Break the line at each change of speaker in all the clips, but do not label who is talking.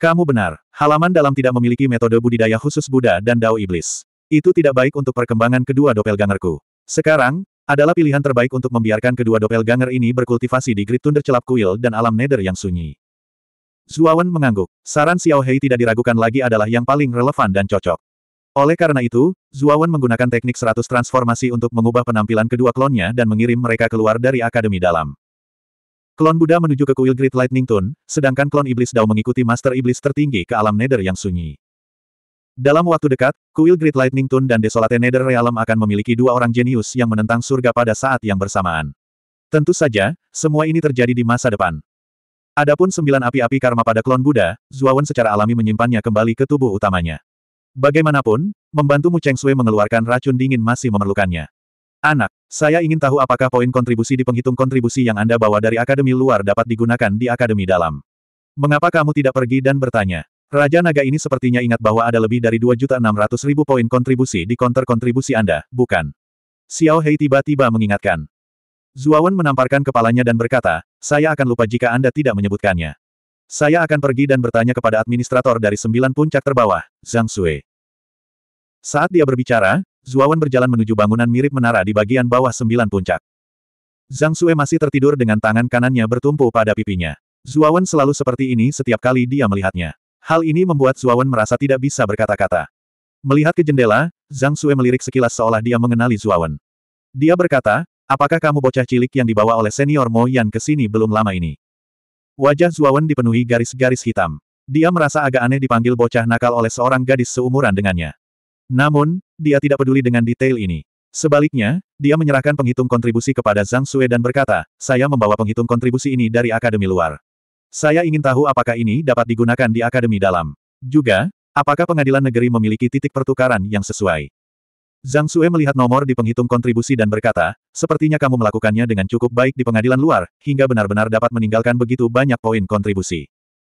Kamu benar, halaman dalam tidak memiliki metode budidaya khusus Buddha dan Dao Iblis. Itu tidak baik untuk perkembangan kedua doppelgangerku. Sekarang, adalah pilihan terbaik untuk membiarkan kedua doppelganger ini berkultivasi di Grid Thunder Celap Kuil dan alam nether yang sunyi. Zuawan mengangguk. Saran Xiao Hei tidak diragukan lagi adalah yang paling relevan dan cocok. Oleh karena itu, Zuawan menggunakan teknik 100 transformasi untuk mengubah penampilan kedua klonnya dan mengirim mereka keluar dari Akademi Dalam. Klon Buddha menuju ke kuil Great Lightning Tune, sedangkan klon Iblis Dao mengikuti Master Iblis tertinggi ke alam nether yang sunyi. Dalam waktu dekat, kuil Great Lightning Tune dan Desolate Nether Realm akan memiliki dua orang jenius yang menentang surga pada saat yang bersamaan. Tentu saja, semua ini terjadi di masa depan. Adapun sembilan api-api karma pada klon Buddha, Zuawan secara alami menyimpannya kembali ke tubuh utamanya. Bagaimanapun, membantu Mu Cheng Sui mengeluarkan racun dingin masih memerlukannya. Anak, saya ingin tahu apakah poin kontribusi di penghitung kontribusi yang Anda bawa dari akademi luar dapat digunakan di akademi dalam. Mengapa kamu tidak pergi dan bertanya? Raja Naga ini sepertinya ingat bahwa ada lebih dari 2.600.000 poin kontribusi di konter kontribusi Anda, bukan? Xiao Hei tiba-tiba mengingatkan. Zuawan menamparkan kepalanya dan berkata, saya akan lupa jika Anda tidak menyebutkannya. Saya akan pergi dan bertanya kepada administrator dari sembilan puncak terbawah, Zhang Sui. Saat dia berbicara, Zuawan berjalan menuju bangunan mirip menara di bagian bawah sembilan puncak. Zhang Sue masih tertidur dengan tangan kanannya bertumpu pada pipinya. Zuawan selalu seperti ini setiap kali dia melihatnya. Hal ini membuat Zuawan merasa tidak bisa berkata-kata. Melihat ke jendela, Zhang Sue melirik sekilas seolah dia mengenali Zuawan. Dia berkata, apakah kamu bocah cilik yang dibawa oleh senior Mo Yan ke sini belum lama ini? Wajah Zuawan dipenuhi garis-garis hitam. Dia merasa agak aneh dipanggil bocah nakal oleh seorang gadis seumuran dengannya. Namun, dia tidak peduli dengan detail ini. Sebaliknya, dia menyerahkan penghitung kontribusi kepada Zhang Sue dan berkata, saya membawa penghitung kontribusi ini dari Akademi luar. Saya ingin tahu apakah ini dapat digunakan di Akademi dalam. Juga, apakah pengadilan negeri memiliki titik pertukaran yang sesuai. Zhang Sue melihat nomor di penghitung kontribusi dan berkata, sepertinya kamu melakukannya dengan cukup baik di pengadilan luar, hingga benar-benar dapat meninggalkan begitu banyak poin kontribusi.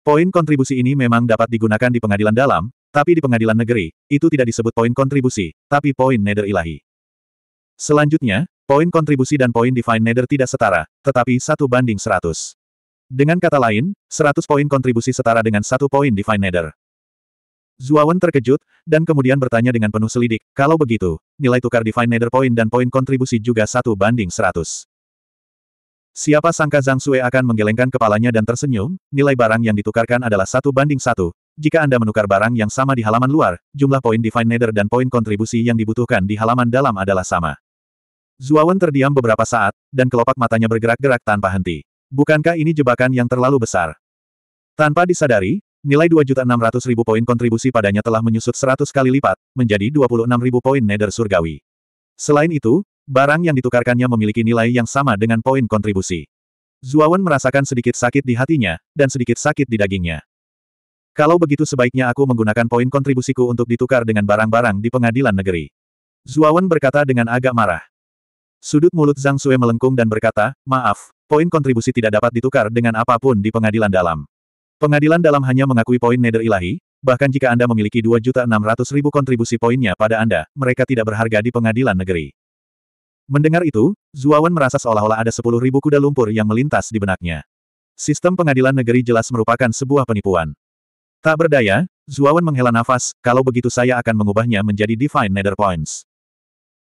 Poin kontribusi ini memang dapat digunakan di pengadilan dalam, tapi di pengadilan negeri, itu tidak disebut poin kontribusi, tapi poin nether ilahi. Selanjutnya, poin kontribusi dan poin divine nether tidak setara, tetapi satu banding 100. Dengan kata lain, 100 poin kontribusi setara dengan satu poin divine nether. Zuawan terkejut, dan kemudian bertanya dengan penuh selidik, kalau begitu, nilai tukar divine nether poin dan poin kontribusi juga satu banding 100. Siapa sangka Zhang Sue akan menggelengkan kepalanya dan tersenyum, nilai barang yang ditukarkan adalah satu banding satu, jika Anda menukar barang yang sama di halaman luar, jumlah poin Divine Nether dan poin kontribusi yang dibutuhkan di halaman dalam adalah sama. Zuawan terdiam beberapa saat, dan kelopak matanya bergerak-gerak tanpa henti. Bukankah ini jebakan yang terlalu besar? Tanpa disadari, nilai 2.600.000 poin kontribusi padanya telah menyusut 100 kali lipat, menjadi 26.000 poin Nether surgawi. Selain itu, barang yang ditukarkannya memiliki nilai yang sama dengan poin kontribusi. Zuawan merasakan sedikit sakit di hatinya, dan sedikit sakit di dagingnya. Kalau begitu sebaiknya aku menggunakan poin kontribusiku untuk ditukar dengan barang-barang di pengadilan negeri. Zuawan berkata dengan agak marah. Sudut mulut Zhang Sue melengkung dan berkata, maaf, poin kontribusi tidak dapat ditukar dengan apapun di pengadilan dalam. Pengadilan dalam hanya mengakui poin neder ilahi, bahkan jika Anda memiliki 2.600.000 kontribusi poinnya pada Anda, mereka tidak berharga di pengadilan negeri. Mendengar itu, Zuawan merasa seolah-olah ada 10.000 kuda lumpur yang melintas di benaknya. Sistem pengadilan negeri jelas merupakan sebuah penipuan. Tak berdaya, Zuawan menghela nafas, kalau begitu saya akan mengubahnya menjadi Divine Nether Points.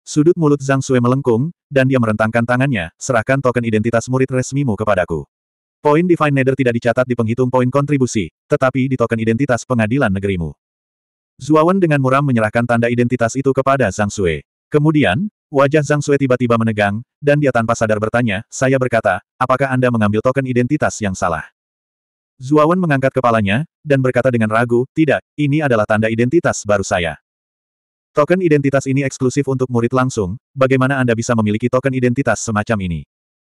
Sudut mulut Zhang Sui melengkung, dan dia merentangkan tangannya, serahkan token identitas murid resmimu kepadaku. Poin Divine Nether tidak dicatat di penghitung poin kontribusi, tetapi di token identitas pengadilan negerimu. Zuawan dengan muram menyerahkan tanda identitas itu kepada Zhang Sui. Kemudian, wajah Zhang Sui tiba-tiba menegang, dan dia tanpa sadar bertanya, saya berkata, apakah Anda mengambil token identitas yang salah? Zuawan mengangkat kepalanya, dan berkata dengan ragu, tidak, ini adalah tanda identitas baru saya. Token identitas ini eksklusif untuk murid langsung, bagaimana Anda bisa memiliki token identitas semacam ini?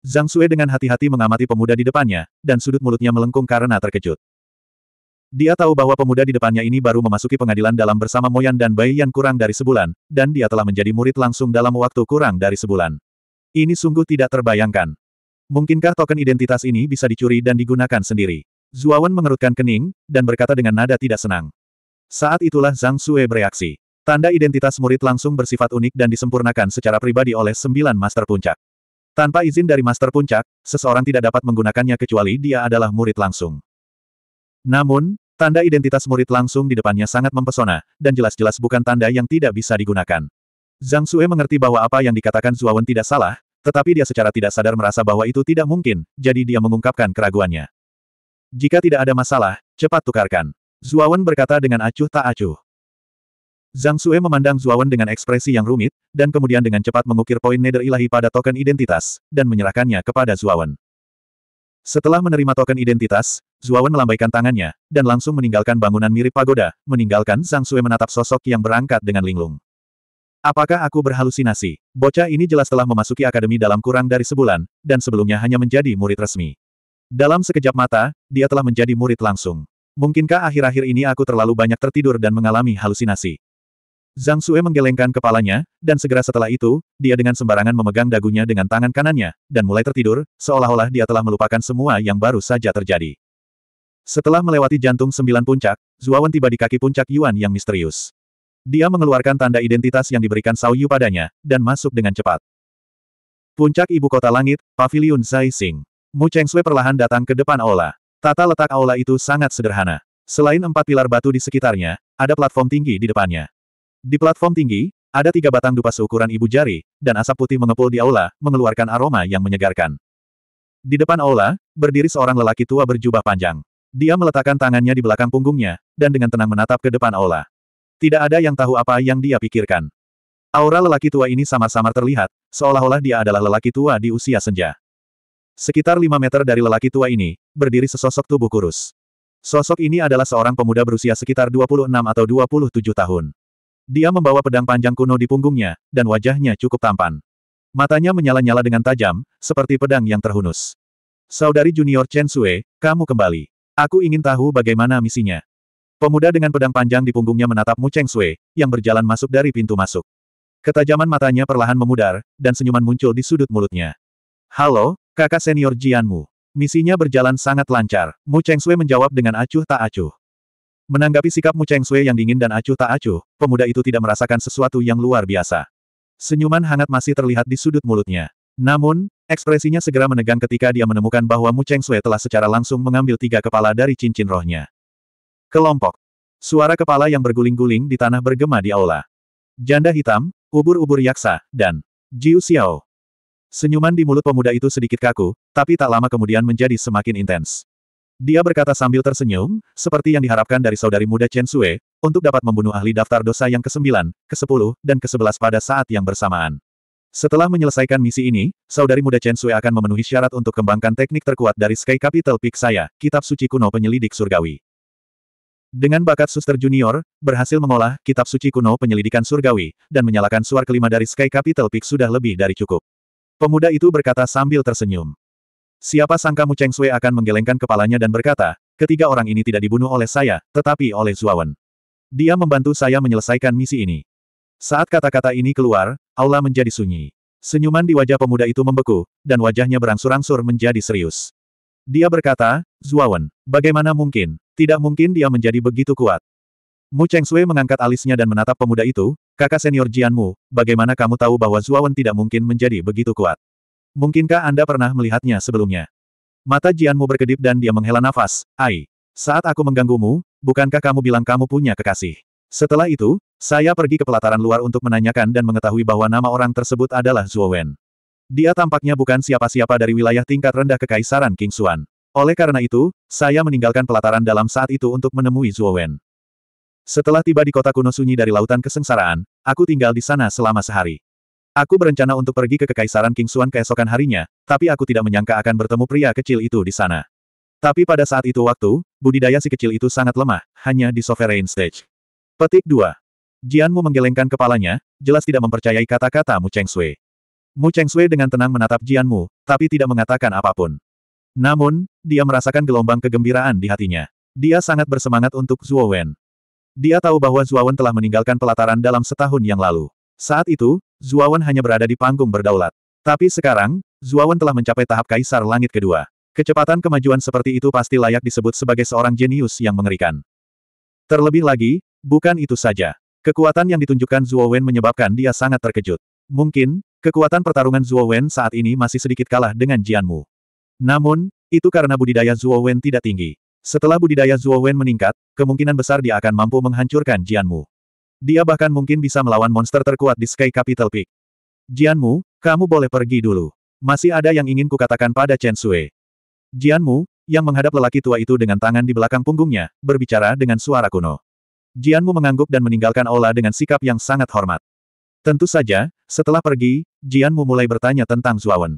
Zhang Sue dengan hati-hati mengamati pemuda di depannya, dan sudut mulutnya melengkung karena terkejut. Dia tahu bahwa pemuda di depannya ini baru memasuki pengadilan dalam bersama Moyan dan Bai Yan kurang dari sebulan, dan dia telah menjadi murid langsung dalam waktu kurang dari sebulan. Ini sungguh tidak terbayangkan. Mungkinkah token identitas ini bisa dicuri dan digunakan sendiri? Zuawan mengerutkan kening, dan berkata dengan nada tidak senang. Saat itulah Zhang Sue bereaksi. Tanda identitas murid langsung bersifat unik dan disempurnakan secara pribadi oleh sembilan master puncak. Tanpa izin dari master puncak, seseorang tidak dapat menggunakannya kecuali dia adalah murid langsung. Namun, tanda identitas murid langsung di depannya sangat mempesona, dan jelas-jelas bukan tanda yang tidak bisa digunakan. Zhang Sue mengerti bahwa apa yang dikatakan Zuawan tidak salah, tetapi dia secara tidak sadar merasa bahwa itu tidak mungkin, jadi dia mengungkapkan keraguannya. Jika tidak ada masalah, cepat tukarkan. Zuawan berkata dengan acuh tak acuh. Zhang Sue memandang Zuawan dengan ekspresi yang rumit, dan kemudian dengan cepat mengukir poin neder ilahi pada token identitas, dan menyerahkannya kepada Zuawan. Setelah menerima token identitas, Zuawan melambaikan tangannya, dan langsung meninggalkan bangunan mirip pagoda, meninggalkan Zhang Sue menatap sosok yang berangkat dengan linglung. Apakah aku berhalusinasi? Bocah ini jelas telah memasuki akademi dalam kurang dari sebulan, dan sebelumnya hanya menjadi murid resmi. Dalam sekejap mata, dia telah menjadi murid langsung. Mungkinkah akhir-akhir ini aku terlalu banyak tertidur dan mengalami halusinasi? Zhang Sue menggelengkan kepalanya, dan segera setelah itu, dia dengan sembarangan memegang dagunya dengan tangan kanannya, dan mulai tertidur, seolah-olah dia telah melupakan semua yang baru saja terjadi. Setelah melewati jantung sembilan puncak, Zuawan tiba di kaki puncak Yuan yang misterius. Dia mengeluarkan tanda identitas yang diberikan Sao Yu padanya, dan masuk dengan cepat. Puncak Ibu Kota Langit, Pavilion Zai Mu Chengsui perlahan datang ke depan aula. Tata letak aula itu sangat sederhana. Selain empat pilar batu di sekitarnya, ada platform tinggi di depannya. Di platform tinggi, ada tiga batang dupa seukuran ibu jari, dan asap putih mengepul di aula, mengeluarkan aroma yang menyegarkan. Di depan aula, berdiri seorang lelaki tua berjubah panjang. Dia meletakkan tangannya di belakang punggungnya, dan dengan tenang menatap ke depan aula. Tidak ada yang tahu apa yang dia pikirkan. Aura lelaki tua ini samar-samar terlihat, seolah-olah dia adalah lelaki tua di usia senja. Sekitar lima meter dari lelaki tua ini, berdiri sesosok tubuh kurus. Sosok ini adalah seorang pemuda berusia sekitar 26 atau 27 tahun. Dia membawa pedang panjang kuno di punggungnya, dan wajahnya cukup tampan. Matanya menyala-nyala dengan tajam, seperti pedang yang terhunus. Saudari junior Chen Sui, kamu kembali. Aku ingin tahu bagaimana misinya. Pemuda dengan pedang panjang di punggungnya menatap Mu Cheng Sui, yang berjalan masuk dari pintu masuk. Ketajaman matanya perlahan memudar, dan senyuman muncul di sudut mulutnya. Halo, Kakak senior Jianmu. Misinya berjalan sangat lancar. Mu Cheng Sui menjawab dengan acuh tak acuh. Menanggapi sikap Mu Cheng Sui yang dingin dan acuh tak acuh, pemuda itu tidak merasakan sesuatu yang luar biasa. Senyuman hangat masih terlihat di sudut mulutnya. Namun, ekspresinya segera menegang ketika dia menemukan bahwa Mu Cheng Sui telah secara langsung mengambil tiga kepala dari cincin rohnya. Kelompok. Suara kepala yang berguling-guling di tanah bergema di aula. Janda hitam, ubur-ubur yaksa, dan Jiu Xiao. Senyuman di mulut pemuda itu sedikit kaku, tapi tak lama kemudian menjadi semakin intens. Dia berkata sambil tersenyum, seperti yang diharapkan dari saudari muda Chen Sue, untuk dapat membunuh ahli daftar dosa yang ke-9, ke-10, dan ke-11 pada saat yang bersamaan. Setelah menyelesaikan misi ini, saudari muda Chen Sue akan memenuhi syarat untuk kembangkan teknik terkuat dari Sky Capital Peak saya, Kitab Suci Kuno Penyelidik Surgawi. Dengan bakat suster junior, berhasil mengolah Kitab Suci Kuno Penyelidikan Surgawi, dan menyalakan suar kelima dari Sky Capital Peak sudah lebih dari cukup. Pemuda itu berkata sambil tersenyum. Siapa sangka Mu Cheng Sui akan menggelengkan kepalanya dan berkata, ketiga orang ini tidak dibunuh oleh saya, tetapi oleh Zuawan. Dia membantu saya menyelesaikan misi ini. Saat kata-kata ini keluar, aula menjadi sunyi. Senyuman di wajah pemuda itu membeku, dan wajahnya berangsur-angsur menjadi serius. Dia berkata, Zuawan, bagaimana mungkin, tidak mungkin dia menjadi begitu kuat. Mu Cheng Sui mengangkat alisnya dan menatap pemuda itu, Kakak senior Jianmu, bagaimana kamu tahu bahwa Zuawan tidak mungkin menjadi begitu kuat? Mungkinkah Anda pernah melihatnya sebelumnya? Mata Jianmu berkedip dan dia menghela nafas, Ai. Saat aku mengganggumu, bukankah kamu bilang kamu punya kekasih? Setelah itu, saya pergi ke pelataran luar untuk menanyakan dan mengetahui bahwa nama orang tersebut adalah Zuowen. Dia tampaknya bukan siapa-siapa dari wilayah tingkat rendah Kekaisaran King Xuan. Oleh karena itu, saya meninggalkan pelataran dalam saat itu untuk menemui Zuowen. Setelah tiba di kota kuno sunyi dari lautan kesengsaraan, aku tinggal di sana selama sehari. Aku berencana untuk pergi ke Kekaisaran King Xuan keesokan harinya, tapi aku tidak menyangka akan bertemu pria kecil itu di sana. Tapi pada saat itu waktu, budidaya si kecil itu sangat lemah, hanya di sovereign stage. Petik 2. Jianmu menggelengkan kepalanya, jelas tidak mempercayai kata-kata Mu Cheng Sui. Mu Cheng Sui dengan tenang menatap Jianmu, tapi tidak mengatakan apapun. Namun, dia merasakan gelombang kegembiraan di hatinya. Dia sangat bersemangat untuk Zhuo Wen. Dia tahu bahwa Zuawan telah meninggalkan pelataran dalam setahun yang lalu. Saat itu, Zuawan hanya berada di panggung berdaulat. Tapi sekarang, Zuawan telah mencapai tahap kaisar langit kedua. Kecepatan kemajuan seperti itu pasti layak disebut sebagai seorang jenius yang mengerikan. Terlebih lagi, bukan itu saja. Kekuatan yang ditunjukkan Zuo menyebabkan dia sangat terkejut. Mungkin, kekuatan pertarungan Zuo saat ini masih sedikit kalah dengan Jianmu. Namun, itu karena budidaya Zuo tidak tinggi. Setelah budidaya Zuo Wen meningkat, kemungkinan besar dia akan mampu menghancurkan Jianmu. Dia bahkan mungkin bisa melawan monster terkuat di Sky Capital Peak. Jianmu, kamu boleh pergi dulu. Masih ada yang ingin kukatakan pada Chen Sui. Jianmu, yang menghadap lelaki tua itu dengan tangan di belakang punggungnya, berbicara dengan suara kuno. Jianmu mengangguk dan meninggalkan Ola dengan sikap yang sangat hormat. Tentu saja, setelah pergi, Jianmu mulai bertanya tentang Zuawan.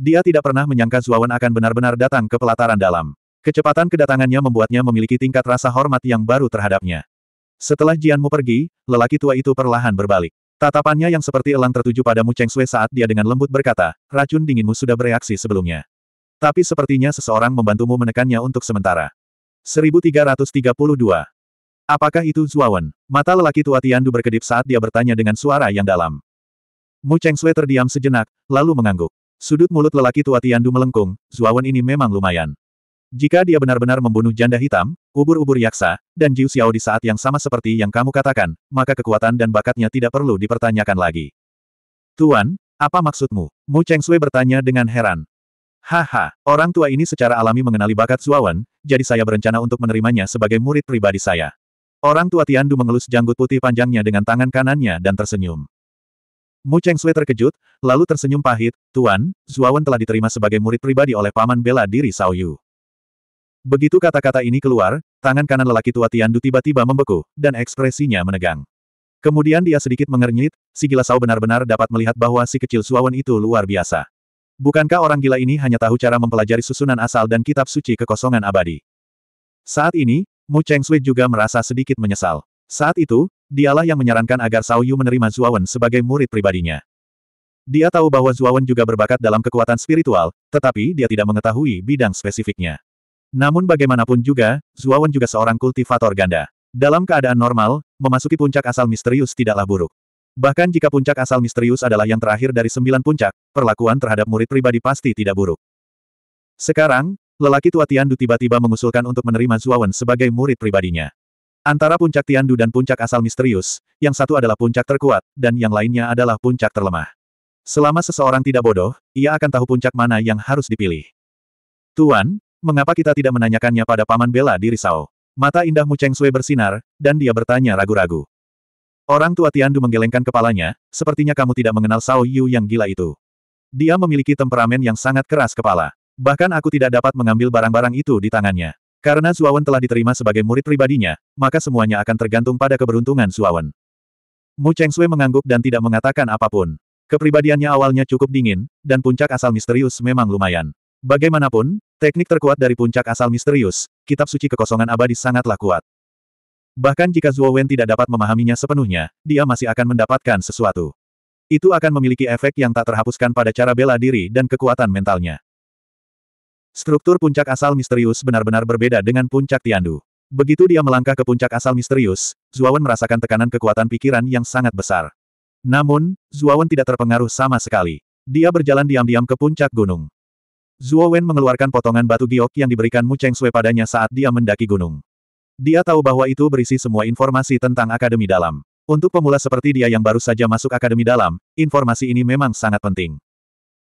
Dia tidak pernah menyangka Zuawan akan benar-benar datang ke pelataran dalam. Kecepatan kedatangannya membuatnya memiliki tingkat rasa hormat yang baru terhadapnya. Setelah Jianmu pergi, lelaki tua itu perlahan berbalik. Tatapannya yang seperti elang tertuju pada Mu Cheng Sui saat dia dengan lembut berkata, racun dinginmu sudah bereaksi sebelumnya. Tapi sepertinya seseorang membantumu menekannya untuk sementara. 1332. Apakah itu Zuawan? Mata lelaki tua Tiandu berkedip saat dia bertanya dengan suara yang dalam. Mu Cheng Sui terdiam sejenak, lalu mengangguk. Sudut mulut lelaki tua Tiandu melengkung, Zuawan ini memang lumayan. Jika dia benar-benar membunuh janda hitam, ubur-ubur yaksa, dan Jiu Xiao di saat yang sama seperti yang kamu katakan, maka kekuatan dan bakatnya tidak perlu dipertanyakan lagi. Tuan, apa maksudmu? Mu Cheng Sui bertanya dengan heran. Haha, orang tua ini secara alami mengenali bakat Suawan, jadi saya berencana untuk menerimanya sebagai murid pribadi saya. Orang tua Tian Du mengelus janggut putih panjangnya dengan tangan kanannya dan tersenyum. Mu Cheng Sui terkejut, lalu tersenyum pahit, Tuan, Zuawan telah diterima sebagai murid pribadi oleh paman bela diri Sao Yu. Begitu kata-kata ini keluar, tangan kanan lelaki tua Tiandu tiba-tiba membeku, dan ekspresinya menegang. Kemudian dia sedikit mengernyit, si gila Sao benar-benar dapat melihat bahwa si kecil Suawan itu luar biasa. Bukankah orang gila ini hanya tahu cara mempelajari susunan asal dan kitab suci kekosongan abadi? Saat ini, Mu Cheng Sui juga merasa sedikit menyesal. Saat itu, dialah yang menyarankan agar Sao Yu menerima Zuawan sebagai murid pribadinya. Dia tahu bahwa Zuawan juga berbakat dalam kekuatan spiritual, tetapi dia tidak mengetahui bidang spesifiknya. Namun bagaimanapun juga, Zuawan juga seorang kultivator ganda. Dalam keadaan normal, memasuki puncak asal misterius tidaklah buruk. Bahkan jika puncak asal misterius adalah yang terakhir dari sembilan puncak, perlakuan terhadap murid pribadi pasti tidak buruk. Sekarang, lelaki tua Tiandu tiba-tiba mengusulkan untuk menerima Zuawan sebagai murid pribadinya. Antara puncak Tiandu dan puncak asal misterius, yang satu adalah puncak terkuat, dan yang lainnya adalah puncak terlemah. Selama seseorang tidak bodoh, ia akan tahu puncak mana yang harus dipilih. Tuan, mengapa kita tidak menanyakannya pada paman bela diri Sao? Mata indah Mu Cheng Sui bersinar, dan dia bertanya ragu-ragu. Orang tua Tian Du menggelengkan kepalanya, sepertinya kamu tidak mengenal Sao Yu yang gila itu. Dia memiliki temperamen yang sangat keras kepala. Bahkan aku tidak dapat mengambil barang-barang itu di tangannya. Karena Zuawan telah diterima sebagai murid pribadinya, maka semuanya akan tergantung pada keberuntungan Zuawan. Mu Cheng Sui mengangguk dan tidak mengatakan apapun. Kepribadiannya awalnya cukup dingin, dan puncak asal misterius memang lumayan. Bagaimanapun, Teknik terkuat dari puncak asal misterius, kitab suci kekosongan abadi sangatlah kuat. Bahkan jika Zuo Wen tidak dapat memahaminya sepenuhnya, dia masih akan mendapatkan sesuatu. Itu akan memiliki efek yang tak terhapuskan pada cara bela diri dan kekuatan mentalnya. Struktur puncak asal misterius benar-benar berbeda dengan puncak Tiandu. Begitu dia melangkah ke puncak asal misterius, Zuawan merasakan tekanan kekuatan pikiran yang sangat besar. Namun, Zuawan tidak terpengaruh sama sekali. Dia berjalan diam-diam ke puncak gunung. Zuo Wen mengeluarkan potongan batu giok yang diberikan Mu Cheng Sui padanya saat dia mendaki gunung. Dia tahu bahwa itu berisi semua informasi tentang Akademi Dalam. Untuk pemula seperti dia yang baru saja masuk Akademi Dalam, informasi ini memang sangat penting.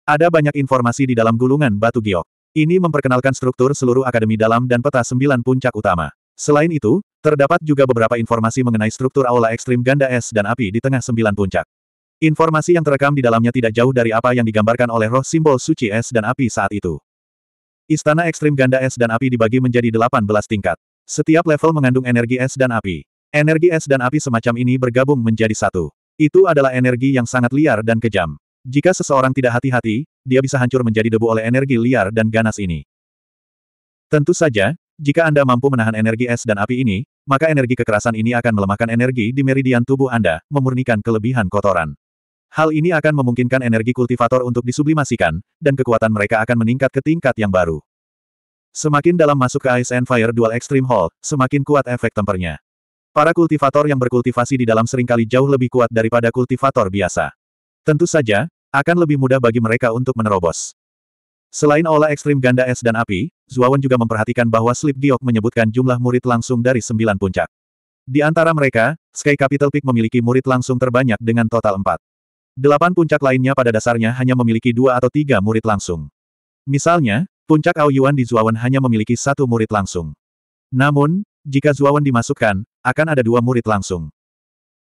Ada banyak informasi di dalam gulungan batu giok. Ini memperkenalkan struktur seluruh Akademi Dalam dan peta sembilan puncak utama. Selain itu, terdapat juga beberapa informasi mengenai struktur aula ekstrim ganda es dan api di tengah sembilan puncak. Informasi yang terekam di dalamnya tidak jauh dari apa yang digambarkan oleh roh simbol suci es dan api saat itu. Istana ekstrim ganda es dan api dibagi menjadi 18 tingkat. Setiap level mengandung energi es dan api. Energi es dan api semacam ini bergabung menjadi satu. Itu adalah energi yang sangat liar dan kejam. Jika seseorang tidak hati-hati, dia bisa hancur menjadi debu oleh energi liar dan ganas ini. Tentu saja, jika Anda mampu menahan energi es dan api ini, maka energi kekerasan ini akan melemahkan energi di meridian tubuh Anda, memurnikan kelebihan kotoran. Hal ini akan memungkinkan energi kultivator untuk disublimasikan, dan kekuatan mereka akan meningkat ke tingkat yang baru. Semakin dalam masuk ke Ice and Fire Dual Extreme Hall, semakin kuat efek tempernya. Para kultivator yang berkultivasi di dalam seringkali jauh lebih kuat daripada kultivator biasa. Tentu saja, akan lebih mudah bagi mereka untuk menerobos. Selain olah ekstrim ganda es dan api, Zuawan juga memperhatikan bahwa Slip Giok menyebutkan jumlah murid langsung dari sembilan puncak. Di antara mereka, Sky Capital Peak memiliki murid langsung terbanyak dengan total empat. Delapan puncak lainnya pada dasarnya hanya memiliki dua atau tiga murid langsung. Misalnya, puncak Aoyuan di Zuawan hanya memiliki satu murid langsung. Namun, jika Zuawan dimasukkan, akan ada dua murid langsung.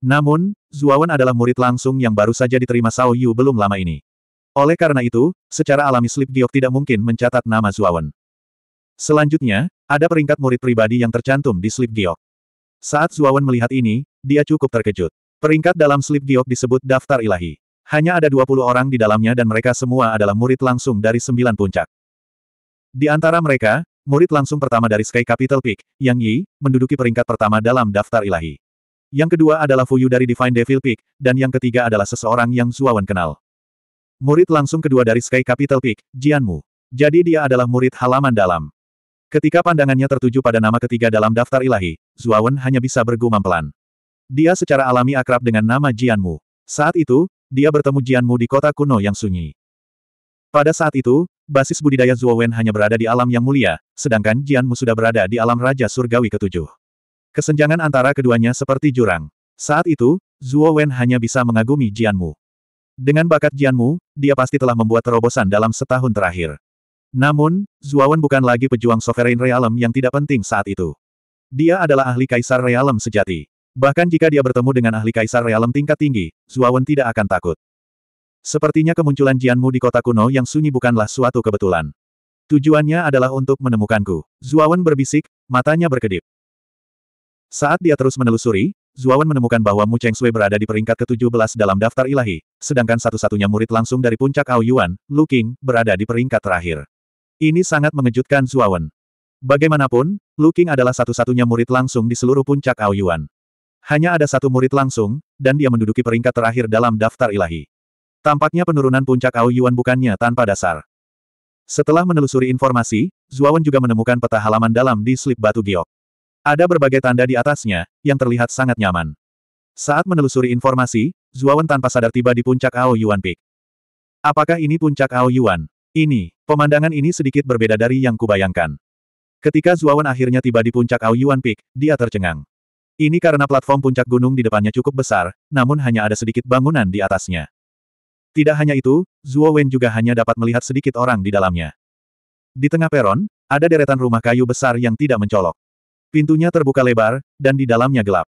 Namun, Zuawan adalah murid langsung yang baru saja diterima Sao Yu belum lama ini. Oleh karena itu, secara alami Slip Giok tidak mungkin mencatat nama Zuawan. Selanjutnya, ada peringkat murid pribadi yang tercantum di Slip Giok. Saat Zuawan melihat ini, dia cukup terkejut. Peringkat dalam slip giok disebut daftar ilahi. Hanya ada 20 orang di dalamnya dan mereka semua adalah murid langsung dari sembilan puncak. Di antara mereka, murid langsung pertama dari Sky Capital Peak, Yang Yi, menduduki peringkat pertama dalam daftar ilahi. Yang kedua adalah Fuyu dari Divine Devil Peak, dan yang ketiga adalah seseorang yang Zuawan kenal. Murid langsung kedua dari Sky Capital Peak, Jian Mu. Jadi dia adalah murid halaman dalam. Ketika pandangannya tertuju pada nama ketiga dalam daftar ilahi, Zuawan hanya bisa bergumam pelan. Dia secara alami akrab dengan nama Jianmu. Saat itu, dia bertemu Jianmu di kota kuno yang sunyi. Pada saat itu, basis budidaya Wen hanya berada di alam yang mulia, sedangkan Jianmu sudah berada di alam Raja Surgawi ketujuh. Kesenjangan antara keduanya seperti jurang. Saat itu, Wen hanya bisa mengagumi Jianmu. Dengan bakat Jianmu, dia pasti telah membuat terobosan dalam setahun terakhir. Namun, Wen bukan lagi pejuang sovereign Realm yang tidak penting saat itu. Dia adalah ahli kaisar Realm sejati. Bahkan jika dia bertemu dengan ahli kaisar realem tingkat tinggi, Zuawan tidak akan takut. Sepertinya kemunculan Jianmu di kota kuno yang sunyi bukanlah suatu kebetulan. Tujuannya adalah untuk menemukanku. Zuawan berbisik, matanya berkedip. Saat dia terus menelusuri, Zuawan menemukan bahwa Mu Cheng Sui berada di peringkat ke-17 dalam daftar ilahi, sedangkan satu-satunya murid langsung dari puncak Ao Yuan, Lu King, berada di peringkat terakhir. Ini sangat mengejutkan Zuawan. Bagaimanapun, Lu King adalah satu-satunya murid langsung di seluruh puncak Ao Yuan. Hanya ada satu murid langsung, dan dia menduduki peringkat terakhir dalam daftar ilahi. Tampaknya penurunan puncak Ao Yuan bukannya tanpa dasar. Setelah menelusuri informasi, Zuawan juga menemukan peta halaman dalam di slip batu giok. Ada berbagai tanda di atasnya, yang terlihat sangat nyaman. Saat menelusuri informasi, Zuawan tanpa sadar tiba di puncak Ao Yuan Peak. Apakah ini puncak Ao Yuan? Ini, pemandangan ini sedikit berbeda dari yang kubayangkan. Ketika Zuawan akhirnya tiba di puncak Ao Yuan Peak, dia tercengang. Ini karena platform puncak gunung di depannya cukup besar, namun hanya ada sedikit bangunan di atasnya. Tidak hanya itu, Zhuo Wen juga hanya dapat melihat sedikit orang di dalamnya. Di tengah peron, ada deretan rumah kayu besar yang tidak mencolok. Pintunya terbuka lebar, dan di dalamnya gelap.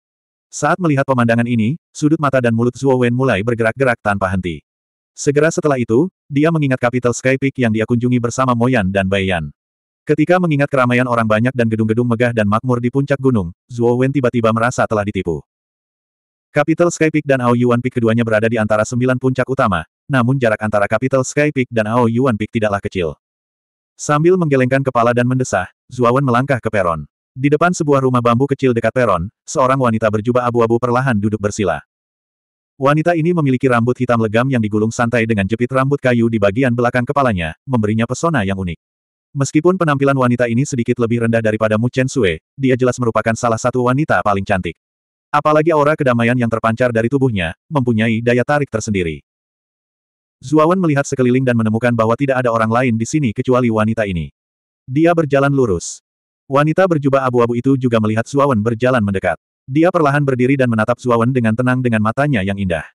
Saat melihat pemandangan ini, sudut mata dan mulut Zhuo Wen mulai bergerak-gerak tanpa henti. Segera setelah itu, dia mengingat Capital Sky Peak yang dia kunjungi bersama Moyan dan Bayan. Ketika mengingat keramaian orang banyak dan gedung-gedung megah dan makmur di puncak gunung, Zuo Wen tiba-tiba merasa telah ditipu. Capital Sky Peak dan Ao Yuan Peak keduanya berada di antara sembilan puncak utama, namun jarak antara Capital Sky Peak dan Ao Yuan Peak tidaklah kecil. Sambil menggelengkan kepala dan mendesah, Zuo Wen melangkah ke peron. Di depan sebuah rumah bambu kecil dekat peron, seorang wanita berjubah abu-abu perlahan duduk bersila. Wanita ini memiliki rambut hitam legam yang digulung santai dengan jepit rambut kayu di bagian belakang kepalanya, memberinya pesona yang unik. Meskipun penampilan wanita ini sedikit lebih rendah daripada Mu Chen Sue, dia jelas merupakan salah satu wanita paling cantik. Apalagi aura kedamaian yang terpancar dari tubuhnya, mempunyai daya tarik tersendiri. Zuawan melihat sekeliling dan menemukan bahwa tidak ada orang lain di sini kecuali wanita ini. Dia berjalan lurus. Wanita berjubah abu-abu itu juga melihat Zuawan berjalan mendekat. Dia perlahan berdiri dan menatap Zuawan dengan tenang dengan matanya yang indah.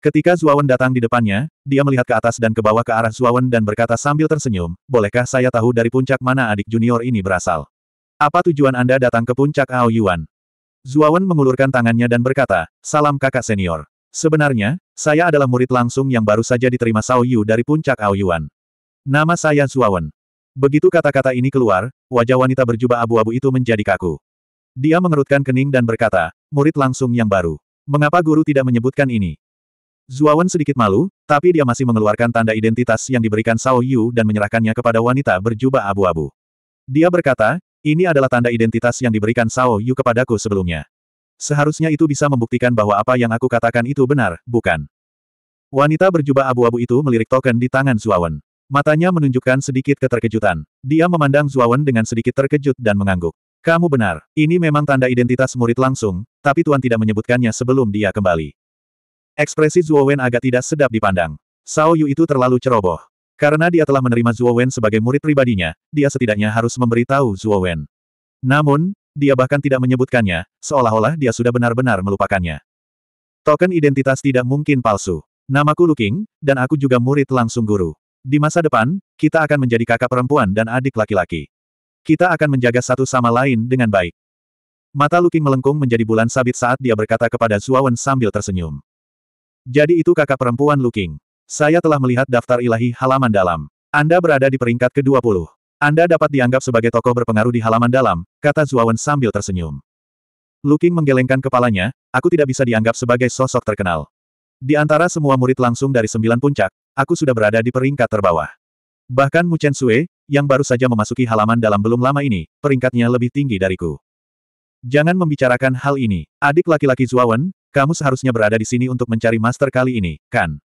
Ketika Zuawan datang di depannya, dia melihat ke atas dan ke bawah ke arah Zuawan dan berkata sambil tersenyum, bolehkah saya tahu dari puncak mana adik junior ini berasal? Apa tujuan Anda datang ke puncak Ao Yuan? Zuawan mengulurkan tangannya dan berkata, salam kakak senior. Sebenarnya, saya adalah murid langsung yang baru saja diterima Sao Yu dari puncak Ao Yuan. Nama saya Zuawan. Begitu kata-kata ini keluar, wajah wanita berjubah abu-abu itu menjadi kaku. Dia mengerutkan kening dan berkata, murid langsung yang baru. Mengapa guru tidak menyebutkan ini? Zuawan sedikit malu, tapi dia masih mengeluarkan tanda identitas yang diberikan Sao Yu dan menyerahkannya kepada wanita berjubah abu-abu. Dia berkata, ini adalah tanda identitas yang diberikan Sao Yu kepadaku sebelumnya. Seharusnya itu bisa membuktikan bahwa apa yang aku katakan itu benar, bukan? Wanita berjubah abu-abu itu melirik token di tangan Zuawan. Matanya menunjukkan sedikit keterkejutan. Dia memandang Zuawan dengan sedikit terkejut dan mengangguk. Kamu benar, ini memang tanda identitas murid langsung, tapi Tuan tidak menyebutkannya sebelum dia kembali. Ekspresi Zhuo Wen agak tidak sedap dipandang. Sao Yu itu terlalu ceroboh. Karena dia telah menerima Zhuo Wen sebagai murid pribadinya, dia setidaknya harus memberitahu Zhuo Wen. Namun, dia bahkan tidak menyebutkannya, seolah-olah dia sudah benar-benar melupakannya. Token identitas tidak mungkin palsu. Namaku Luking, dan aku juga murid langsung guru. Di masa depan, kita akan menjadi kakak perempuan dan adik laki-laki. Kita akan menjaga satu sama lain dengan baik. Mata Luking melengkung menjadi bulan sabit saat dia berkata kepada Wen sambil tersenyum. Jadi itu kakak perempuan Luking. Saya telah melihat daftar ilahi halaman dalam. Anda berada di peringkat ke-20. Anda dapat dianggap sebagai tokoh berpengaruh di halaman dalam, kata Zuawan sambil tersenyum. Luking menggelengkan kepalanya, aku tidak bisa dianggap sebagai sosok terkenal. Di antara semua murid langsung dari sembilan puncak, aku sudah berada di peringkat terbawah. Bahkan Mu Chen Sui, yang baru saja memasuki halaman dalam belum lama ini, peringkatnya lebih tinggi dariku. Jangan membicarakan hal ini. Adik laki-laki Zuawan, kamu seharusnya berada di sini untuk mencari master kali ini, kan?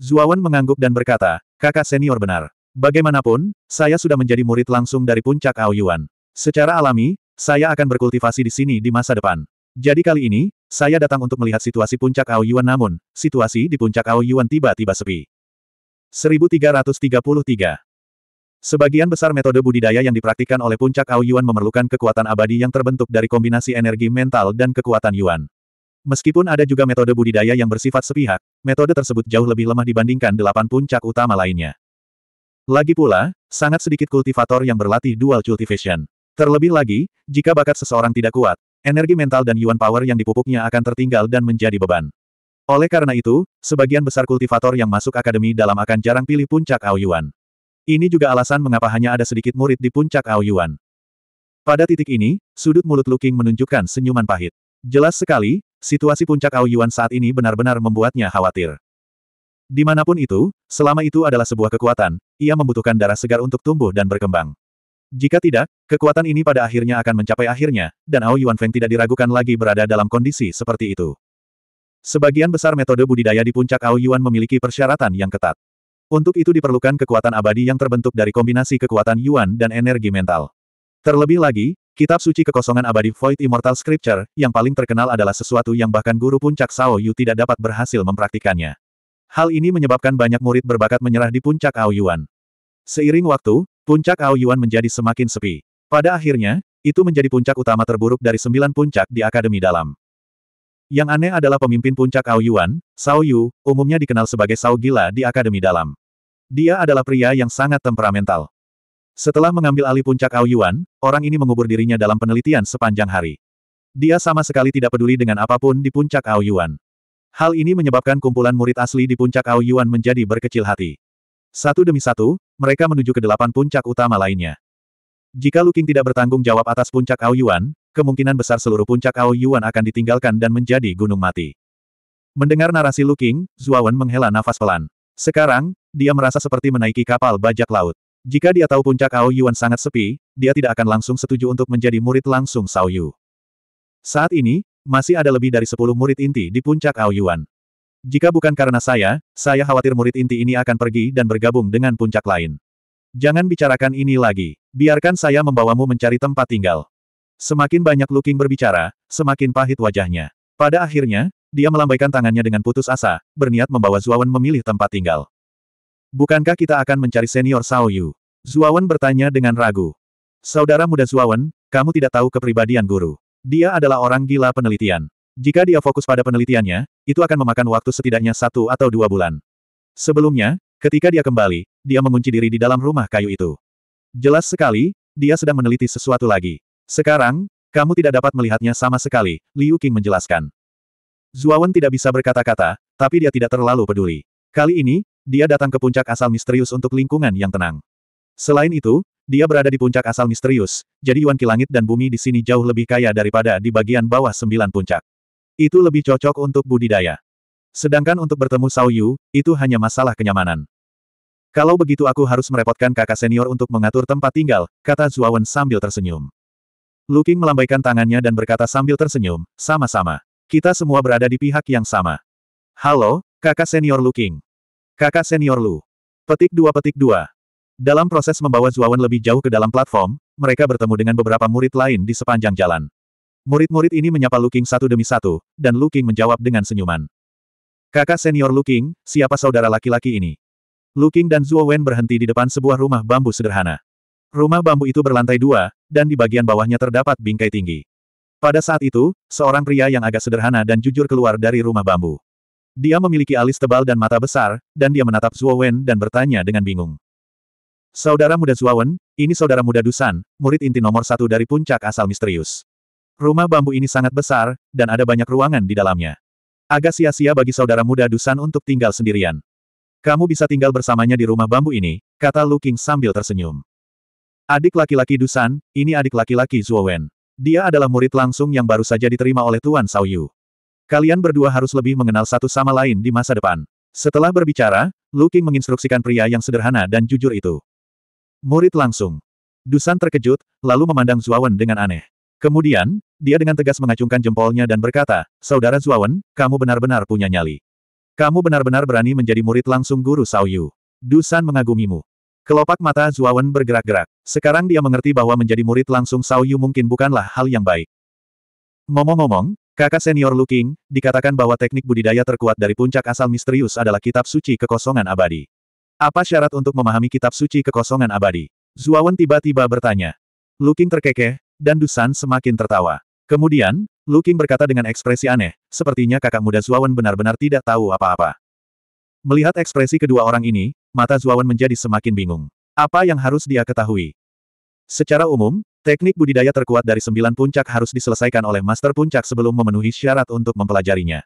Zuawan mengangguk dan berkata, kakak senior benar. Bagaimanapun, saya sudah menjadi murid langsung dari puncak Aoyuan. Secara alami, saya akan berkultivasi di sini di masa depan. Jadi kali ini, saya datang untuk melihat situasi puncak Aoyuan namun, situasi di puncak Aoyuan tiba-tiba sepi. 1333 Sebagian besar metode budidaya yang dipraktikkan oleh puncak Aoyuan memerlukan kekuatan abadi yang terbentuk dari kombinasi energi mental dan kekuatan Yuan. Meskipun ada juga metode budidaya yang bersifat sepihak, metode tersebut jauh lebih lemah dibandingkan delapan puncak utama lainnya. Lagi pula, sangat sedikit kultivator yang berlatih dual cultivation. Terlebih lagi, jika bakat seseorang tidak kuat, energi mental dan yuan power yang dipupuknya akan tertinggal dan menjadi beban. Oleh karena itu, sebagian besar kultivator yang masuk akademi dalam akan jarang pilih puncak Aoyuan. Ini juga alasan mengapa hanya ada sedikit murid di puncak Aoyuan. Pada titik ini, sudut mulut Luking menunjukkan senyuman pahit. Jelas sekali, situasi puncak Ao Yuan saat ini benar-benar membuatnya khawatir. Dimanapun itu, selama itu adalah sebuah kekuatan, ia membutuhkan darah segar untuk tumbuh dan berkembang. Jika tidak, kekuatan ini pada akhirnya akan mencapai akhirnya, dan Ao Yuan Feng tidak diragukan lagi berada dalam kondisi seperti itu. Sebagian besar metode budidaya di puncak Ao Yuan memiliki persyaratan yang ketat. Untuk itu diperlukan kekuatan abadi yang terbentuk dari kombinasi kekuatan Yuan dan energi mental. Terlebih lagi, Kitab suci kekosongan abadi Void Immortal Scripture, yang paling terkenal adalah sesuatu yang bahkan guru puncak Sao Yu tidak dapat berhasil mempraktikannya. Hal ini menyebabkan banyak murid berbakat menyerah di puncak Ao Yuan. Seiring waktu, puncak Ao Yuan menjadi semakin sepi. Pada akhirnya, itu menjadi puncak utama terburuk dari sembilan puncak di Akademi Dalam. Yang aneh adalah pemimpin puncak Ao Yuan, Sao Yu, umumnya dikenal sebagai Sao Gila di Akademi Dalam. Dia adalah pria yang sangat temperamental. Setelah mengambil alih puncak Aoyuan, orang ini mengubur dirinya dalam penelitian sepanjang hari. Dia sama sekali tidak peduli dengan apapun di puncak Aoyuan. Hal ini menyebabkan kumpulan murid asli di puncak Aoyuan menjadi berkecil hati. Satu demi satu, mereka menuju ke delapan puncak utama lainnya. Jika Luking tidak bertanggung jawab atas puncak Aoyuan, kemungkinan besar seluruh puncak Aoyuan akan ditinggalkan dan menjadi gunung mati. Mendengar narasi Luking, Zuawan menghela nafas pelan. Sekarang, dia merasa seperti menaiki kapal bajak laut. Jika dia tahu puncak Ao Yuan sangat sepi, dia tidak akan langsung setuju untuk menjadi murid langsung Sao Yu. Saat ini, masih ada lebih dari 10 murid inti di puncak Ao Yuan. Jika bukan karena saya, saya khawatir murid inti ini akan pergi dan bergabung dengan puncak lain. Jangan bicarakan ini lagi. Biarkan saya membawamu mencari tempat tinggal. Semakin banyak Looking berbicara, semakin pahit wajahnya. Pada akhirnya, dia melambaikan tangannya dengan putus asa, berniat membawa Zuawan memilih tempat tinggal. Bukankah kita akan mencari senior Sao Yu? Zuawan bertanya dengan ragu. Saudara muda Zuawan, kamu tidak tahu kepribadian guru. Dia adalah orang gila penelitian. Jika dia fokus pada penelitiannya, itu akan memakan waktu setidaknya satu atau dua bulan. Sebelumnya, ketika dia kembali, dia mengunci diri di dalam rumah kayu itu. Jelas sekali, dia sedang meneliti sesuatu lagi. Sekarang, kamu tidak dapat melihatnya sama sekali, Liu Qing menjelaskan. Zuawan tidak bisa berkata-kata, tapi dia tidak terlalu peduli. Kali ini, dia datang ke puncak asal misterius untuk lingkungan yang tenang. Selain itu, dia berada di puncak asal misterius, jadi Yuan Ki langit dan bumi di sini jauh lebih kaya daripada di bagian bawah sembilan puncak. Itu lebih cocok untuk budidaya. Sedangkan untuk bertemu Sao Yu, itu hanya masalah kenyamanan. Kalau begitu aku harus merepotkan kakak senior untuk mengatur tempat tinggal, kata Zuawan sambil tersenyum. Luking melambaikan tangannya dan berkata sambil tersenyum, sama-sama. Kita semua berada di pihak yang sama. Halo, kakak senior Luking. Kakak senior Lu. Petik dua petik dua. Dalam proses membawa Zuawan lebih jauh ke dalam platform, mereka bertemu dengan beberapa murid lain di sepanjang jalan. Murid-murid ini menyapa Lu satu demi satu, dan Lu menjawab dengan senyuman. Kakak senior Lu siapa saudara laki-laki ini? Lu dan Zuo berhenti di depan sebuah rumah bambu sederhana. Rumah bambu itu berlantai dua, dan di bagian bawahnya terdapat bingkai tinggi. Pada saat itu, seorang pria yang agak sederhana dan jujur keluar dari rumah bambu. Dia memiliki alis tebal dan mata besar, dan dia menatap Zuo Wen dan bertanya dengan bingung. Saudara muda Zuo Wen, ini saudara muda Dusan, murid inti nomor satu dari puncak asal misterius. Rumah bambu ini sangat besar, dan ada banyak ruangan di dalamnya. Agak sia-sia bagi saudara muda Dusan untuk tinggal sendirian. Kamu bisa tinggal bersamanya di rumah bambu ini, kata Lu King sambil tersenyum. Adik laki-laki Dusan, ini adik laki-laki Zuo Wen. Dia adalah murid langsung yang baru saja diterima oleh Tuan Yu. Kalian berdua harus lebih mengenal satu sama lain di masa depan. Setelah berbicara, Lu King menginstruksikan pria yang sederhana dan jujur itu. Murid langsung. Dusan terkejut, lalu memandang Zuawan dengan aneh. Kemudian, dia dengan tegas mengacungkan jempolnya dan berkata, Saudara Zuawan, kamu benar-benar punya nyali. Kamu benar-benar berani menjadi murid langsung guru Yu. Dusan mengagumimu. Kelopak mata Zuawan bergerak-gerak. Sekarang dia mengerti bahwa menjadi murid langsung Yu mungkin bukanlah hal yang baik. Ngomong-ngomong, Kakak senior Lu dikatakan bahwa teknik budidaya terkuat dari puncak asal misterius adalah kitab suci kekosongan abadi. Apa syarat untuk memahami kitab suci kekosongan abadi? Zuawan tiba-tiba bertanya. Lu terkekeh, dan Dusan semakin tertawa. Kemudian, Lu berkata dengan ekspresi aneh, sepertinya kakak muda Zuawan benar-benar tidak tahu apa-apa. Melihat ekspresi kedua orang ini, mata Zuawan menjadi semakin bingung. Apa yang harus dia ketahui? Secara umum, Teknik budidaya terkuat dari sembilan puncak harus diselesaikan oleh Master Puncak sebelum memenuhi syarat untuk mempelajarinya.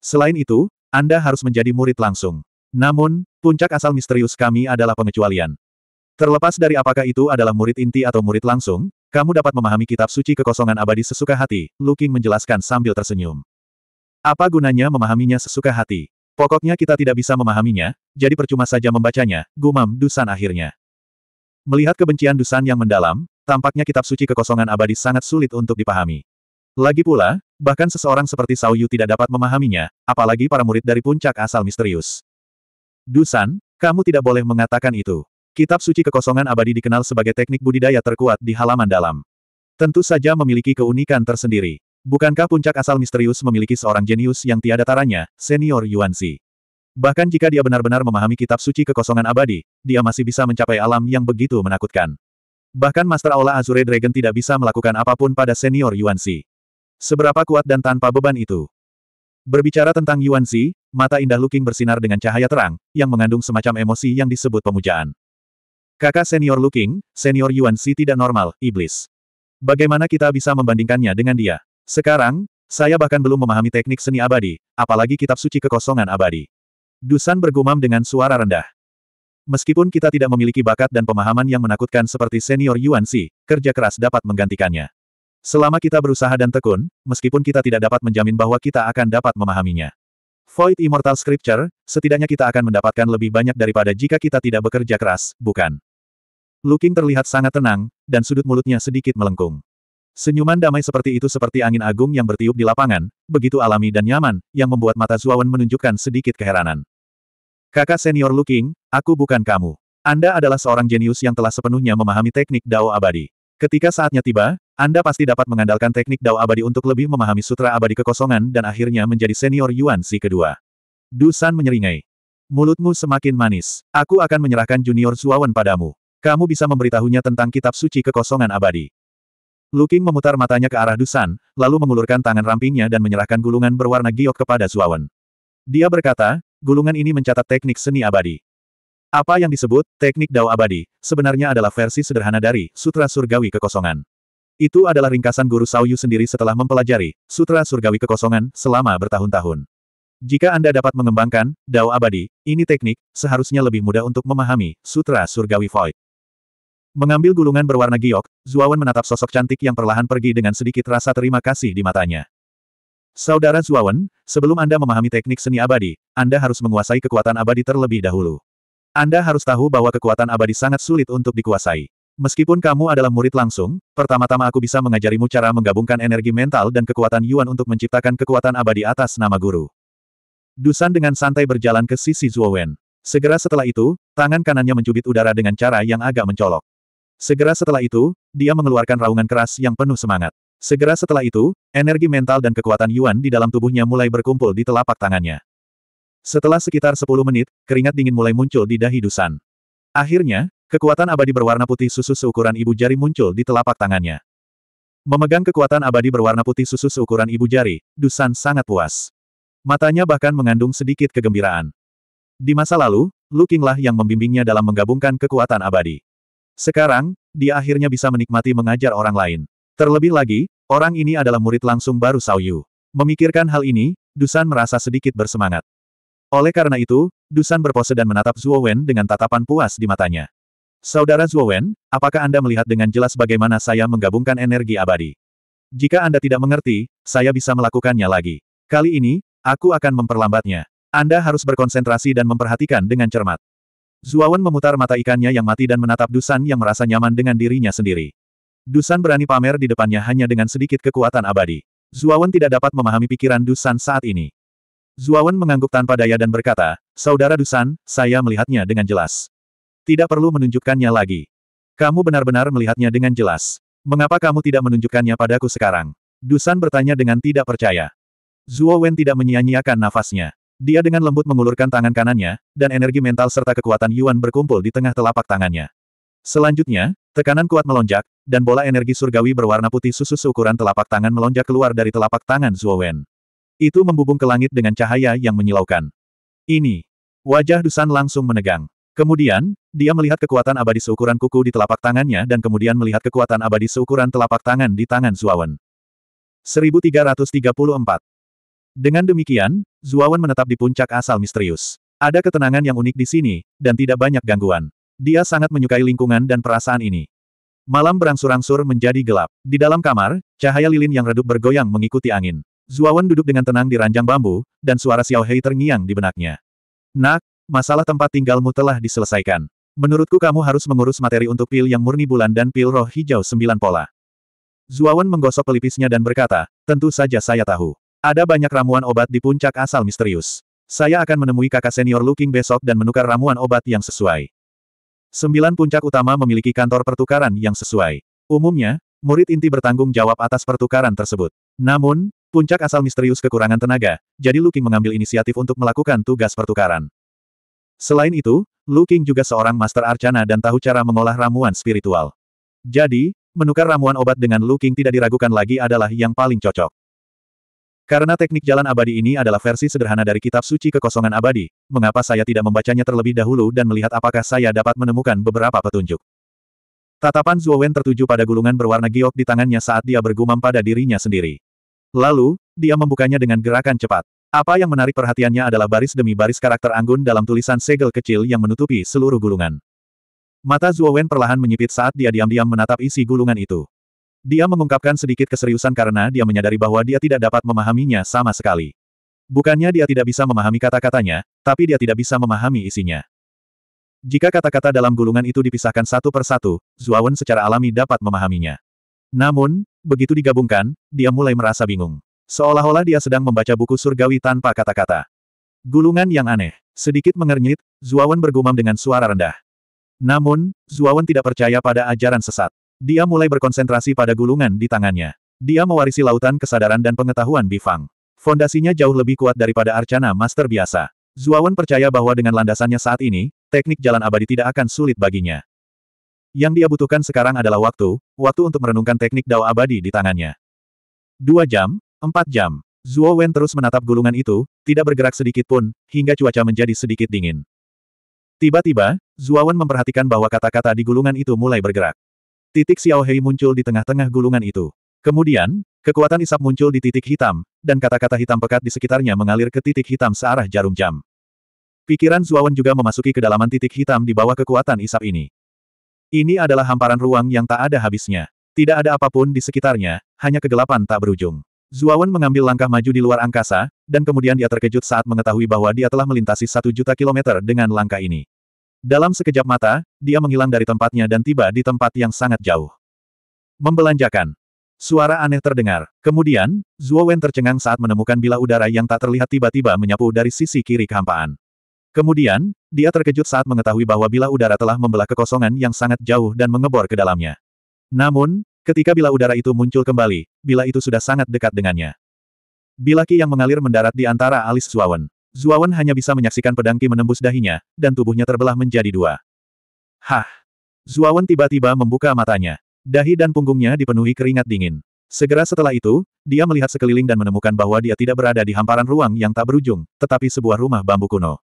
Selain itu, Anda harus menjadi murid langsung. Namun, puncak asal misterius kami adalah pengecualian. Terlepas dari apakah itu adalah murid inti atau murid langsung, kamu dapat memahami kitab suci kekosongan abadi sesuka hati, Luking menjelaskan sambil tersenyum. Apa gunanya memahaminya sesuka hati? Pokoknya kita tidak bisa memahaminya, jadi percuma saja membacanya, gumam Dusan akhirnya. Melihat kebencian Dusan yang mendalam, tampaknya kitab suci kekosongan abadi sangat sulit untuk dipahami. Lagi pula, bahkan seseorang seperti Sao tidak dapat memahaminya, apalagi para murid dari puncak asal misterius. Dusan, kamu tidak boleh mengatakan itu. Kitab suci kekosongan abadi dikenal sebagai teknik budidaya terkuat di halaman dalam. Tentu saja memiliki keunikan tersendiri. Bukankah puncak asal misterius memiliki seorang jenius yang tiada taranya, senior Yuanzi? Bahkan jika dia benar-benar memahami kitab suci kekosongan abadi, dia masih bisa mencapai alam yang begitu menakutkan. Bahkan Master Aula Azure Dragon tidak bisa melakukan apapun pada senior Yuan Xi. Seberapa kuat dan tanpa beban itu. Berbicara tentang Yuan Xi, mata indah Looking bersinar dengan cahaya terang, yang mengandung semacam emosi yang disebut pemujaan. Kakak senior Looking, senior Yuan Xi tidak normal, iblis. Bagaimana kita bisa membandingkannya dengan dia? Sekarang, saya bahkan belum memahami teknik seni abadi, apalagi kitab suci kekosongan abadi. Dusan bergumam dengan suara rendah. Meskipun kita tidak memiliki bakat dan pemahaman yang menakutkan seperti senior Yuan Xi, kerja keras dapat menggantikannya. Selama kita berusaha dan tekun, meskipun kita tidak dapat menjamin bahwa kita akan dapat memahaminya. Void Immortal Scripture, setidaknya kita akan mendapatkan lebih banyak daripada jika kita tidak bekerja keras, bukan? Looking terlihat sangat tenang, dan sudut mulutnya sedikit melengkung. Senyuman damai seperti itu seperti angin agung yang bertiup di lapangan, begitu alami dan nyaman, yang membuat mata Zuawan menunjukkan sedikit keheranan. Kakak senior Looking, Aku bukan kamu. Anda adalah seorang jenius yang telah sepenuhnya memahami teknik Dao abadi. Ketika saatnya tiba, Anda pasti dapat mengandalkan teknik Dao abadi untuk lebih memahami sutra abadi kekosongan dan akhirnya menjadi senior Yuan Si kedua. Dusan menyeringai. Mulutmu semakin manis. Aku akan menyerahkan junior Zuawan padamu. Kamu bisa memberitahunya tentang kitab suci kekosongan abadi. Luking memutar matanya ke arah Dusan, lalu mengulurkan tangan rampingnya dan menyerahkan gulungan berwarna giok kepada Zuawan. Dia berkata, gulungan ini mencatat teknik seni abadi. Apa yang disebut teknik Dao abadi sebenarnya adalah versi sederhana dari Sutra Surgawi Kekosongan. Itu adalah ringkasan guru Sauyu sendiri setelah mempelajari Sutra Surgawi Kekosongan selama bertahun-tahun. Jika Anda dapat mengembangkan Dao abadi, ini teknik seharusnya lebih mudah untuk memahami Sutra Surgawi Void. Mengambil gulungan berwarna giok, Zuawan menatap sosok cantik yang perlahan pergi dengan sedikit rasa terima kasih di matanya. Saudara Zuawan, sebelum Anda memahami teknik seni abadi, Anda harus menguasai kekuatan abadi terlebih dahulu. Anda harus tahu bahwa kekuatan abadi sangat sulit untuk dikuasai. Meskipun kamu adalah murid langsung, pertama-tama aku bisa mengajarimu cara menggabungkan energi mental dan kekuatan Yuan untuk menciptakan kekuatan abadi atas nama guru. Dusan dengan santai berjalan ke sisi Zuowen. Segera setelah itu, tangan kanannya mencubit udara dengan cara yang agak mencolok. Segera setelah itu, dia mengeluarkan raungan keras yang penuh semangat. Segera setelah itu, energi mental dan kekuatan Yuan di dalam tubuhnya mulai berkumpul di telapak tangannya. Setelah sekitar 10 menit, keringat dingin mulai muncul di dahi Dusan. Akhirnya, kekuatan abadi berwarna putih susu seukuran ibu jari muncul di telapak tangannya. Memegang kekuatan abadi berwarna putih susu seukuran ibu jari, Dusan sangat puas. Matanya bahkan mengandung sedikit kegembiraan. Di masa lalu, Lu Qinglah yang membimbingnya dalam menggabungkan kekuatan abadi. Sekarang, dia akhirnya bisa menikmati mengajar orang lain. Terlebih lagi, orang ini adalah murid langsung baru Sao Yu. Memikirkan hal ini, Dusan merasa sedikit bersemangat. Oleh karena itu, Dusan berpose dan menatap Zuo Wen dengan tatapan puas di matanya. Saudara Zuo Wen, apakah Anda melihat dengan jelas bagaimana saya menggabungkan energi abadi? Jika Anda tidak mengerti, saya bisa melakukannya lagi. Kali ini, aku akan memperlambatnya. Anda harus berkonsentrasi dan memperhatikan dengan cermat. Zuo Wen memutar mata ikannya yang mati dan menatap Dusan yang merasa nyaman dengan dirinya sendiri. Dusan berani pamer di depannya hanya dengan sedikit kekuatan abadi. Zuo Wen tidak dapat memahami pikiran Dusan saat ini. Zuawan mengangguk tanpa daya dan berkata, Saudara Dusan, saya melihatnya dengan jelas. Tidak perlu menunjukkannya lagi. Kamu benar-benar melihatnya dengan jelas. Mengapa kamu tidak menunjukkannya padaku sekarang? Dusan bertanya dengan tidak percaya. Zuo Wen tidak menyia-nyiakan nafasnya. Dia dengan lembut mengulurkan tangan kanannya, dan energi mental serta kekuatan Yuan berkumpul di tengah telapak tangannya. Selanjutnya, tekanan kuat melonjak, dan bola energi surgawi berwarna putih susu seukuran telapak tangan melonjak keluar dari telapak tangan Zuo Wen. Itu membubung ke langit dengan cahaya yang menyilaukan. Ini. Wajah Dusan langsung menegang. Kemudian, dia melihat kekuatan abadi seukuran kuku di telapak tangannya dan kemudian melihat kekuatan abadi seukuran telapak tangan di tangan Zuawan. 1334 Dengan demikian, Zuawan menetap di puncak asal misterius. Ada ketenangan yang unik di sini, dan tidak banyak gangguan. Dia sangat menyukai lingkungan dan perasaan ini. Malam berangsur-angsur menjadi gelap. Di dalam kamar, cahaya lilin yang redup bergoyang mengikuti angin. Zuawan duduk dengan tenang di ranjang bambu, dan suara Xiao Hei terngiang di benaknya. Nak, masalah tempat tinggalmu telah diselesaikan. Menurutku kamu harus mengurus materi untuk pil yang murni bulan dan pil roh hijau sembilan pola. Zuawan menggosok pelipisnya dan berkata, tentu saja saya tahu. Ada banyak ramuan obat di puncak asal misterius. Saya akan menemui kakak senior Looking besok dan menukar ramuan obat yang sesuai. Sembilan puncak utama memiliki kantor pertukaran yang sesuai. Umumnya, murid inti bertanggung jawab atas pertukaran tersebut. Namun, Puncak asal misterius kekurangan tenaga, jadi Lu King mengambil inisiatif untuk melakukan tugas pertukaran. Selain itu, Lu King juga seorang master arcana dan tahu cara mengolah ramuan spiritual. Jadi, menukar ramuan obat dengan Lu King tidak diragukan lagi adalah yang paling cocok. Karena teknik jalan abadi ini adalah versi sederhana dari kitab suci kekosongan abadi, mengapa saya tidak membacanya terlebih dahulu dan melihat apakah saya dapat menemukan beberapa petunjuk. Tatapan Zuowen tertuju pada gulungan berwarna giok di tangannya saat dia bergumam pada dirinya sendiri. Lalu, dia membukanya dengan gerakan cepat. Apa yang menarik perhatiannya adalah baris demi baris karakter anggun dalam tulisan segel kecil yang menutupi seluruh gulungan. Mata Wen perlahan menyipit saat dia diam-diam menatap isi gulungan itu. Dia mengungkapkan sedikit keseriusan karena dia menyadari bahwa dia tidak dapat memahaminya sama sekali. Bukannya dia tidak bisa memahami kata-katanya, tapi dia tidak bisa memahami isinya. Jika kata-kata dalam gulungan itu dipisahkan satu persatu, Wen secara alami dapat memahaminya. Namun, begitu digabungkan, dia mulai merasa bingung. Seolah-olah dia sedang membaca buku surgawi tanpa kata-kata. Gulungan yang aneh. Sedikit mengernyit, Zuawan bergumam dengan suara rendah. Namun, Zuawan tidak percaya pada ajaran sesat. Dia mulai berkonsentrasi pada gulungan di tangannya. Dia mewarisi lautan kesadaran dan pengetahuan Bifang. Fondasinya jauh lebih kuat daripada arcana master biasa. Zuawan percaya bahwa dengan landasannya saat ini, teknik jalan abadi tidak akan sulit baginya. Yang dia butuhkan sekarang adalah waktu, waktu untuk merenungkan teknik dao abadi di tangannya. Dua jam, empat jam. Zuo Wen terus menatap gulungan itu, tidak bergerak sedikit pun, hingga cuaca menjadi sedikit dingin. Tiba-tiba, Zuo Wen memperhatikan bahwa kata-kata di gulungan itu mulai bergerak. Titik Xiao Hei muncul di tengah-tengah gulungan itu. Kemudian, kekuatan isap muncul di titik hitam, dan kata-kata hitam pekat di sekitarnya mengalir ke titik hitam searah jarum jam. Pikiran Wen juga memasuki kedalaman titik hitam di bawah kekuatan isap ini. Ini adalah hamparan ruang yang tak ada habisnya. Tidak ada apapun di sekitarnya, hanya kegelapan tak berujung. Zuawan mengambil langkah maju di luar angkasa, dan kemudian dia terkejut saat mengetahui bahwa dia telah melintasi satu juta kilometer dengan langkah ini. Dalam sekejap mata, dia menghilang dari tempatnya dan tiba di tempat yang sangat jauh. Membelanjakan. Suara aneh terdengar. Kemudian, Zuo tercengang saat menemukan bila udara yang tak terlihat tiba-tiba menyapu dari sisi kiri kehampaan. Kemudian, dia terkejut saat mengetahui bahwa bila udara telah membelah kekosongan yang sangat jauh dan mengebor ke dalamnya. Namun, ketika bila udara itu muncul kembali, bila itu sudah sangat dekat dengannya. Bila ki yang mengalir mendarat di antara alis Zuawan. Zuawan hanya bisa menyaksikan pedang ki menembus dahinya, dan tubuhnya terbelah menjadi dua. Hah! Zuawan tiba-tiba membuka matanya. Dahi dan punggungnya dipenuhi keringat dingin. Segera setelah itu, dia melihat sekeliling dan menemukan bahwa dia tidak berada di hamparan ruang yang tak berujung, tetapi sebuah rumah bambu kuno.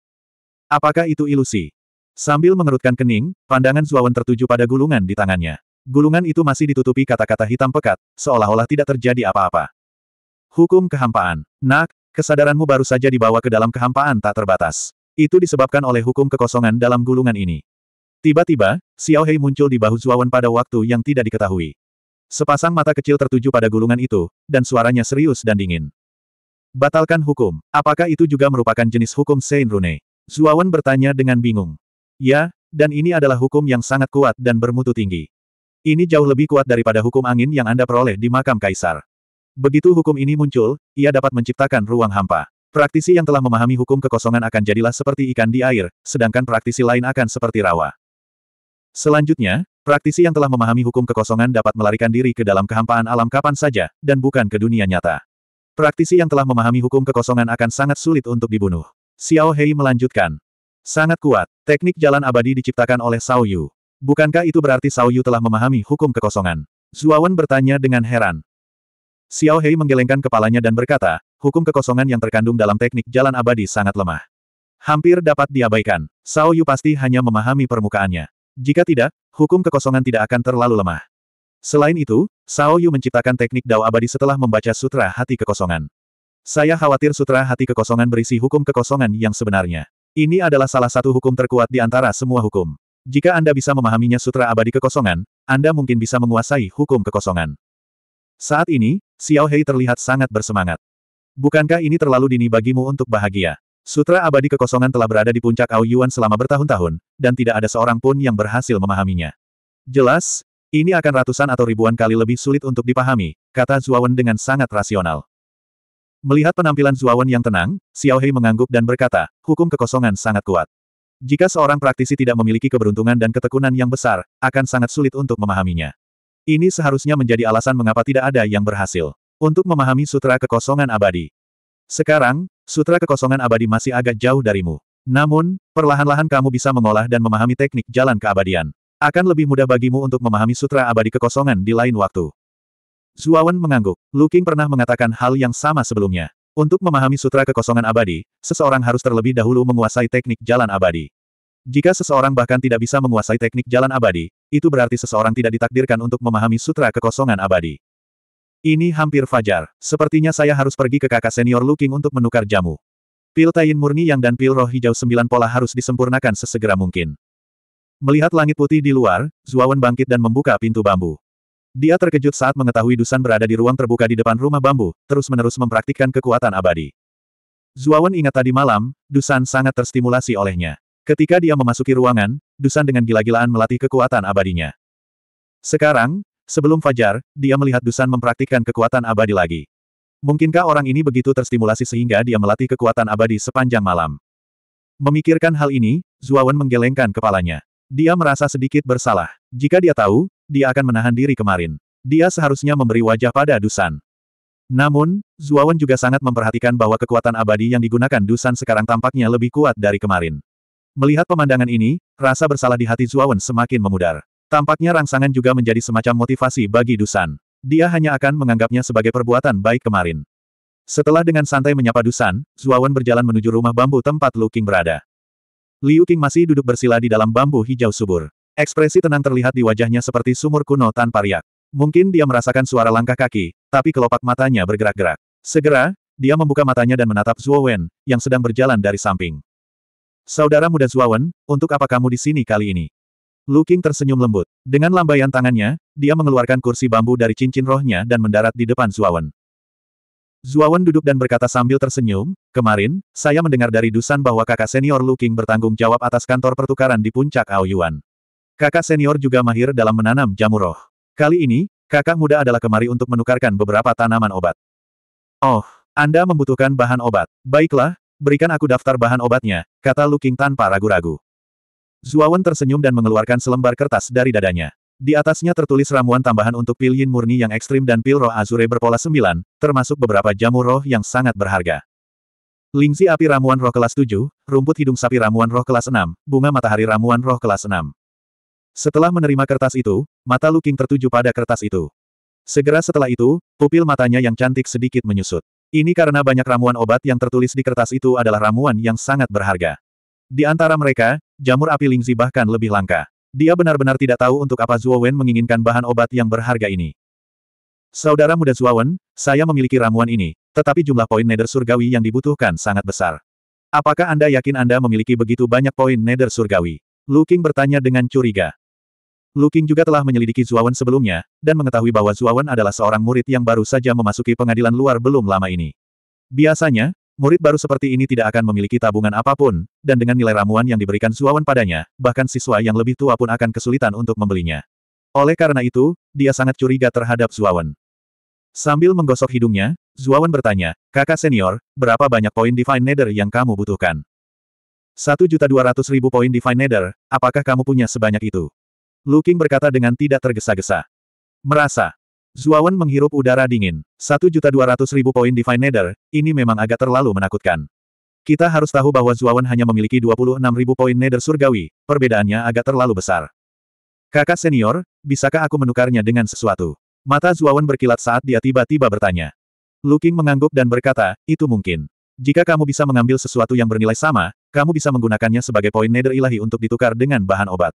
Apakah itu ilusi? Sambil mengerutkan kening, pandangan Zuawan tertuju pada gulungan di tangannya. Gulungan itu masih ditutupi kata-kata hitam pekat, seolah-olah tidak terjadi apa-apa. Hukum kehampaan. Nak, kesadaranmu baru saja dibawa ke dalam kehampaan tak terbatas. Itu disebabkan oleh hukum kekosongan dalam gulungan ini. Tiba-tiba, Xiao Hei muncul di bahu Zuawan pada waktu yang tidak diketahui. Sepasang mata kecil tertuju pada gulungan itu, dan suaranya serius dan dingin. Batalkan hukum. Apakah itu juga merupakan jenis hukum Sein Rune? Zuawan bertanya dengan bingung. Ya, dan ini adalah hukum yang sangat kuat dan bermutu tinggi. Ini jauh lebih kuat daripada hukum angin yang Anda peroleh di makam kaisar. Begitu hukum ini muncul, ia dapat menciptakan ruang hampa. Praktisi yang telah memahami hukum kekosongan akan jadilah seperti ikan di air, sedangkan praktisi lain akan seperti rawa. Selanjutnya, praktisi yang telah memahami hukum kekosongan dapat melarikan diri ke dalam kehampaan alam kapan saja, dan bukan ke dunia nyata. Praktisi yang telah memahami hukum kekosongan akan sangat sulit untuk dibunuh. Xiao Hei melanjutkan. Sangat kuat, teknik jalan abadi diciptakan oleh Sao Yu. Bukankah itu berarti Sao Yu telah memahami hukum kekosongan? Zuawan bertanya dengan heran. Xiao Hei menggelengkan kepalanya dan berkata, hukum kekosongan yang terkandung dalam teknik jalan abadi sangat lemah. Hampir dapat diabaikan. Sao Yu pasti hanya memahami permukaannya. Jika tidak, hukum kekosongan tidak akan terlalu lemah. Selain itu, Sao Yu menciptakan teknik Dao abadi setelah membaca sutra hati kekosongan. Saya khawatir sutra hati kekosongan berisi hukum kekosongan yang sebenarnya. Ini adalah salah satu hukum terkuat di antara semua hukum. Jika Anda bisa memahaminya sutra abadi kekosongan, Anda mungkin bisa menguasai hukum kekosongan. Saat ini, Xiao Hei terlihat sangat bersemangat. Bukankah ini terlalu dini bagimu untuk bahagia? Sutra abadi kekosongan telah berada di puncak Ao Yuan selama bertahun-tahun, dan tidak ada seorang pun yang berhasil memahaminya. Jelas, ini akan ratusan atau ribuan kali lebih sulit untuk dipahami, kata Zuawan dengan sangat rasional. Melihat penampilan Zuawan yang tenang, Xiao Hei mengangguk dan berkata, hukum kekosongan sangat kuat. Jika seorang praktisi tidak memiliki keberuntungan dan ketekunan yang besar, akan sangat sulit untuk memahaminya. Ini seharusnya menjadi alasan mengapa tidak ada yang berhasil. Untuk memahami sutra kekosongan abadi. Sekarang, sutra kekosongan abadi masih agak jauh darimu. Namun, perlahan-lahan kamu bisa mengolah dan memahami teknik jalan keabadian. Akan lebih mudah bagimu untuk memahami sutra abadi kekosongan di lain waktu. Zuawan mengangguk. Lu pernah mengatakan hal yang sama sebelumnya. Untuk memahami sutra kekosongan abadi, seseorang harus terlebih dahulu menguasai teknik jalan abadi. Jika seseorang bahkan tidak bisa menguasai teknik jalan abadi, itu berarti seseorang tidak ditakdirkan untuk memahami sutra kekosongan abadi. Ini hampir fajar. Sepertinya saya harus pergi ke kakak senior Lu untuk menukar jamu. Pil tain murni yang dan pil roh hijau sembilan pola harus disempurnakan sesegera mungkin. Melihat langit putih di luar, Zuawan bangkit dan membuka pintu bambu. Dia terkejut saat mengetahui Dusan berada di ruang terbuka di depan rumah bambu, terus-menerus mempraktikkan kekuatan abadi. Zuawan ingat tadi malam, Dusan sangat terstimulasi olehnya. Ketika dia memasuki ruangan, Dusan dengan gila-gilaan melatih kekuatan abadinya. Sekarang, sebelum Fajar, dia melihat Dusan mempraktikkan kekuatan abadi lagi. Mungkinkah orang ini begitu terstimulasi sehingga dia melatih kekuatan abadi sepanjang malam? Memikirkan hal ini, Zuawan menggelengkan kepalanya. Dia merasa sedikit bersalah. Jika dia tahu, dia akan menahan diri kemarin. Dia seharusnya memberi wajah pada Dusan. Namun, Zuawan juga sangat memperhatikan bahwa kekuatan abadi yang digunakan Dusan sekarang tampaknya lebih kuat dari kemarin. Melihat pemandangan ini, rasa bersalah di hati Zuawan semakin memudar. Tampaknya rangsangan juga menjadi semacam motivasi bagi Dusan. Dia hanya akan menganggapnya sebagai perbuatan baik kemarin. Setelah dengan santai menyapa Dusan, Zuawan berjalan menuju rumah bambu tempat Luking berada. Liu Qing masih duduk bersila di dalam bambu hijau subur. Ekspresi tenang terlihat di wajahnya seperti sumur kuno tanpa riak. Mungkin dia merasakan suara langkah kaki, tapi kelopak matanya bergerak-gerak. Segera, dia membuka matanya dan menatap Zhuo Wen, yang sedang berjalan dari samping. Saudara muda Zhuo Wen, untuk apa kamu di sini kali ini? Lu Qing tersenyum lembut. Dengan lambaian tangannya, dia mengeluarkan kursi bambu dari cincin rohnya dan mendarat di depan Zhuo Wen. Zuawan duduk dan berkata sambil tersenyum, kemarin, saya mendengar dari Dusan bahwa kakak senior Lu King bertanggung jawab atas kantor pertukaran di puncak Aoyuan. Kakak senior juga mahir dalam menanam jamur roh. Kali ini, kakak muda adalah kemari untuk menukarkan beberapa tanaman obat. Oh, Anda membutuhkan bahan obat. Baiklah, berikan aku daftar bahan obatnya, kata Lu King tanpa ragu-ragu. Zuawan tersenyum dan mengeluarkan selembar kertas dari dadanya. Di atasnya tertulis ramuan tambahan untuk pil yin murni yang ekstrim dan pil roh azure berpola sembilan, termasuk beberapa jamur roh yang sangat berharga. Lingzi api ramuan roh kelas 7, rumput hidung sapi ramuan roh kelas 6, bunga matahari ramuan roh kelas 6. Setelah menerima kertas itu, mata Luking tertuju pada kertas itu. Segera setelah itu, pupil matanya yang cantik sedikit menyusut. Ini karena banyak ramuan obat yang tertulis di kertas itu adalah ramuan yang sangat berharga. Di antara mereka, jamur api lingzi bahkan lebih langka. Dia benar-benar tidak tahu untuk apa Zuo Wen menginginkan bahan obat yang berharga ini. Saudara muda Zuo Wen, saya memiliki ramuan ini, tetapi jumlah poin nether surgawi yang dibutuhkan sangat besar. Apakah Anda yakin Anda memiliki begitu banyak poin nether surgawi? Luking bertanya dengan curiga. Luking juga telah menyelidiki Zuo Wen sebelumnya, dan mengetahui bahwa Zuo Wen adalah seorang murid yang baru saja memasuki pengadilan luar belum lama ini. Biasanya, Murid baru seperti ini tidak akan memiliki tabungan apapun, dan dengan nilai ramuan yang diberikan Suawan padanya, bahkan siswa yang lebih tua pun akan kesulitan untuk membelinya. Oleh karena itu, dia sangat curiga terhadap Suawan. Sambil menggosok hidungnya, Zuawan bertanya, kakak senior, berapa banyak poin Divine Nether yang kamu butuhkan? 1.200.000 poin Divine Nether, apakah kamu punya sebanyak itu? Luking berkata dengan tidak tergesa-gesa. Merasa, Zuawan menghirup udara dingin. 1.200.000 poin Divine Nether, ini memang agak terlalu menakutkan. Kita harus tahu bahwa Zuawan hanya memiliki 26.000 poin Nether surgawi, perbedaannya agak terlalu besar. Kakak senior, bisakah aku menukarnya dengan sesuatu? Mata Zuawan berkilat saat dia tiba-tiba bertanya. Luking mengangguk dan berkata, itu mungkin. Jika kamu bisa mengambil sesuatu yang bernilai sama, kamu bisa menggunakannya sebagai poin nether ilahi untuk ditukar dengan bahan obat.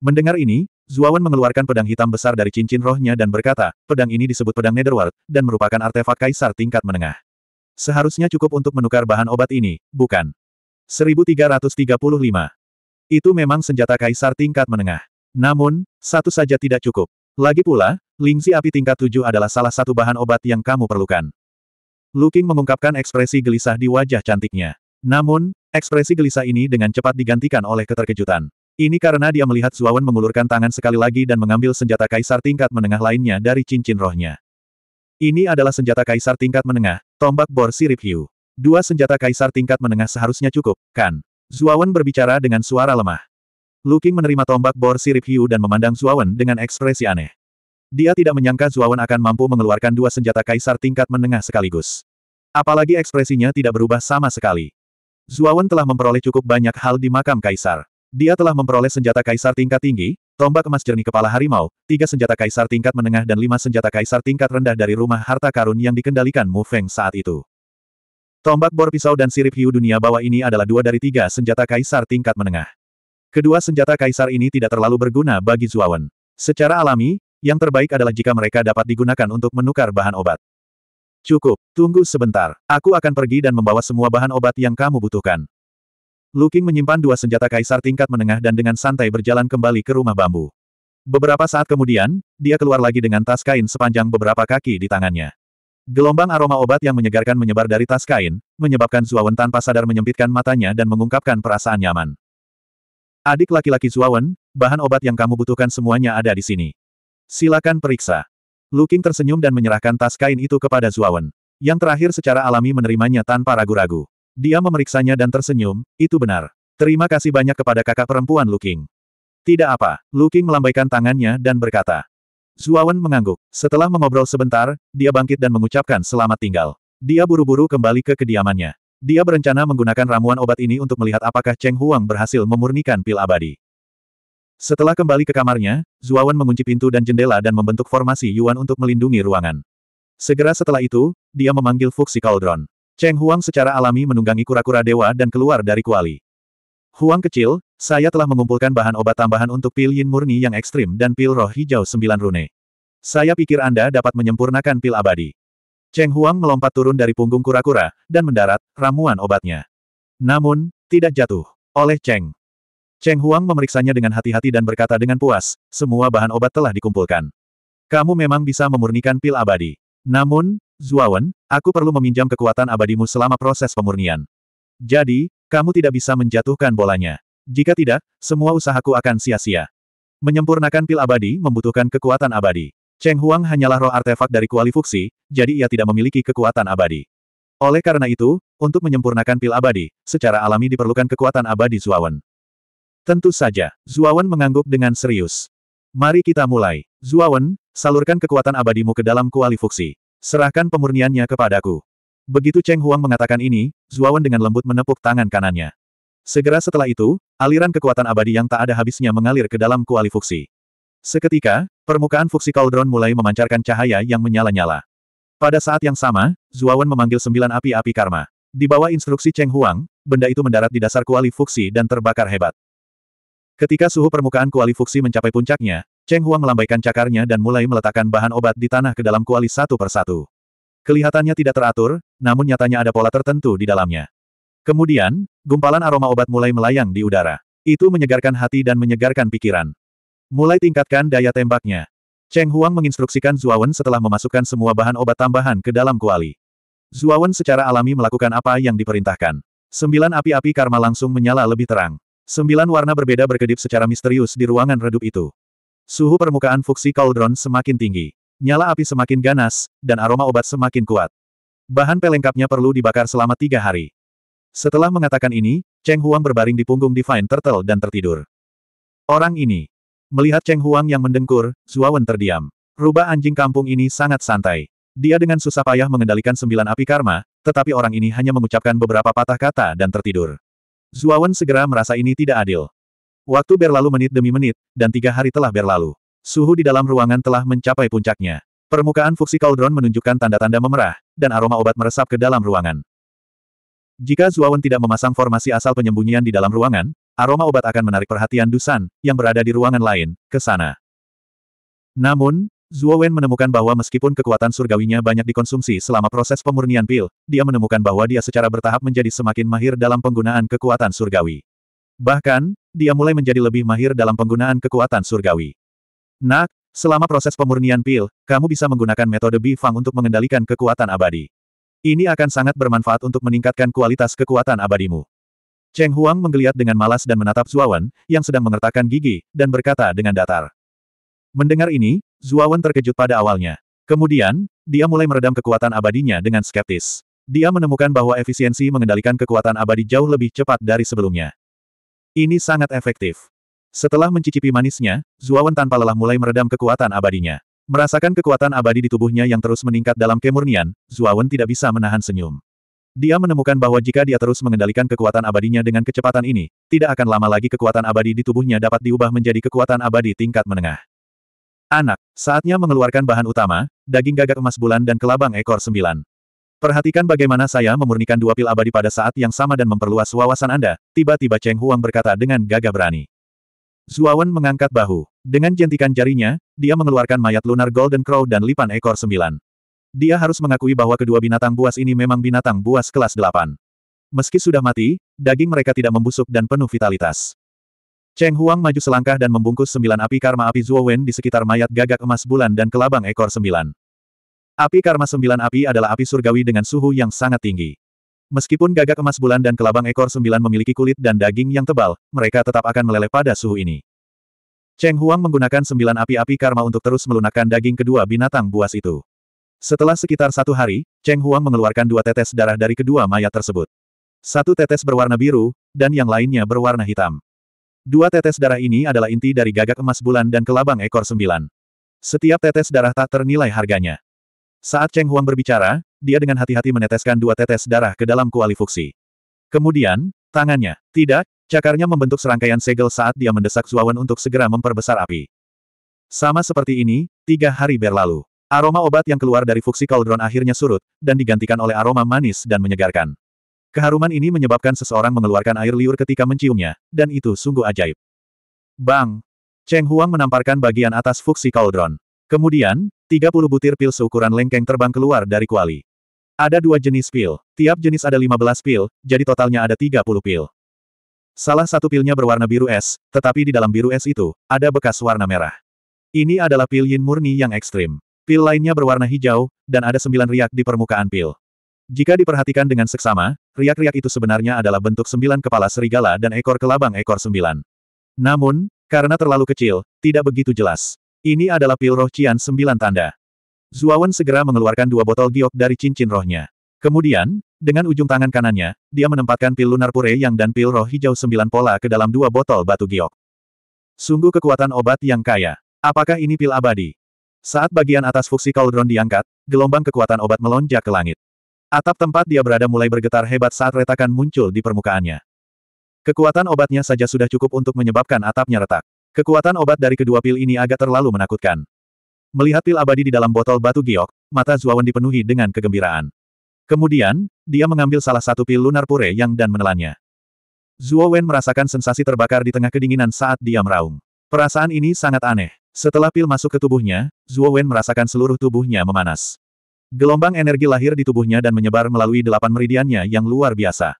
Mendengar ini, Zuawan mengeluarkan pedang hitam besar dari cincin rohnya dan berkata, pedang ini disebut pedang Netherworld, dan merupakan artefak kaisar tingkat menengah. Seharusnya cukup untuk menukar bahan obat ini, bukan? 1335. Itu memang senjata kaisar tingkat menengah. Namun, satu saja tidak cukup. Lagi pula, lingzi api tingkat tujuh adalah salah satu bahan obat yang kamu perlukan. Luking mengungkapkan ekspresi gelisah di wajah cantiknya. Namun, ekspresi gelisah ini dengan cepat digantikan oleh keterkejutan. Ini karena dia melihat Zuawan mengulurkan tangan sekali lagi dan mengambil senjata kaisar tingkat menengah lainnya dari cincin rohnya. Ini adalah senjata kaisar tingkat menengah, tombak bor sirip hiu. Dua senjata kaisar tingkat menengah seharusnya cukup, kan? Zuawan berbicara dengan suara lemah. Luking menerima tombak bor sirip hiu dan memandang Zuawan dengan ekspresi aneh. Dia tidak menyangka Zuawan akan mampu mengeluarkan dua senjata kaisar tingkat menengah sekaligus. Apalagi ekspresinya tidak berubah sama sekali. Zuawan telah memperoleh cukup banyak hal di makam kaisar. Dia telah memperoleh senjata kaisar tingkat tinggi, tombak emas jernih kepala harimau, tiga senjata kaisar tingkat menengah dan lima senjata kaisar tingkat rendah dari rumah harta karun yang dikendalikan Mu Feng saat itu. Tombak bor pisau dan sirip hiu dunia bawah ini adalah dua dari tiga senjata kaisar tingkat menengah. Kedua senjata kaisar ini tidak terlalu berguna bagi Zuawan. Secara alami, yang terbaik adalah jika mereka dapat digunakan untuk menukar bahan obat. Cukup, tunggu sebentar. Aku akan pergi dan membawa semua bahan obat yang kamu butuhkan. Lu Qing menyimpan dua senjata kaisar tingkat menengah dan dengan santai berjalan kembali ke rumah bambu. Beberapa saat kemudian, dia keluar lagi dengan tas kain sepanjang beberapa kaki di tangannya. Gelombang aroma obat yang menyegarkan menyebar dari tas kain, menyebabkan Zuawan tanpa sadar menyempitkan matanya dan mengungkapkan perasaan nyaman. Adik laki-laki Zuawan, bahan obat yang kamu butuhkan semuanya ada di sini. Silakan periksa. Lu Qing tersenyum dan menyerahkan tas kain itu kepada Zuawan. Yang terakhir secara alami menerimanya tanpa ragu-ragu. Dia memeriksanya dan tersenyum, itu benar. Terima kasih banyak kepada kakak perempuan Luking. Tidak apa, Luking melambaikan tangannya dan berkata. Zuawan mengangguk. Setelah mengobrol sebentar, dia bangkit dan mengucapkan selamat tinggal. Dia buru-buru kembali ke kediamannya. Dia berencana menggunakan ramuan obat ini untuk melihat apakah Cheng Huang berhasil memurnikan pil abadi. Setelah kembali ke kamarnya, Zuawan mengunci pintu dan jendela dan membentuk formasi Yuan untuk melindungi ruangan. Segera setelah itu, dia memanggil Fuxi Cauldron. Cheng Huang secara alami menunggangi kura-kura dewa dan keluar dari kuali. Huang kecil, saya telah mengumpulkan bahan obat tambahan untuk pil yin murni yang ekstrim dan pil roh hijau sembilan rune. Saya pikir Anda dapat menyempurnakan pil abadi. Cheng Huang melompat turun dari punggung kura-kura, dan mendarat, ramuan obatnya. Namun, tidak jatuh. Oleh Cheng. Cheng Huang memeriksanya dengan hati-hati dan berkata dengan puas, semua bahan obat telah dikumpulkan. Kamu memang bisa memurnikan pil abadi. Namun, Zuawan, Aku perlu meminjam kekuatan abadimu selama proses pemurnian. Jadi, kamu tidak bisa menjatuhkan bolanya. Jika tidak, semua usahaku akan sia-sia. Menyempurnakan pil abadi membutuhkan kekuatan abadi. Cheng Huang hanyalah roh artefak dari kualifuksi, jadi ia tidak memiliki kekuatan abadi. Oleh karena itu, untuk menyempurnakan pil abadi, secara alami diperlukan kekuatan abadi Zuawan. Tentu saja, Zuawan mengangguk dengan serius. Mari kita mulai. Zuawan, salurkan kekuatan abadimu ke dalam kualifuksi. Serahkan pemurniannya kepadaku. Begitu Cheng Huang mengatakan ini, Zuawan dengan lembut menepuk tangan kanannya. Segera setelah itu, aliran kekuatan abadi yang tak ada habisnya mengalir ke dalam kuali fuksi. Seketika, permukaan fuksi Cauldron mulai memancarkan cahaya yang menyala-nyala. Pada saat yang sama, Zuawan memanggil sembilan api-api karma. Di bawah instruksi Cheng Huang, benda itu mendarat di dasar kuali fuksi dan terbakar hebat. Ketika suhu permukaan kuali fuksi mencapai puncaknya, Cheng Huang melambaikan cakarnya dan mulai meletakkan bahan obat di tanah ke dalam kuali satu persatu. Kelihatannya tidak teratur, namun nyatanya ada pola tertentu di dalamnya. Kemudian, gumpalan aroma obat mulai melayang di udara. Itu menyegarkan hati dan menyegarkan pikiran. Mulai tingkatkan daya tembaknya. Cheng Huang menginstruksikan Zuawan setelah memasukkan semua bahan obat tambahan ke dalam kuali. Zuawan secara alami melakukan apa yang diperintahkan. Sembilan api-api karma langsung menyala lebih terang. Sembilan warna berbeda berkedip secara misterius di ruangan redup itu. Suhu permukaan fuksi cauldron semakin tinggi. Nyala api semakin ganas, dan aroma obat semakin kuat. Bahan pelengkapnya perlu dibakar selama tiga hari. Setelah mengatakan ini, Cheng Huang berbaring di punggung Divine Turtle dan tertidur. Orang ini. Melihat Cheng Huang yang mendengkur, Zuawan terdiam. Rubah anjing kampung ini sangat santai. Dia dengan susah payah mengendalikan sembilan api karma, tetapi orang ini hanya mengucapkan beberapa patah kata dan tertidur. Zuawan segera merasa ini tidak adil. Waktu berlalu menit demi menit, dan tiga hari telah berlalu. Suhu di dalam ruangan telah mencapai puncaknya. Permukaan fuksi Cauldron menunjukkan tanda-tanda memerah, dan aroma obat meresap ke dalam ruangan. Jika Zuawan tidak memasang formasi asal penyembunyian di dalam ruangan, aroma obat akan menarik perhatian Dusan, yang berada di ruangan lain, ke sana. Namun, Zuowen menemukan bahwa meskipun kekuatan surgawinya banyak dikonsumsi selama proses pemurnian pil, dia menemukan bahwa dia secara bertahap menjadi semakin mahir dalam penggunaan kekuatan surgawi. Bahkan, dia mulai menjadi lebih mahir dalam penggunaan kekuatan surgawi. Nak, selama proses pemurnian pil, kamu bisa menggunakan metode Bifang untuk mengendalikan kekuatan abadi. Ini akan sangat bermanfaat untuk meningkatkan kualitas kekuatan abadimu. Cheng Huang menggeliat dengan malas dan menatap Zuawan, yang sedang mengertakkan gigi, dan berkata dengan datar. Mendengar ini, Zuawan terkejut pada awalnya. Kemudian, dia mulai meredam kekuatan abadinya dengan skeptis. Dia menemukan bahwa efisiensi mengendalikan kekuatan abadi jauh lebih cepat dari sebelumnya. Ini sangat efektif. Setelah mencicipi manisnya, Zuawan tanpa lelah mulai meredam kekuatan abadinya. Merasakan kekuatan abadi di tubuhnya yang terus meningkat dalam kemurnian, Zuawan tidak bisa menahan senyum. Dia menemukan bahwa jika dia terus mengendalikan kekuatan abadinya dengan kecepatan ini, tidak akan lama lagi kekuatan abadi di tubuhnya dapat diubah menjadi kekuatan abadi tingkat menengah. Anak, saatnya mengeluarkan bahan utama, daging gagak emas bulan dan kelabang ekor sembilan. Perhatikan bagaimana saya memurnikan dua pil abadi pada saat yang sama dan memperluas wawasan Anda, tiba-tiba Cheng Huang berkata dengan gagah berani. Zuawan mengangkat bahu. Dengan jentikan jarinya, dia mengeluarkan mayat lunar Golden Crow dan lipan ekor sembilan. Dia harus mengakui bahwa kedua binatang buas ini memang binatang buas kelas delapan. Meski sudah mati, daging mereka tidak membusuk dan penuh vitalitas. Cheng Huang maju selangkah dan membungkus sembilan api karma api Zuowen di sekitar mayat gagak emas bulan dan kelabang ekor sembilan. Api Karma Sembilan Api adalah api surgawi dengan suhu yang sangat tinggi. Meskipun gagak emas bulan dan kelabang ekor sembilan memiliki kulit dan daging yang tebal, mereka tetap akan meleleh pada suhu ini. Cheng Huang menggunakan sembilan api-api karma untuk terus melunakkan daging kedua binatang buas itu. Setelah sekitar satu hari, Cheng Huang mengeluarkan dua tetes darah dari kedua mayat tersebut. Satu tetes berwarna biru, dan yang lainnya berwarna hitam. Dua tetes darah ini adalah inti dari gagak emas bulan dan kelabang ekor sembilan. Setiap tetes darah tak ternilai harganya. Saat Cheng Huang berbicara, dia dengan hati-hati meneteskan dua tetes darah ke dalam kuali fuksi. Kemudian, tangannya. Tidak, cakarnya membentuk serangkaian segel saat dia mendesak Zuawan untuk segera memperbesar api. Sama seperti ini, tiga hari berlalu. Aroma obat yang keluar dari fuksi kaldron akhirnya surut, dan digantikan oleh aroma manis dan menyegarkan. Keharuman ini menyebabkan seseorang mengeluarkan air liur ketika menciumnya, dan itu sungguh ajaib. Bang! Cheng Huang menamparkan bagian atas fuksi kaldron. Kemudian, 30 butir pil seukuran lengkeng terbang keluar dari kuali. Ada dua jenis pil. Tiap jenis ada 15 pil, jadi totalnya ada 30 pil. Salah satu pilnya berwarna biru es, tetapi di dalam biru es itu, ada bekas warna merah. Ini adalah pil yin murni yang ekstrim. Pil lainnya berwarna hijau, dan ada sembilan riak di permukaan pil. Jika diperhatikan dengan seksama, riak-riak itu sebenarnya adalah bentuk sembilan kepala serigala dan ekor kelabang ekor sembilan. Namun, karena terlalu kecil, tidak begitu jelas. Ini adalah pil roh Cian sembilan tanda. Zuawan segera mengeluarkan dua botol giok dari cincin rohnya. Kemudian, dengan ujung tangan kanannya, dia menempatkan pil lunar pure yang dan pil roh hijau sembilan pola ke dalam dua botol batu giok. Sungguh kekuatan obat yang kaya. Apakah ini pil abadi? Saat bagian atas fuksi cauldron diangkat, gelombang kekuatan obat melonjak ke langit. Atap tempat dia berada mulai bergetar hebat saat retakan muncul di permukaannya. Kekuatan obatnya saja sudah cukup untuk menyebabkan atapnya retak. Kekuatan obat dari kedua pil ini agak terlalu menakutkan. Melihat pil abadi di dalam botol batu giok, mata Zuawan dipenuhi dengan kegembiraan. Kemudian, dia mengambil salah satu pil lunar pure yang dan menelannya. Zuo merasakan sensasi terbakar di tengah kedinginan saat dia meraung. Perasaan ini sangat aneh. Setelah pil masuk ke tubuhnya, Zuo merasakan seluruh tubuhnya memanas. Gelombang energi lahir di tubuhnya dan menyebar melalui delapan meridiannya yang luar biasa.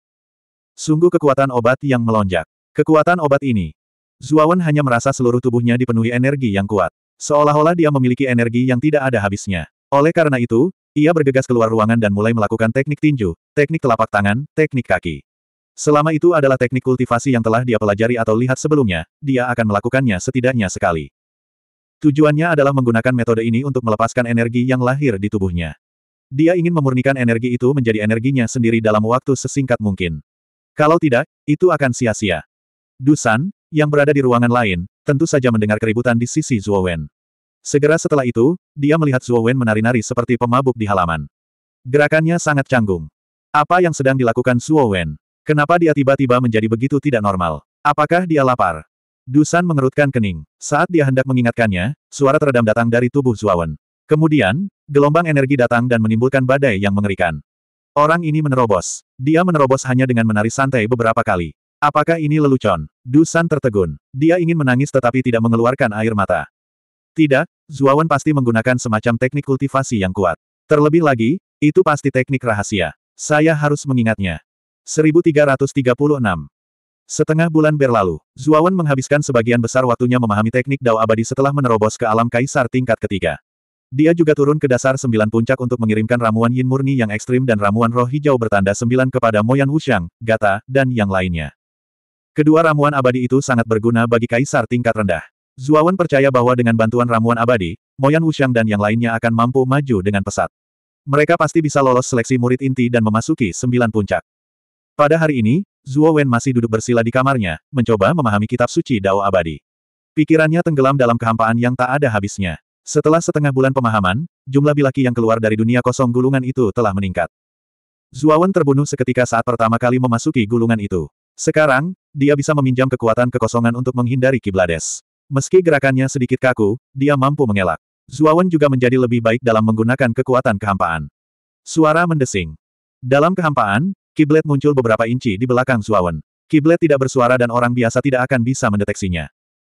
Sungguh kekuatan obat yang melonjak. Kekuatan obat ini, Zuawan hanya merasa seluruh tubuhnya dipenuhi energi yang kuat. Seolah-olah dia memiliki energi yang tidak ada habisnya. Oleh karena itu, ia bergegas keluar ruangan dan mulai melakukan teknik tinju, teknik telapak tangan, teknik kaki. Selama itu adalah teknik kultivasi yang telah dia pelajari atau lihat sebelumnya, dia akan melakukannya setidaknya sekali. Tujuannya adalah menggunakan metode ini untuk melepaskan energi yang lahir di tubuhnya. Dia ingin memurnikan energi itu menjadi energinya sendiri dalam waktu sesingkat mungkin. Kalau tidak, itu akan sia-sia. Dusan, yang berada di ruangan lain, tentu saja mendengar keributan di sisi Zhuo Wen. Segera setelah itu, dia melihat Zhuo Wen menari-nari seperti pemabuk di halaman. Gerakannya sangat canggung. Apa yang sedang dilakukan Zhuo Wen? Kenapa dia tiba-tiba menjadi begitu tidak normal? Apakah dia lapar? Dusan mengerutkan kening. Saat dia hendak mengingatkannya, suara teredam datang dari tubuh Zhuo Wen. Kemudian, gelombang energi datang dan menimbulkan badai yang mengerikan. Orang ini menerobos. Dia menerobos hanya dengan menari santai beberapa kali. Apakah ini lelucon? Dusan tertegun. Dia ingin menangis tetapi tidak mengeluarkan air mata. Tidak, Zuawan pasti menggunakan semacam teknik kultivasi yang kuat. Terlebih lagi, itu pasti teknik rahasia. Saya harus mengingatnya. 1336 Setengah bulan berlalu, Zuawan menghabiskan sebagian besar waktunya memahami teknik Dao abadi setelah menerobos ke alam kaisar tingkat ketiga. Dia juga turun ke dasar sembilan puncak untuk mengirimkan ramuan yin murni yang ekstrim dan ramuan roh hijau bertanda sembilan kepada Moyan Wuxiang, Gata, dan yang lainnya. Kedua ramuan abadi itu sangat berguna bagi kaisar tingkat rendah. Zuawan percaya bahwa dengan bantuan ramuan abadi, Moyan Wuxiang dan yang lainnya akan mampu maju dengan pesat. Mereka pasti bisa lolos seleksi murid inti dan memasuki sembilan puncak. Pada hari ini, Zuo Wen masih duduk bersila di kamarnya, mencoba memahami kitab suci Dao Abadi. Pikirannya tenggelam dalam kehampaan yang tak ada habisnya. Setelah setengah bulan pemahaman, jumlah bilaki yang keluar dari dunia kosong gulungan itu telah meningkat. Zuo Wen terbunuh seketika saat pertama kali memasuki gulungan itu. Sekarang, dia bisa meminjam kekuatan kekosongan untuk menghindari Kiblades. Meski gerakannya sedikit kaku, dia mampu mengelak. Zuawan juga menjadi lebih baik dalam menggunakan kekuatan kehampaan. Suara mendesing. Dalam kehampaan, kiblat muncul beberapa inci di belakang Zuawan. Kiblat tidak bersuara dan orang biasa tidak akan bisa mendeteksinya.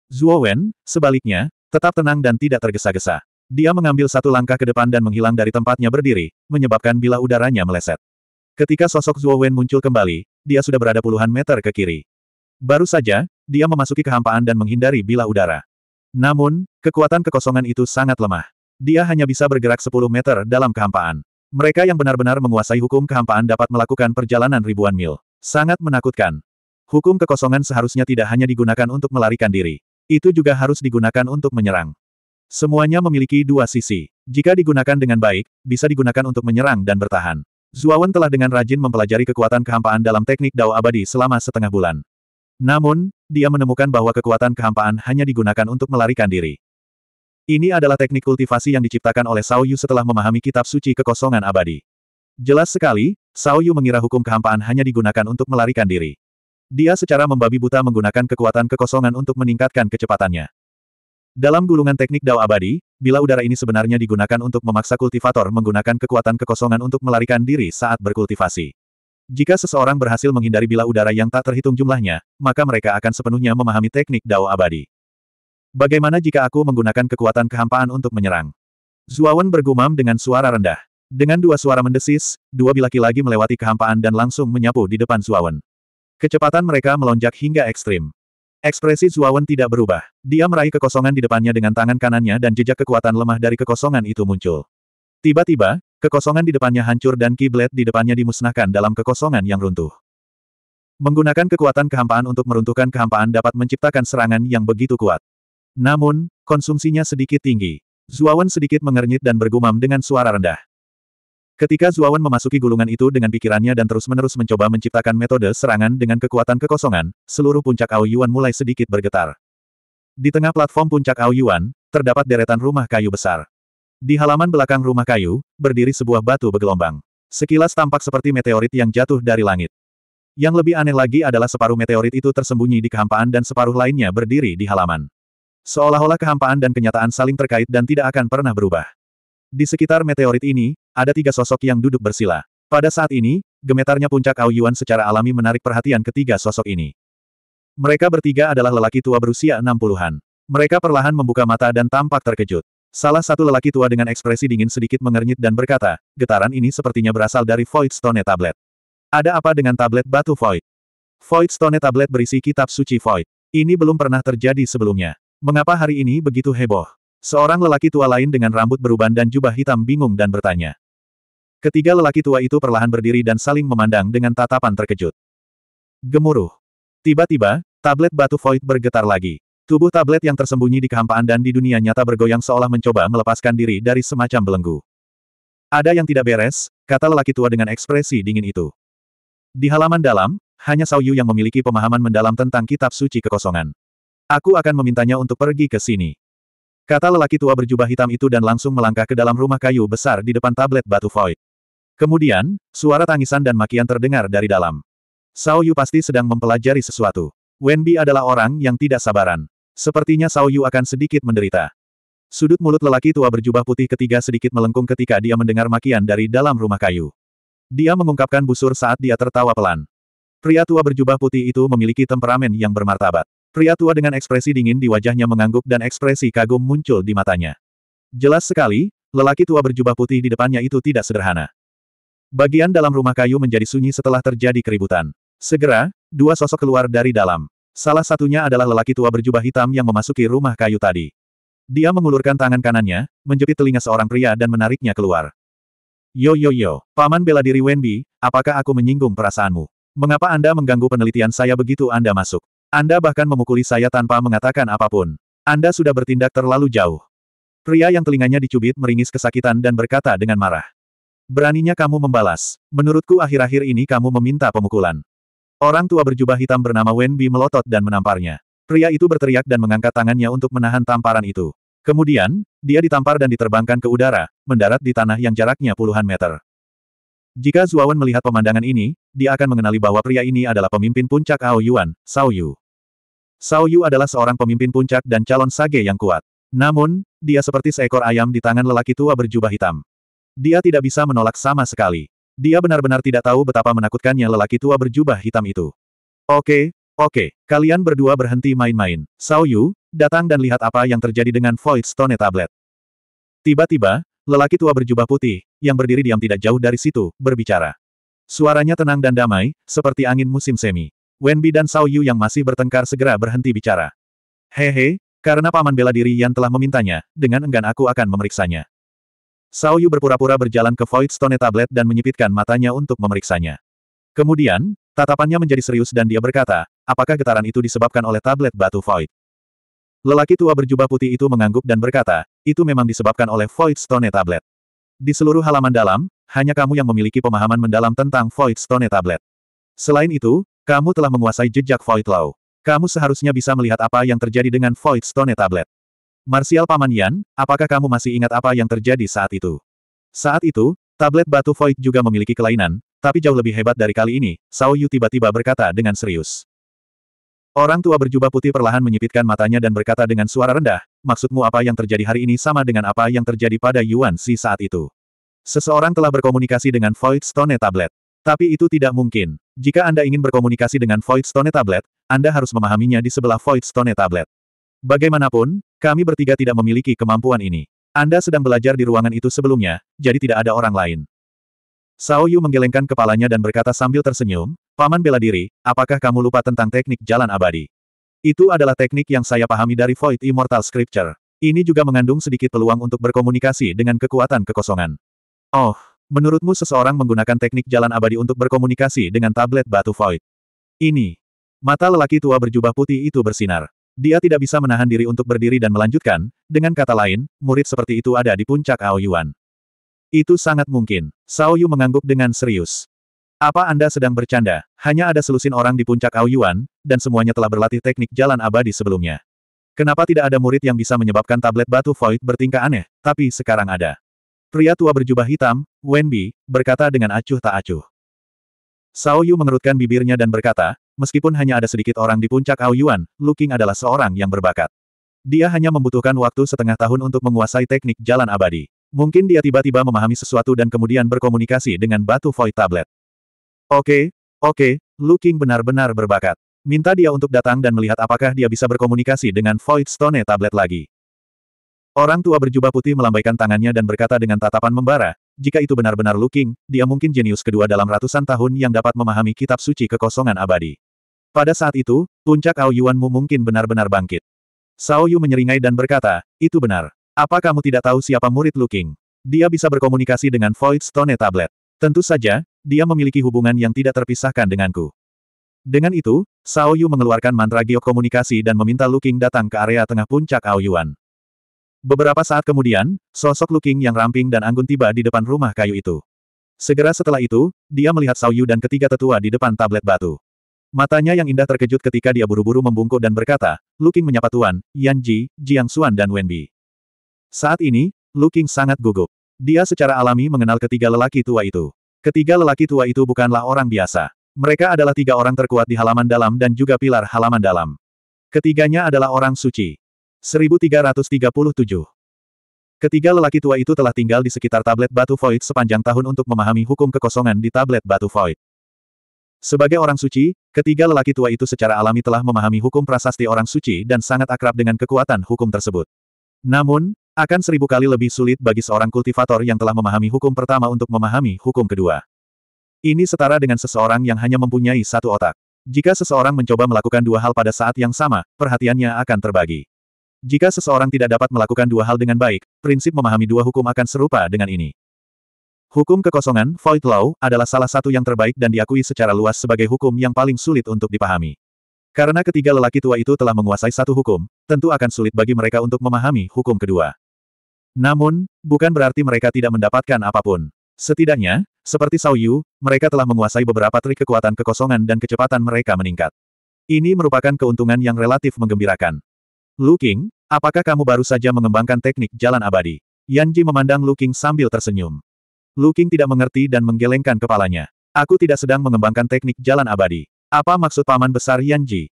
Zuawan, sebaliknya, tetap tenang dan tidak tergesa-gesa. Dia mengambil satu langkah ke depan dan menghilang dari tempatnya berdiri, menyebabkan bila udaranya meleset. Ketika sosok Zhuo Wen muncul kembali, dia sudah berada puluhan meter ke kiri. Baru saja, dia memasuki kehampaan dan menghindari bila udara. Namun, kekuatan kekosongan itu sangat lemah. Dia hanya bisa bergerak 10 meter dalam kehampaan. Mereka yang benar-benar menguasai hukum kehampaan dapat melakukan perjalanan ribuan mil. Sangat menakutkan. Hukum kekosongan seharusnya tidak hanya digunakan untuk melarikan diri. Itu juga harus digunakan untuk menyerang. Semuanya memiliki dua sisi. Jika digunakan dengan baik, bisa digunakan untuk menyerang dan bertahan. Zuawan telah dengan rajin mempelajari kekuatan kehampaan dalam teknik Dao Abadi selama setengah bulan. Namun, dia menemukan bahwa kekuatan kehampaan hanya digunakan untuk melarikan diri. Ini adalah teknik kultivasi yang diciptakan oleh Sao Yu setelah memahami kitab suci kekosongan abadi. Jelas sekali, Sao Yu mengira hukum kehampaan hanya digunakan untuk melarikan diri. Dia secara membabi buta menggunakan kekuatan kekosongan untuk meningkatkan kecepatannya. Dalam gulungan teknik Dao Abadi, bila udara ini sebenarnya digunakan untuk memaksa kultivator menggunakan kekuatan kekosongan untuk melarikan diri saat berkultivasi. Jika seseorang berhasil menghindari bila udara yang tak terhitung jumlahnya, maka mereka akan sepenuhnya memahami teknik Dao abadi. Bagaimana jika aku menggunakan kekuatan kehampaan untuk menyerang? Zuawan bergumam dengan suara rendah. Dengan dua suara mendesis, dua bilaki lagi melewati kehampaan dan langsung menyapu di depan Zuawan. Kecepatan mereka melonjak hingga ekstrim. Ekspresi Zuawan tidak berubah. Dia meraih kekosongan di depannya dengan tangan kanannya dan jejak kekuatan lemah dari kekosongan itu muncul. Tiba-tiba, kekosongan di depannya hancur dan kiblat di depannya dimusnahkan dalam kekosongan yang runtuh. Menggunakan kekuatan kehampaan untuk meruntuhkan kehampaan dapat menciptakan serangan yang begitu kuat. Namun, konsumsinya sedikit tinggi. Zuawan sedikit mengernyit dan bergumam dengan suara rendah. Ketika Zuawan memasuki gulungan itu dengan pikirannya dan terus-menerus mencoba menciptakan metode serangan dengan kekuatan kekosongan, seluruh puncak Aoyuan mulai sedikit bergetar. Di tengah platform puncak Aoyuan, terdapat deretan rumah kayu besar. Di halaman belakang rumah kayu, berdiri sebuah batu bergelombang. Sekilas tampak seperti meteorit yang jatuh dari langit. Yang lebih aneh lagi adalah separuh meteorit itu tersembunyi di kehampaan dan separuh lainnya berdiri di halaman. Seolah-olah kehampaan dan kenyataan saling terkait dan tidak akan pernah berubah. Di sekitar meteorit ini, ada tiga sosok yang duduk bersila. Pada saat ini, gemetarnya puncak Ao Yuan secara alami menarik perhatian ketiga sosok ini. Mereka bertiga adalah lelaki tua berusia enam puluhan. Mereka perlahan membuka mata dan tampak terkejut. Salah satu lelaki tua dengan ekspresi dingin sedikit mengernyit dan berkata, getaran ini sepertinya berasal dari Void Stone Tablet. Ada apa dengan tablet batu Void? Void Stone Tablet berisi kitab suci Void. Ini belum pernah terjadi sebelumnya. Mengapa hari ini begitu heboh? Seorang lelaki tua lain dengan rambut beruban dan jubah hitam bingung dan bertanya. Ketiga lelaki tua itu perlahan berdiri dan saling memandang dengan tatapan terkejut. Gemuruh. Tiba-tiba, tablet batu void bergetar lagi. Tubuh tablet yang tersembunyi di kehampaan dan di dunia nyata bergoyang seolah mencoba melepaskan diri dari semacam belenggu. Ada yang tidak beres, kata lelaki tua dengan ekspresi dingin itu. Di halaman dalam, hanya Sao Yu yang memiliki pemahaman mendalam tentang kitab suci kekosongan. Aku akan memintanya untuk pergi ke sini. Kata lelaki tua berjubah hitam itu dan langsung melangkah ke dalam rumah kayu besar di depan tablet batu void. Kemudian, suara tangisan dan makian terdengar dari dalam. Sao Yu pasti sedang mempelajari sesuatu. Wenbi adalah orang yang tidak sabaran. Sepertinya Sao Yu akan sedikit menderita. Sudut mulut lelaki tua berjubah putih ketiga sedikit melengkung ketika dia mendengar makian dari dalam rumah kayu. Dia mengungkapkan busur saat dia tertawa pelan. Pria tua berjubah putih itu memiliki temperamen yang bermartabat. Pria tua dengan ekspresi dingin di wajahnya mengangguk dan ekspresi kagum muncul di matanya. Jelas sekali, lelaki tua berjubah putih di depannya itu tidak sederhana. Bagian dalam rumah kayu menjadi sunyi setelah terjadi keributan. Segera, dua sosok keluar dari dalam. Salah satunya adalah lelaki tua berjubah hitam yang memasuki rumah kayu tadi. Dia mengulurkan tangan kanannya, menjepit telinga seorang pria dan menariknya keluar. Yo yo yo, paman bela diri Wenbi, apakah aku menyinggung perasaanmu? Mengapa Anda mengganggu penelitian saya begitu Anda masuk? Anda bahkan memukuli saya tanpa mengatakan apapun. Anda sudah bertindak terlalu jauh. Pria yang telinganya dicubit meringis kesakitan dan berkata dengan marah. Beraninya kamu membalas. Menurutku akhir-akhir ini kamu meminta pemukulan. Orang tua berjubah hitam bernama Wen Bi melotot dan menamparnya. Pria itu berteriak dan mengangkat tangannya untuk menahan tamparan itu. Kemudian, dia ditampar dan diterbangkan ke udara, mendarat di tanah yang jaraknya puluhan meter. Jika Zuawan melihat pemandangan ini, dia akan mengenali bahwa pria ini adalah pemimpin puncak Ao Yuan, Sao Yu. Sao Yu adalah seorang pemimpin puncak dan calon sage yang kuat. Namun, dia seperti seekor ayam di tangan lelaki tua berjubah hitam. Dia tidak bisa menolak sama sekali. Dia benar-benar tidak tahu betapa menakutkannya lelaki tua berjubah hitam itu. Oke, oke, kalian berdua berhenti main-main. Sao Yu, datang dan lihat apa yang terjadi dengan Void Stone Tablet. Tiba-tiba, lelaki tua berjubah putih, yang berdiri diam tidak jauh dari situ, berbicara. Suaranya tenang dan damai, seperti angin musim semi. Wenbi dan Sao Yu yang masih bertengkar segera berhenti bicara. Hehe, karena paman bela diri yang telah memintanya, dengan enggan aku akan memeriksanya. Sao Yu berpura-pura berjalan ke Void Stone Tablet dan menyipitkan matanya untuk memeriksanya. Kemudian, tatapannya menjadi serius dan dia berkata, apakah getaran itu disebabkan oleh tablet batu Void? Lelaki tua berjubah putih itu mengangguk dan berkata, itu memang disebabkan oleh Void Stone Tablet. Di seluruh halaman dalam, hanya kamu yang memiliki pemahaman mendalam tentang Void Stone Tablet. Selain itu, kamu telah menguasai jejak Void Law. Kamu seharusnya bisa melihat apa yang terjadi dengan Void Stone Tablet. Marsial Paman Yan, apakah kamu masih ingat apa yang terjadi saat itu? Saat itu, tablet batu void juga memiliki kelainan, tapi jauh lebih hebat dari kali ini, Sao Yu tiba-tiba berkata dengan serius. Orang tua berjubah putih perlahan menyipitkan matanya dan berkata dengan suara rendah, maksudmu apa yang terjadi hari ini sama dengan apa yang terjadi pada Yuan Si saat itu. Seseorang telah berkomunikasi dengan Void Stone Tablet. Tapi itu tidak mungkin. Jika Anda ingin berkomunikasi dengan Void Stone Tablet, Anda harus memahaminya di sebelah Void Stone Tablet. Bagaimanapun, kami bertiga tidak memiliki kemampuan ini. Anda sedang belajar di ruangan itu sebelumnya, jadi tidak ada orang lain. Sao Yu menggelengkan kepalanya dan berkata sambil tersenyum, Paman bela diri, apakah kamu lupa tentang teknik jalan abadi? Itu adalah teknik yang saya pahami dari Void Immortal Scripture. Ini juga mengandung sedikit peluang untuk berkomunikasi dengan kekuatan kekosongan. Oh, menurutmu seseorang menggunakan teknik jalan abadi untuk berkomunikasi dengan tablet batu Void? Ini. Mata lelaki tua berjubah putih itu bersinar. Dia tidak bisa menahan diri untuk berdiri dan melanjutkan, dengan kata lain, murid seperti itu ada di puncak Ao Yuan. Itu sangat mungkin. Sao Yu mengangguk dengan serius. Apa Anda sedang bercanda? Hanya ada selusin orang di puncak Ao Yuan, dan semuanya telah berlatih teknik jalan abadi sebelumnya. Kenapa tidak ada murid yang bisa menyebabkan tablet batu void bertingkah aneh, tapi sekarang ada. Pria tua berjubah hitam, Wenbi, berkata dengan acuh tak acuh. Sao Yu mengerutkan bibirnya dan berkata, Meskipun hanya ada sedikit orang di puncak Aoyuan, Yuan, Lu Qing adalah seorang yang berbakat. Dia hanya membutuhkan waktu setengah tahun untuk menguasai teknik jalan abadi. Mungkin dia tiba-tiba memahami sesuatu dan kemudian berkomunikasi dengan batu void tablet. Oke, oke, Lu Qing benar-benar berbakat. Minta dia untuk datang dan melihat apakah dia bisa berkomunikasi dengan void stone tablet lagi. Orang tua berjubah putih melambaikan tangannya dan berkata dengan tatapan membara, jika itu benar-benar Lu dia mungkin jenius kedua dalam ratusan tahun yang dapat memahami kitab suci kekosongan abadi. Pada saat itu, puncak Aoyuanmu mungkin benar-benar bangkit. Sao Yu menyeringai dan berkata, itu benar. Apa kamu tidak tahu siapa murid Lu King? Dia bisa berkomunikasi dengan Void Stone Tablet. Tentu saja, dia memiliki hubungan yang tidak terpisahkan denganku. Dengan itu, Sao Yu mengeluarkan mantra giok komunikasi dan meminta Lu King datang ke area tengah puncak Aoyuan. Beberapa saat kemudian, sosok Lu King yang ramping dan anggun tiba di depan rumah kayu itu. Segera setelah itu, dia melihat Sao Yu dan ketiga tetua di depan tablet batu. Matanya yang indah terkejut ketika dia buru-buru membungkuk dan berkata, Lu menyapa Tuan, Yan Ji, Jiang Xuan dan Wenbi. Saat ini, Lu sangat gugup. Dia secara alami mengenal ketiga lelaki tua itu. Ketiga lelaki tua itu bukanlah orang biasa. Mereka adalah tiga orang terkuat di halaman dalam dan juga pilar halaman dalam. Ketiganya adalah orang suci. 1337 Ketiga lelaki tua itu telah tinggal di sekitar tablet batu void sepanjang tahun untuk memahami hukum kekosongan di tablet batu void. Sebagai orang suci, ketiga lelaki tua itu secara alami telah memahami hukum prasasti orang suci dan sangat akrab dengan kekuatan hukum tersebut. Namun, akan seribu kali lebih sulit bagi seorang kultivator yang telah memahami hukum pertama untuk memahami hukum kedua. Ini setara dengan seseorang yang hanya mempunyai satu otak. Jika seseorang mencoba melakukan dua hal pada saat yang sama, perhatiannya akan terbagi. Jika seseorang tidak dapat melakukan dua hal dengan baik, prinsip memahami dua hukum akan serupa dengan ini. Hukum kekosongan, Void Law, adalah salah satu yang terbaik dan diakui secara luas sebagai hukum yang paling sulit untuk dipahami. Karena ketiga lelaki tua itu telah menguasai satu hukum, tentu akan sulit bagi mereka untuk memahami hukum kedua. Namun, bukan berarti mereka tidak mendapatkan apapun. Setidaknya, seperti Sao Yu, mereka telah menguasai beberapa trik kekuatan kekosongan dan kecepatan mereka meningkat. Ini merupakan keuntungan yang relatif menggembirakan. Lu Qing, apakah kamu baru saja mengembangkan teknik jalan abadi? Yanji memandang Lu Qing sambil tersenyum. Lu Qing tidak mengerti dan menggelengkan kepalanya. Aku tidak sedang mengembangkan teknik jalan abadi. Apa maksud paman besar Yanji?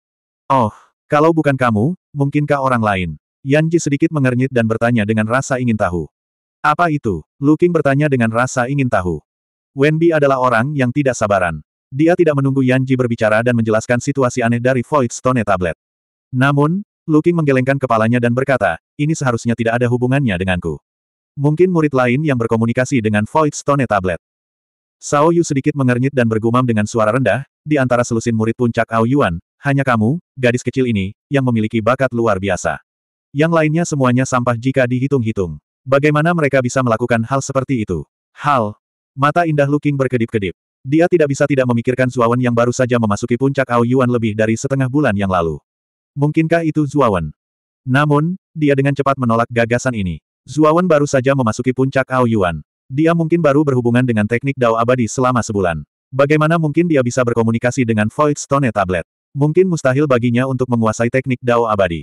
Oh, kalau bukan kamu, mungkinkah orang lain? Yanji sedikit mengernyit dan bertanya dengan rasa ingin tahu. Apa itu? Lu Qing bertanya dengan rasa ingin tahu. Wenbi adalah orang yang tidak sabaran. Dia tidak menunggu Yanji berbicara dan menjelaskan situasi aneh dari Void Stone Tablet. Namun, Luking menggelengkan kepalanya dan berkata, ini seharusnya tidak ada hubungannya denganku. Mungkin murid lain yang berkomunikasi dengan Void Stone Tablet. Sao Yu sedikit mengernyit dan bergumam dengan suara rendah, di antara selusin murid puncak Ao Yuan, hanya kamu, gadis kecil ini, yang memiliki bakat luar biasa. Yang lainnya semuanya sampah jika dihitung-hitung. Bagaimana mereka bisa melakukan hal seperti itu? Hal. Mata indah Looking berkedip-kedip. Dia tidak bisa tidak memikirkan Zuawan yang baru saja memasuki puncak Ao Yuan lebih dari setengah bulan yang lalu. Mungkinkah itu Zuawan? Namun, dia dengan cepat menolak gagasan ini. Zuawan baru saja memasuki puncak Ao Yuan. Dia mungkin baru berhubungan dengan teknik Dao abadi selama sebulan. Bagaimana mungkin dia bisa berkomunikasi dengan Void Stone Tablet? Mungkin mustahil baginya untuk menguasai teknik Dao abadi.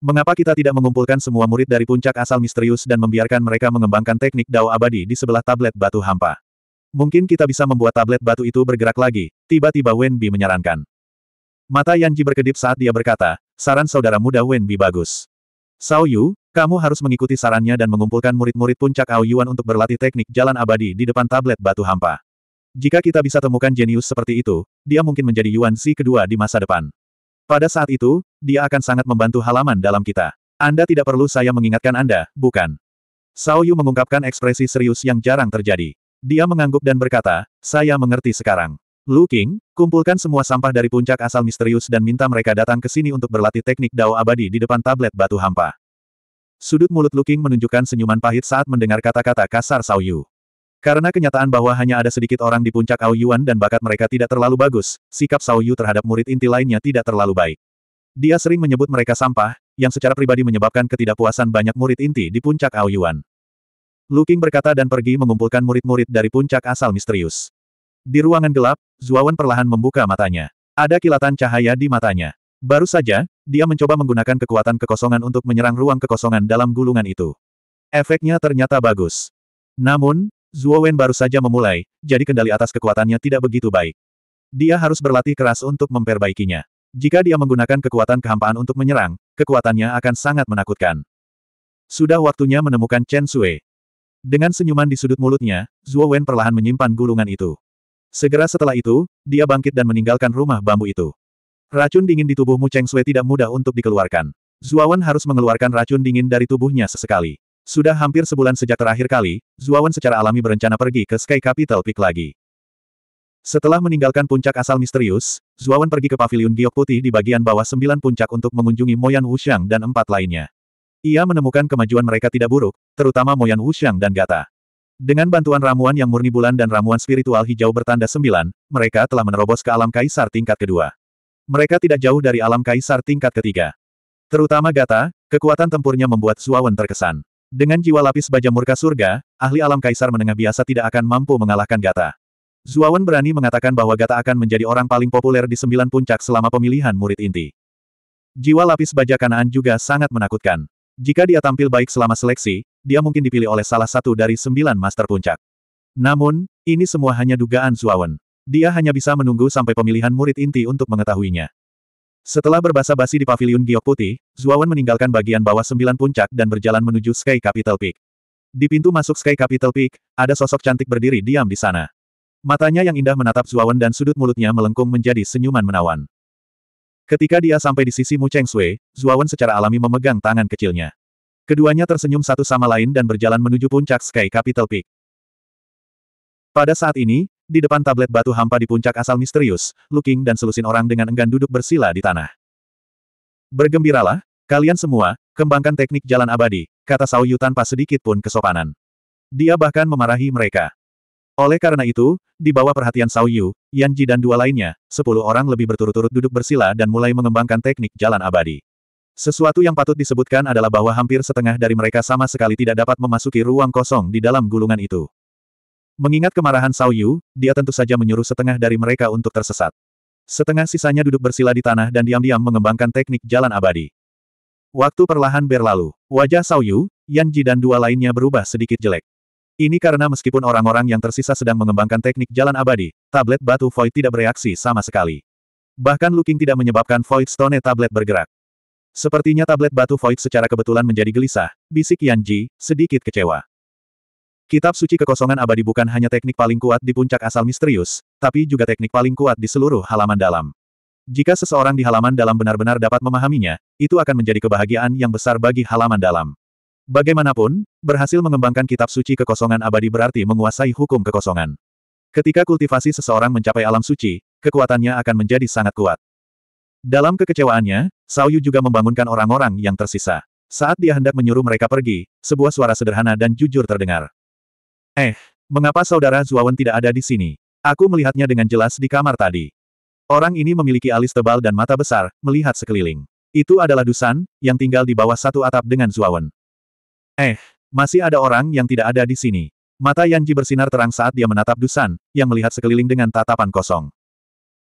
Mengapa kita tidak mengumpulkan semua murid dari puncak asal misterius dan membiarkan mereka mengembangkan teknik Dao abadi di sebelah tablet batu hampa? Mungkin kita bisa membuat tablet batu itu bergerak lagi, tiba-tiba Wen Bi menyarankan. Mata Yanji berkedip saat dia berkata, saran saudara muda Bi bagus. Sao Yu, kamu harus mengikuti sarannya dan mengumpulkan murid-murid puncak Ao Yuan untuk berlatih teknik jalan abadi di depan tablet batu hampa. Jika kita bisa temukan jenius seperti itu, dia mungkin menjadi Yuan Si kedua di masa depan. Pada saat itu, dia akan sangat membantu halaman dalam kita. Anda tidak perlu saya mengingatkan Anda, bukan? Sao Yu mengungkapkan ekspresi serius yang jarang terjadi. Dia mengangguk dan berkata, saya mengerti sekarang. Lu King, kumpulkan semua sampah dari puncak asal misterius dan minta mereka datang ke sini untuk berlatih teknik dao abadi di depan tablet batu hampa. Sudut mulut Luking menunjukkan senyuman pahit saat mendengar kata-kata kasar Sao Yu. Karena kenyataan bahwa hanya ada sedikit orang di puncak Ao Yuan dan bakat mereka tidak terlalu bagus, sikap Sao Yu terhadap murid inti lainnya tidak terlalu baik. Dia sering menyebut mereka sampah, yang secara pribadi menyebabkan ketidakpuasan banyak murid inti di puncak Ao Yuan. Luking berkata dan pergi mengumpulkan murid-murid dari puncak asal misterius. Di ruangan gelap, Zuawan perlahan membuka matanya. Ada kilatan cahaya di matanya. Baru saja, dia mencoba menggunakan kekuatan kekosongan untuk menyerang ruang kekosongan dalam gulungan itu. Efeknya ternyata bagus. Namun, Zhuo Wen baru saja memulai, jadi kendali atas kekuatannya tidak begitu baik. Dia harus berlatih keras untuk memperbaikinya. Jika dia menggunakan kekuatan kehampaan untuk menyerang, kekuatannya akan sangat menakutkan. Sudah waktunya menemukan Chen Sui. Dengan senyuman di sudut mulutnya, Zhuo Wen perlahan menyimpan gulungan itu. Segera setelah itu, dia bangkit dan meninggalkan rumah bambu itu. Racun dingin di tubuhmu Cheng Sui tidak mudah untuk dikeluarkan. Zuawan harus mengeluarkan racun dingin dari tubuhnya sesekali. Sudah hampir sebulan sejak terakhir kali, Zuawan secara alami berencana pergi ke Sky Capital Peak lagi. Setelah meninggalkan puncak asal misterius, Zuawan pergi ke paviliun giok putih di bagian bawah sembilan puncak untuk mengunjungi Moyan Wuxiang dan empat lainnya. Ia menemukan kemajuan mereka tidak buruk, terutama Moyan Wuxiang dan Gata. Dengan bantuan ramuan yang murni bulan dan ramuan spiritual hijau bertanda sembilan, mereka telah menerobos ke alam kaisar tingkat kedua. Mereka tidak jauh dari alam kaisar tingkat ketiga. Terutama Gata, kekuatan tempurnya membuat Suawen terkesan. Dengan jiwa lapis baja murka surga, ahli alam kaisar menengah biasa tidak akan mampu mengalahkan Gata. Zuawan berani mengatakan bahwa Gata akan menjadi orang paling populer di sembilan puncak selama pemilihan murid inti. Jiwa lapis baja kanaan juga sangat menakutkan. Jika dia tampil baik selama seleksi, dia mungkin dipilih oleh salah satu dari sembilan master puncak. Namun, ini semua hanya dugaan Zuawan. Dia hanya bisa menunggu sampai pemilihan murid inti untuk mengetahuinya. Setelah berbasa-basi di paviliun giok putih, Zuawan meninggalkan bagian bawah sembilan puncak dan berjalan menuju Sky Capital Peak. Di pintu masuk Sky Capital Peak, ada sosok cantik berdiri diam di sana. Matanya yang indah menatap Zuawan dan sudut mulutnya melengkung menjadi senyuman menawan. Ketika dia sampai di sisi Mu Cheng Sui, Zuawan secara alami memegang tangan kecilnya. Keduanya tersenyum satu sama lain dan berjalan menuju puncak Sky Capital Peak. Pada saat ini, di depan tablet batu hampa di puncak asal misterius, Luking dan selusin orang dengan enggan duduk bersila di tanah. Bergembiralah, kalian semua, kembangkan teknik jalan abadi, kata Sao Yu tanpa sedikit pun kesopanan. Dia bahkan memarahi mereka. Oleh karena itu, di bawah perhatian Sao Yu, Yan Ji dan dua lainnya, sepuluh orang lebih berturut-turut duduk bersila dan mulai mengembangkan teknik jalan abadi. Sesuatu yang patut disebutkan adalah bahwa hampir setengah dari mereka sama sekali tidak dapat memasuki ruang kosong di dalam gulungan itu. Mengingat kemarahan Sao Yu, dia tentu saja menyuruh setengah dari mereka untuk tersesat. Setengah sisanya duduk bersila di tanah dan diam-diam mengembangkan teknik jalan abadi. Waktu perlahan berlalu. Wajah Sao Yu, Yan Ji dan dua lainnya berubah sedikit jelek. Ini karena meskipun orang-orang yang tersisa sedang mengembangkan teknik jalan abadi, tablet batu void tidak bereaksi sama sekali. Bahkan looking tidak menyebabkan void stone tablet bergerak. Sepertinya tablet batu void secara kebetulan menjadi gelisah, bisik Yan Ji, sedikit kecewa. Kitab suci kekosongan abadi bukan hanya teknik paling kuat di puncak asal misterius, tapi juga teknik paling kuat di seluruh halaman dalam. Jika seseorang di halaman dalam benar-benar dapat memahaminya, itu akan menjadi kebahagiaan yang besar bagi halaman dalam. Bagaimanapun, berhasil mengembangkan kitab suci kekosongan abadi berarti menguasai hukum kekosongan. Ketika kultivasi seseorang mencapai alam suci, kekuatannya akan menjadi sangat kuat. Dalam kekecewaannya, Sauyu juga membangunkan orang-orang yang tersisa. Saat dia hendak menyuruh mereka pergi, sebuah suara sederhana dan jujur terdengar. Eh, mengapa saudara Zuawan tidak ada di sini? Aku melihatnya dengan jelas di kamar tadi. Orang ini memiliki alis tebal dan mata besar, melihat sekeliling. Itu adalah Dusan, yang tinggal di bawah satu atap dengan Zuawan. Eh, masih ada orang yang tidak ada di sini. Mata Yanji bersinar terang saat dia menatap Dusan, yang melihat sekeliling dengan tatapan kosong.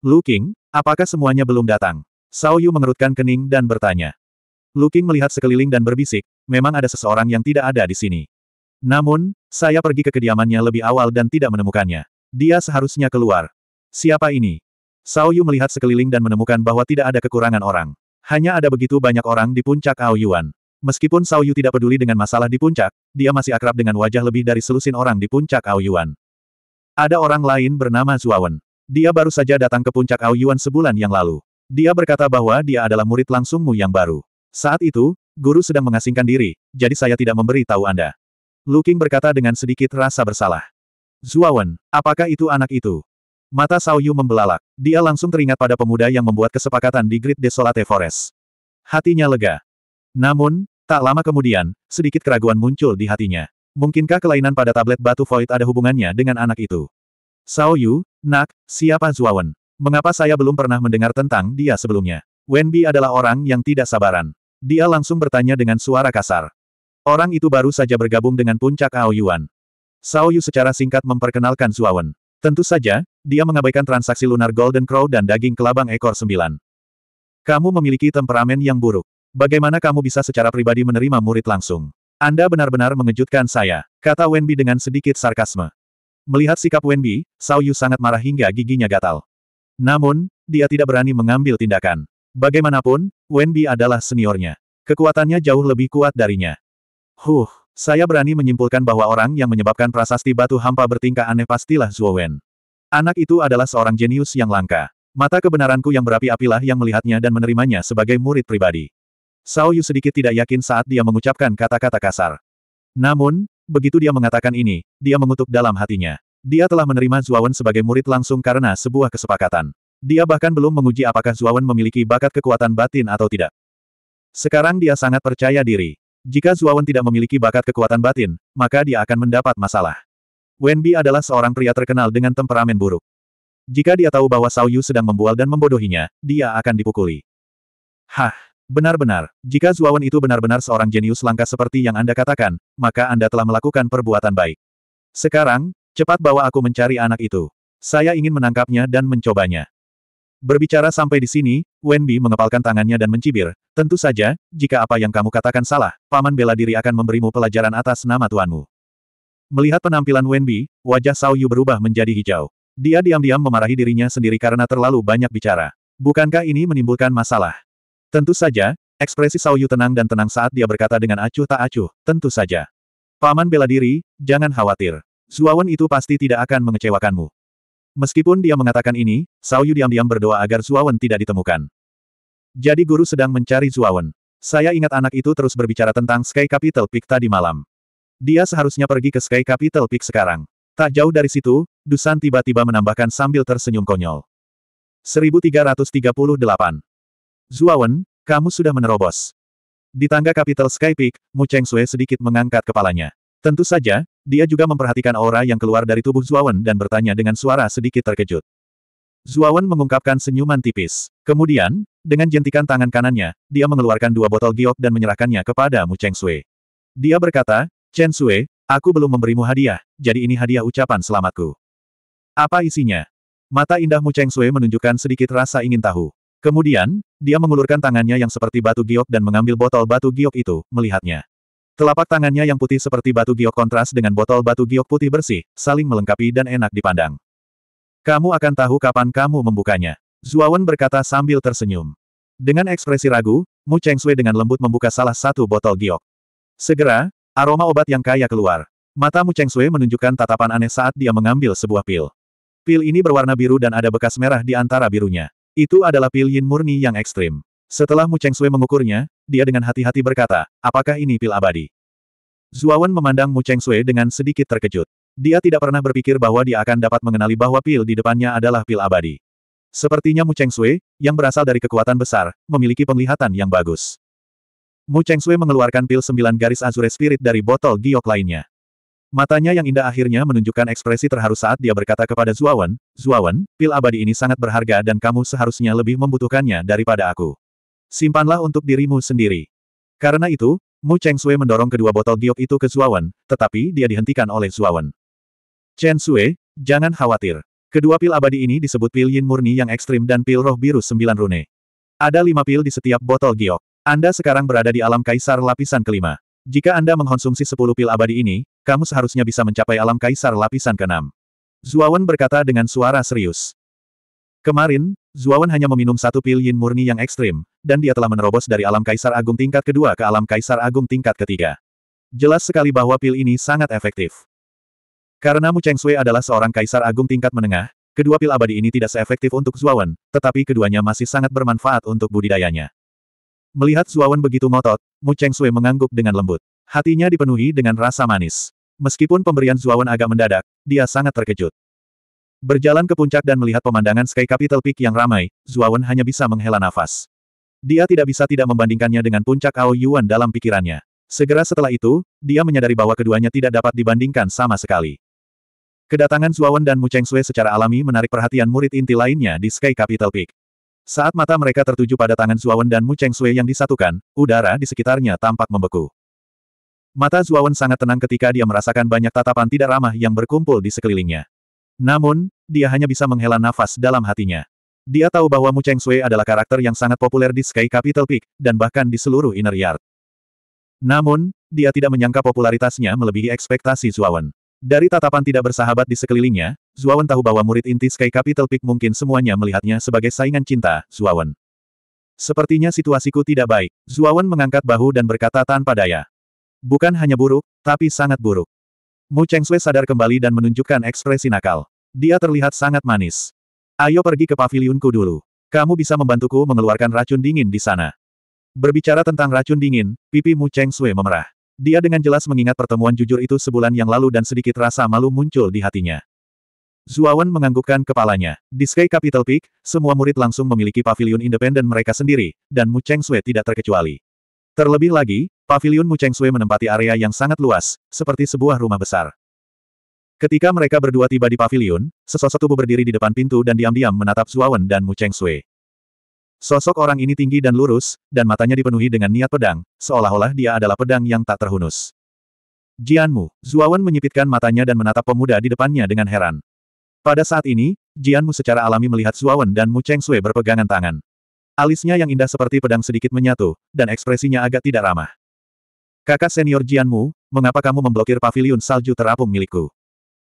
Lu King, apakah semuanya belum datang? Sao Yu mengerutkan kening dan bertanya. Lu King melihat sekeliling dan berbisik, memang ada seseorang yang tidak ada di sini. Namun, saya pergi ke kediamannya lebih awal dan tidak menemukannya. Dia seharusnya keluar. Siapa ini? Sao Yu melihat sekeliling dan menemukan bahwa tidak ada kekurangan orang. Hanya ada begitu banyak orang di puncak Ao Yuan. Meskipun Sao Yu tidak peduli dengan masalah di puncak, dia masih akrab dengan wajah lebih dari selusin orang di puncak Ao Yuan. Ada orang lain bernama Zuawan. Dia baru saja datang ke puncak Ao Yuan sebulan yang lalu. Dia berkata bahwa dia adalah murid langsungmu yang baru. Saat itu, guru sedang mengasingkan diri, jadi saya tidak memberi tahu Anda. Lu Qing berkata dengan sedikit rasa bersalah. Zuawan, apakah itu anak itu? Mata Sao Yu membelalak. Dia langsung teringat pada pemuda yang membuat kesepakatan di Great Desolate Forest. Hatinya lega. Namun, tak lama kemudian, sedikit keraguan muncul di hatinya. Mungkinkah kelainan pada tablet batu void ada hubungannya dengan anak itu? Sao Yu, nak, siapa Zuawan? Mengapa saya belum pernah mendengar tentang dia sebelumnya? Wenbi adalah orang yang tidak sabaran. Dia langsung bertanya dengan suara kasar. Orang itu baru saja bergabung dengan puncak Ao Yuan. Sao Yu secara singkat memperkenalkan Zuawan. Tentu saja, dia mengabaikan transaksi lunar Golden Crow dan daging kelabang ekor sembilan. Kamu memiliki temperamen yang buruk. Bagaimana kamu bisa secara pribadi menerima murid langsung? Anda benar-benar mengejutkan saya, kata Wenbi dengan sedikit sarkasme. Melihat sikap Wenbi, Sao Yu sangat marah hingga giginya gatal. Namun, dia tidak berani mengambil tindakan. Bagaimanapun, Wenbi adalah seniornya. Kekuatannya jauh lebih kuat darinya. Huh, saya berani menyimpulkan bahwa orang yang menyebabkan prasasti batu hampa bertingkah aneh pastilah Wen. Anak itu adalah seorang jenius yang langka. Mata kebenaranku yang berapi-apilah yang melihatnya dan menerimanya sebagai murid pribadi. Sao Yu sedikit tidak yakin saat dia mengucapkan kata-kata kasar. Namun, begitu dia mengatakan ini, dia mengutuk dalam hatinya. Dia telah menerima Wen sebagai murid langsung karena sebuah kesepakatan. Dia bahkan belum menguji apakah Wen memiliki bakat kekuatan batin atau tidak. Sekarang dia sangat percaya diri. Jika Zuawan tidak memiliki bakat kekuatan batin, maka dia akan mendapat masalah. Wenbi adalah seorang pria terkenal dengan temperamen buruk. Jika dia tahu bahwa Sao Yu sedang membual dan membodohinya, dia akan dipukuli. Hah, benar-benar, jika Zuawan itu benar-benar seorang jenius langka seperti yang Anda katakan, maka Anda telah melakukan perbuatan baik. Sekarang, cepat bawa aku mencari anak itu. Saya ingin menangkapnya dan mencobanya. Berbicara sampai di sini, Wenbi mengepalkan tangannya dan mencibir. Tentu saja, jika apa yang kamu katakan salah, paman bela diri akan memberimu pelajaran atas nama tuanmu. Melihat penampilan Wenbi, wajah Sao Yu berubah menjadi hijau. Dia diam-diam memarahi dirinya sendiri karena terlalu banyak bicara. Bukankah ini menimbulkan masalah? Tentu saja, ekspresi Sao Yu tenang dan tenang saat dia berkata dengan acuh tak acuh, tentu saja. Paman bela diri, jangan khawatir. Zuawan itu pasti tidak akan mengecewakanmu. Meskipun dia mengatakan ini, Yu diam-diam berdoa agar Zuawan tidak ditemukan. Jadi guru sedang mencari Zuawan. Saya ingat anak itu terus berbicara tentang Sky Capital Peak tadi malam. Dia seharusnya pergi ke Sky Capital Peak sekarang. Tak jauh dari situ, Dusan tiba-tiba menambahkan sambil tersenyum konyol. 1338. Zuawan, kamu sudah menerobos. Di tangga Capital Sky Peak, Mu Cheng Sui sedikit mengangkat kepalanya. Tentu saja, dia juga memperhatikan aura yang keluar dari tubuh Zuawan dan bertanya dengan suara sedikit terkejut. Zuawan mengungkapkan senyuman tipis. Kemudian, dengan jentikan tangan kanannya, dia mengeluarkan dua botol giok dan menyerahkannya kepada Mu Cheng Sui. Dia berkata, Chen Sui, aku belum memberimu hadiah, jadi ini hadiah ucapan selamatku. Apa isinya? Mata indah Mu Cheng Sui menunjukkan sedikit rasa ingin tahu. Kemudian, dia mengulurkan tangannya yang seperti batu giok dan mengambil botol batu giok itu, melihatnya. Telapak tangannya yang putih seperti batu giok kontras dengan botol batu giok putih bersih, saling melengkapi dan enak dipandang. Kamu akan tahu kapan kamu membukanya. Zuawan berkata sambil tersenyum. Dengan ekspresi ragu, Mu Cheng Sui dengan lembut membuka salah satu botol giok. Segera, aroma obat yang kaya keluar. Mata Mu Cheng Sui menunjukkan tatapan aneh saat dia mengambil sebuah pil. Pil ini berwarna biru dan ada bekas merah di antara birunya. Itu adalah pil yin murni yang ekstrim. Setelah Mu Cheng Sui mengukurnya, dia dengan hati-hati berkata, apakah ini pil abadi? Zuawan memandang Mu Cheng Sui dengan sedikit terkejut. Dia tidak pernah berpikir bahwa dia akan dapat mengenali bahwa pil di depannya adalah pil abadi. Sepertinya Mu Cheng Sui, yang berasal dari kekuatan besar, memiliki penglihatan yang bagus. Mu Cheng Sui mengeluarkan pil sembilan garis Azure Spirit dari botol giok lainnya. Matanya yang indah akhirnya menunjukkan ekspresi terharu saat dia berkata kepada Zuawan, Zuawan, pil abadi ini sangat berharga dan kamu seharusnya lebih membutuhkannya daripada aku simpanlah untuk dirimu sendiri. Karena itu, Mu Cheng Sui mendorong kedua botol giok itu ke Zuawan, tetapi dia dihentikan oleh Zuawan. Chen Sui, jangan khawatir. Kedua pil abadi ini disebut pil yin murni yang ekstrim dan pil roh biru sembilan rune. Ada lima pil di setiap botol giok. Anda sekarang berada di alam kaisar lapisan kelima. Jika Anda mengkonsumsi sepuluh pil abadi ini, kamu seharusnya bisa mencapai alam kaisar lapisan keenam. Zuawan berkata dengan suara serius. Kemarin, Zuawan hanya meminum satu pil yin murni yang ekstrim, dan dia telah menerobos dari alam kaisar agung tingkat kedua ke alam kaisar agung tingkat ketiga. Jelas sekali bahwa pil ini sangat efektif. Karena Mu Cheng Sui adalah seorang kaisar agung tingkat menengah, kedua pil abadi ini tidak seefektif untuk Zuawan, tetapi keduanya masih sangat bermanfaat untuk budidayanya. Melihat Zuawan begitu ngotot, Mu Cheng Sui mengangguk dengan lembut. Hatinya dipenuhi dengan rasa manis. Meskipun pemberian Zuawan agak mendadak, dia sangat terkejut. Berjalan ke puncak dan melihat pemandangan Sky Capital Peak yang ramai, Zuawan hanya bisa menghela nafas. Dia tidak bisa tidak membandingkannya dengan puncak Ao Yuan dalam pikirannya. Segera setelah itu, dia menyadari bahwa keduanya tidak dapat dibandingkan sama sekali. Kedatangan Zuawan dan Mu Cheng Sui secara alami menarik perhatian murid inti lainnya di Sky Capital Peak. Saat mata mereka tertuju pada tangan Zuawan dan Mu Cheng Sui yang disatukan, udara di sekitarnya tampak membeku. Mata Zuawan sangat tenang ketika dia merasakan banyak tatapan tidak ramah yang berkumpul di sekelilingnya. Namun, dia hanya bisa menghela nafas dalam hatinya. Dia tahu bahwa Mu Cheng Sui adalah karakter yang sangat populer di Sky Capital Peak, dan bahkan di seluruh Inner Yard. Namun, dia tidak menyangka popularitasnya melebihi ekspektasi Zuawan. Dari tatapan tidak bersahabat di sekelilingnya, Zuawan tahu bahwa murid inti Sky Capital Peak mungkin semuanya melihatnya sebagai saingan cinta, Zuawan. Sepertinya situasiku tidak baik, Zuawan mengangkat bahu dan berkata tanpa daya. Bukan hanya buruk, tapi sangat buruk. Mu Sui sadar kembali dan menunjukkan ekspresi nakal. Dia terlihat sangat manis. Ayo pergi ke paviliunku dulu. Kamu bisa membantuku mengeluarkan racun dingin di sana. Berbicara tentang racun dingin, pipi Mu Sui memerah. Dia dengan jelas mengingat pertemuan jujur itu sebulan yang lalu dan sedikit rasa malu muncul di hatinya. Zuawan menganggukkan kepalanya. Di Sky Capital Peak, semua murid langsung memiliki paviliun independen mereka sendiri, dan Mu Sui tidak terkecuali. Terlebih lagi, Paviliun Cheng Sui menempati area yang sangat luas, seperti sebuah rumah besar. Ketika mereka berdua tiba di paviliun, sesosok tubuh berdiri di depan pintu dan diam-diam menatap Zuawan dan Mu Cheng Sui. Sosok orang ini tinggi dan lurus, dan matanya dipenuhi dengan niat pedang, seolah-olah dia adalah pedang yang tak terhunus. Jian Jianmu, Zuawan menyipitkan matanya dan menatap pemuda di depannya dengan heran. Pada saat ini, Jian Mu secara alami melihat Zuawan dan Mu Cheng Sui berpegangan tangan. Alisnya yang indah seperti pedang sedikit menyatu, dan ekspresinya agak tidak ramah. Kakak senior Jianmu, mengapa kamu memblokir pavilion salju terapung milikku?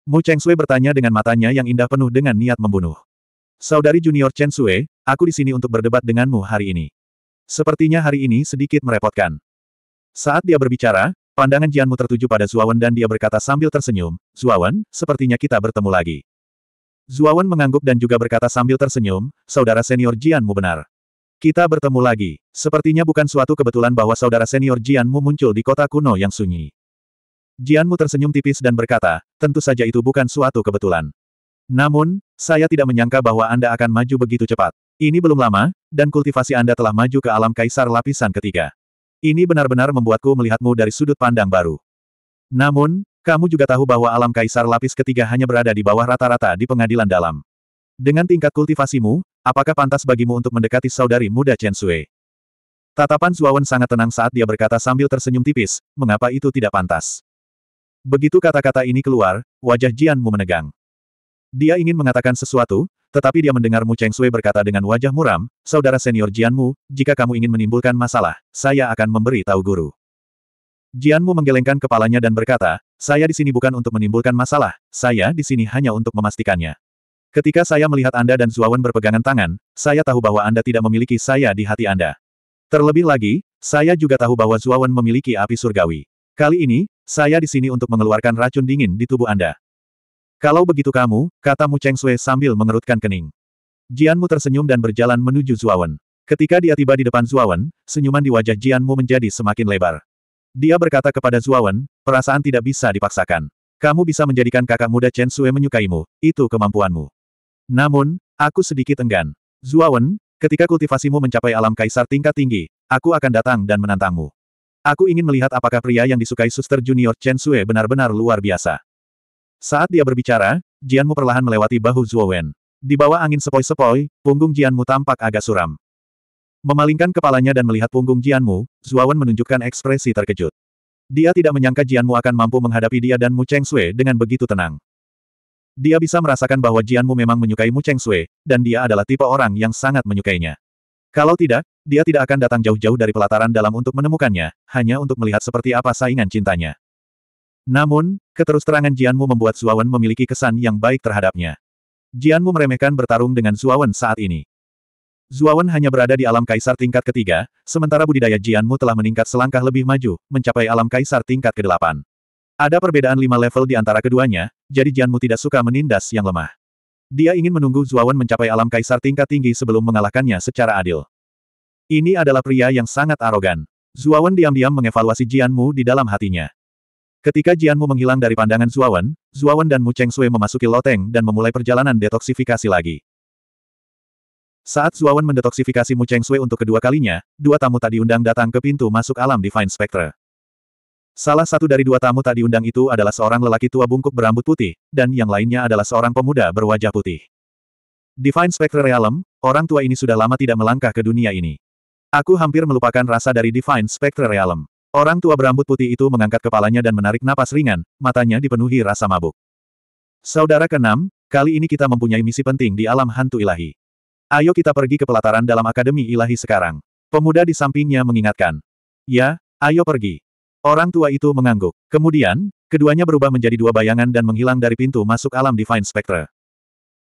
Mu Cheng Sui bertanya dengan matanya yang indah penuh dengan niat membunuh. Saudari junior Chen Sui, aku di sini untuk berdebat denganmu hari ini. Sepertinya hari ini sedikit merepotkan. Saat dia berbicara, pandangan Jianmu tertuju pada Zuawan dan dia berkata sambil tersenyum, Zuawan, sepertinya kita bertemu lagi. Zuawan mengangguk dan juga berkata sambil tersenyum, saudara senior Jianmu benar. Kita bertemu lagi. Sepertinya bukan suatu kebetulan bahwa saudara senior Jianmu muncul di kota kuno yang sunyi. Jianmu tersenyum tipis dan berkata, tentu saja itu bukan suatu kebetulan. Namun, saya tidak menyangka bahwa Anda akan maju begitu cepat. Ini belum lama, dan kultivasi Anda telah maju ke alam kaisar lapisan ketiga. Ini benar-benar membuatku melihatmu dari sudut pandang baru. Namun, kamu juga tahu bahwa alam kaisar lapis ketiga hanya berada di bawah rata-rata di pengadilan dalam. Dengan tingkat kultivasimu, Apakah pantas bagimu untuk mendekati saudari muda Chen Sui? Tatapan Zuawan sangat tenang saat dia berkata sambil tersenyum tipis, mengapa itu tidak pantas? Begitu kata-kata ini keluar, wajah Jianmu menegang. Dia ingin mengatakan sesuatu, tetapi dia mendengar Mu Cheng Sui berkata dengan wajah muram, Saudara senior Jianmu, jika kamu ingin menimbulkan masalah, saya akan memberi tahu guru. Jianmu menggelengkan kepalanya dan berkata, saya di sini bukan untuk menimbulkan masalah, saya di sini hanya untuk memastikannya. Ketika saya melihat Anda dan Zuawan berpegangan tangan, saya tahu bahwa Anda tidak memiliki saya di hati Anda. Terlebih lagi, saya juga tahu bahwa Zuawan memiliki api surgawi. Kali ini, saya di sini untuk mengeluarkan racun dingin di tubuh Anda. Kalau begitu kamu, kata Mu Cheng Sui sambil mengerutkan kening. Jianmu tersenyum dan berjalan menuju Zuawan. Ketika dia tiba di depan Zuawan, senyuman di wajah Jianmu menjadi semakin lebar. Dia berkata kepada Zuawan, perasaan tidak bisa dipaksakan. Kamu bisa menjadikan kakak muda Chen Sui menyukaimu, itu kemampuanmu. Namun, aku sedikit enggan. Zuawan, ketika kultivasimu mencapai alam kaisar tingkat tinggi, aku akan datang dan menantangmu. Aku ingin melihat apakah pria yang disukai suster junior Chen Sue benar-benar luar biasa. Saat dia berbicara, Jianmu perlahan melewati bahu Zuowen. Di bawah angin sepoi-sepoi, punggung Jianmu tampak agak suram. Memalingkan kepalanya dan melihat punggung Jianmu, Zuowen menunjukkan ekspresi terkejut. Dia tidak menyangka Jianmu akan mampu menghadapi dia dan Mu Cheng Sui dengan begitu tenang. Dia bisa merasakan bahwa Jianmu memang menyukai Mu Cheng Sui, dan dia adalah tipe orang yang sangat menyukainya. Kalau tidak, dia tidak akan datang jauh-jauh dari pelataran dalam untuk menemukannya, hanya untuk melihat seperti apa saingan cintanya. Namun, keterusterangan Jianmu membuat Suawen memiliki kesan yang baik terhadapnya. Jianmu meremehkan bertarung dengan Suawen saat ini. Zuawan hanya berada di alam kaisar tingkat ketiga, sementara budidaya Jianmu telah meningkat selangkah lebih maju, mencapai alam kaisar tingkat kedelapan. Ada perbedaan lima level di antara keduanya, jadi Jianmu tidak suka menindas yang lemah. Dia ingin menunggu Zuawan mencapai alam kaisar tingkat tinggi sebelum mengalahkannya secara adil. Ini adalah pria yang sangat arogan. Zuawan diam-diam mengevaluasi Jianmu di dalam hatinya. Ketika Jianmu menghilang dari pandangan Zuawan, Zuawan dan Mu Cheng Sui memasuki loteng dan memulai perjalanan detoksifikasi lagi. Saat Zuawan mendetoksifikasi Mu Cheng Sui untuk kedua kalinya, dua tamu tadi undang datang ke pintu masuk alam Divine Spectre. Salah satu dari dua tamu tak diundang itu adalah seorang lelaki tua bungkuk berambut putih, dan yang lainnya adalah seorang pemuda berwajah putih. Divine Spectre Realm, orang tua ini sudah lama tidak melangkah ke dunia ini. Aku hampir melupakan rasa dari Divine Spectre Realm. Orang tua berambut putih itu mengangkat kepalanya dan menarik napas ringan, matanya dipenuhi rasa mabuk. Saudara keenam, kali ini kita mempunyai misi penting di alam hantu ilahi. Ayo kita pergi ke pelataran dalam Akademi Ilahi sekarang. Pemuda di sampingnya mengingatkan. Ya, ayo pergi. Orang tua itu mengangguk. Kemudian, keduanya berubah menjadi dua bayangan dan menghilang dari pintu masuk alam Divine Spectre.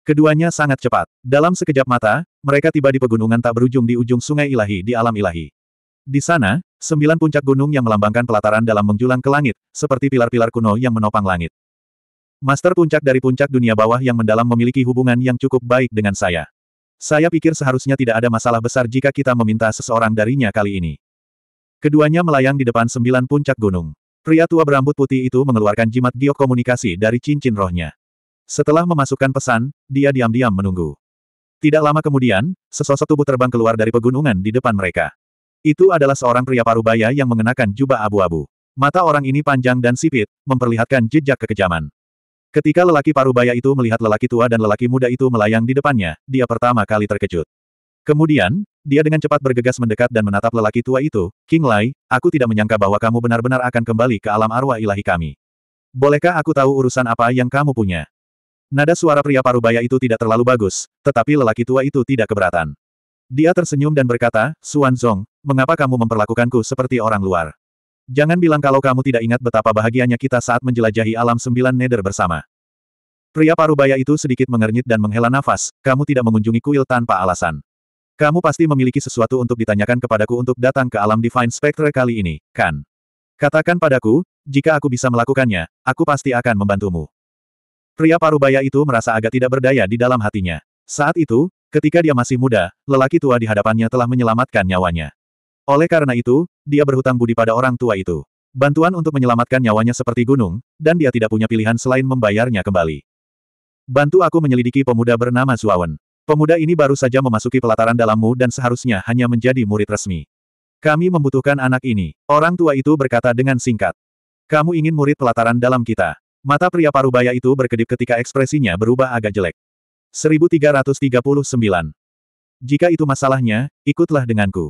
Keduanya sangat cepat. Dalam sekejap mata, mereka tiba di pegunungan tak berujung di ujung sungai ilahi di alam ilahi. Di sana, sembilan puncak gunung yang melambangkan pelataran dalam menjulang ke langit, seperti pilar-pilar kuno yang menopang langit. Master puncak dari puncak dunia bawah yang mendalam memiliki hubungan yang cukup baik dengan saya. Saya pikir seharusnya tidak ada masalah besar jika kita meminta seseorang darinya kali ini. Keduanya melayang di depan sembilan puncak gunung. Pria tua berambut putih itu mengeluarkan jimat geokomunikasi dari cincin rohnya. Setelah memasukkan pesan, dia diam-diam menunggu. Tidak lama kemudian, sesosok tubuh terbang keluar dari pegunungan di depan mereka. Itu adalah seorang pria parubaya yang mengenakan jubah abu-abu. Mata orang ini panjang dan sipit, memperlihatkan jejak kekejaman. Ketika lelaki parubaya itu melihat lelaki tua dan lelaki muda itu melayang di depannya, dia pertama kali terkejut. Kemudian, dia dengan cepat bergegas mendekat dan menatap lelaki tua itu, King Lai, aku tidak menyangka bahwa kamu benar-benar akan kembali ke alam arwah ilahi kami. Bolehkah aku tahu urusan apa yang kamu punya? Nada suara pria parubaya itu tidak terlalu bagus, tetapi lelaki tua itu tidak keberatan. Dia tersenyum dan berkata, Suan Zong, mengapa kamu memperlakukanku seperti orang luar? Jangan bilang kalau kamu tidak ingat betapa bahagianya kita saat menjelajahi alam sembilan nether bersama. Pria parubaya itu sedikit mengernyit dan menghela nafas, kamu tidak mengunjungi kuil tanpa alasan. Kamu pasti memiliki sesuatu untuk ditanyakan kepadaku untuk datang ke alam Divine Spectre kali ini, kan? Katakan padaku, jika aku bisa melakukannya, aku pasti akan membantumu. Pria parubaya itu merasa agak tidak berdaya di dalam hatinya. Saat itu, ketika dia masih muda, lelaki tua di hadapannya telah menyelamatkan nyawanya. Oleh karena itu, dia berhutang budi pada orang tua itu. Bantuan untuk menyelamatkan nyawanya seperti gunung, dan dia tidak punya pilihan selain membayarnya kembali. Bantu aku menyelidiki pemuda bernama Zuawan. Pemuda ini baru saja memasuki pelataran dalammu dan seharusnya hanya menjadi murid resmi. Kami membutuhkan anak ini. Orang tua itu berkata dengan singkat. Kamu ingin murid pelataran dalam kita. Mata pria parubaya itu berkedip ketika ekspresinya berubah agak jelek. 1339. Jika itu masalahnya, ikutlah denganku.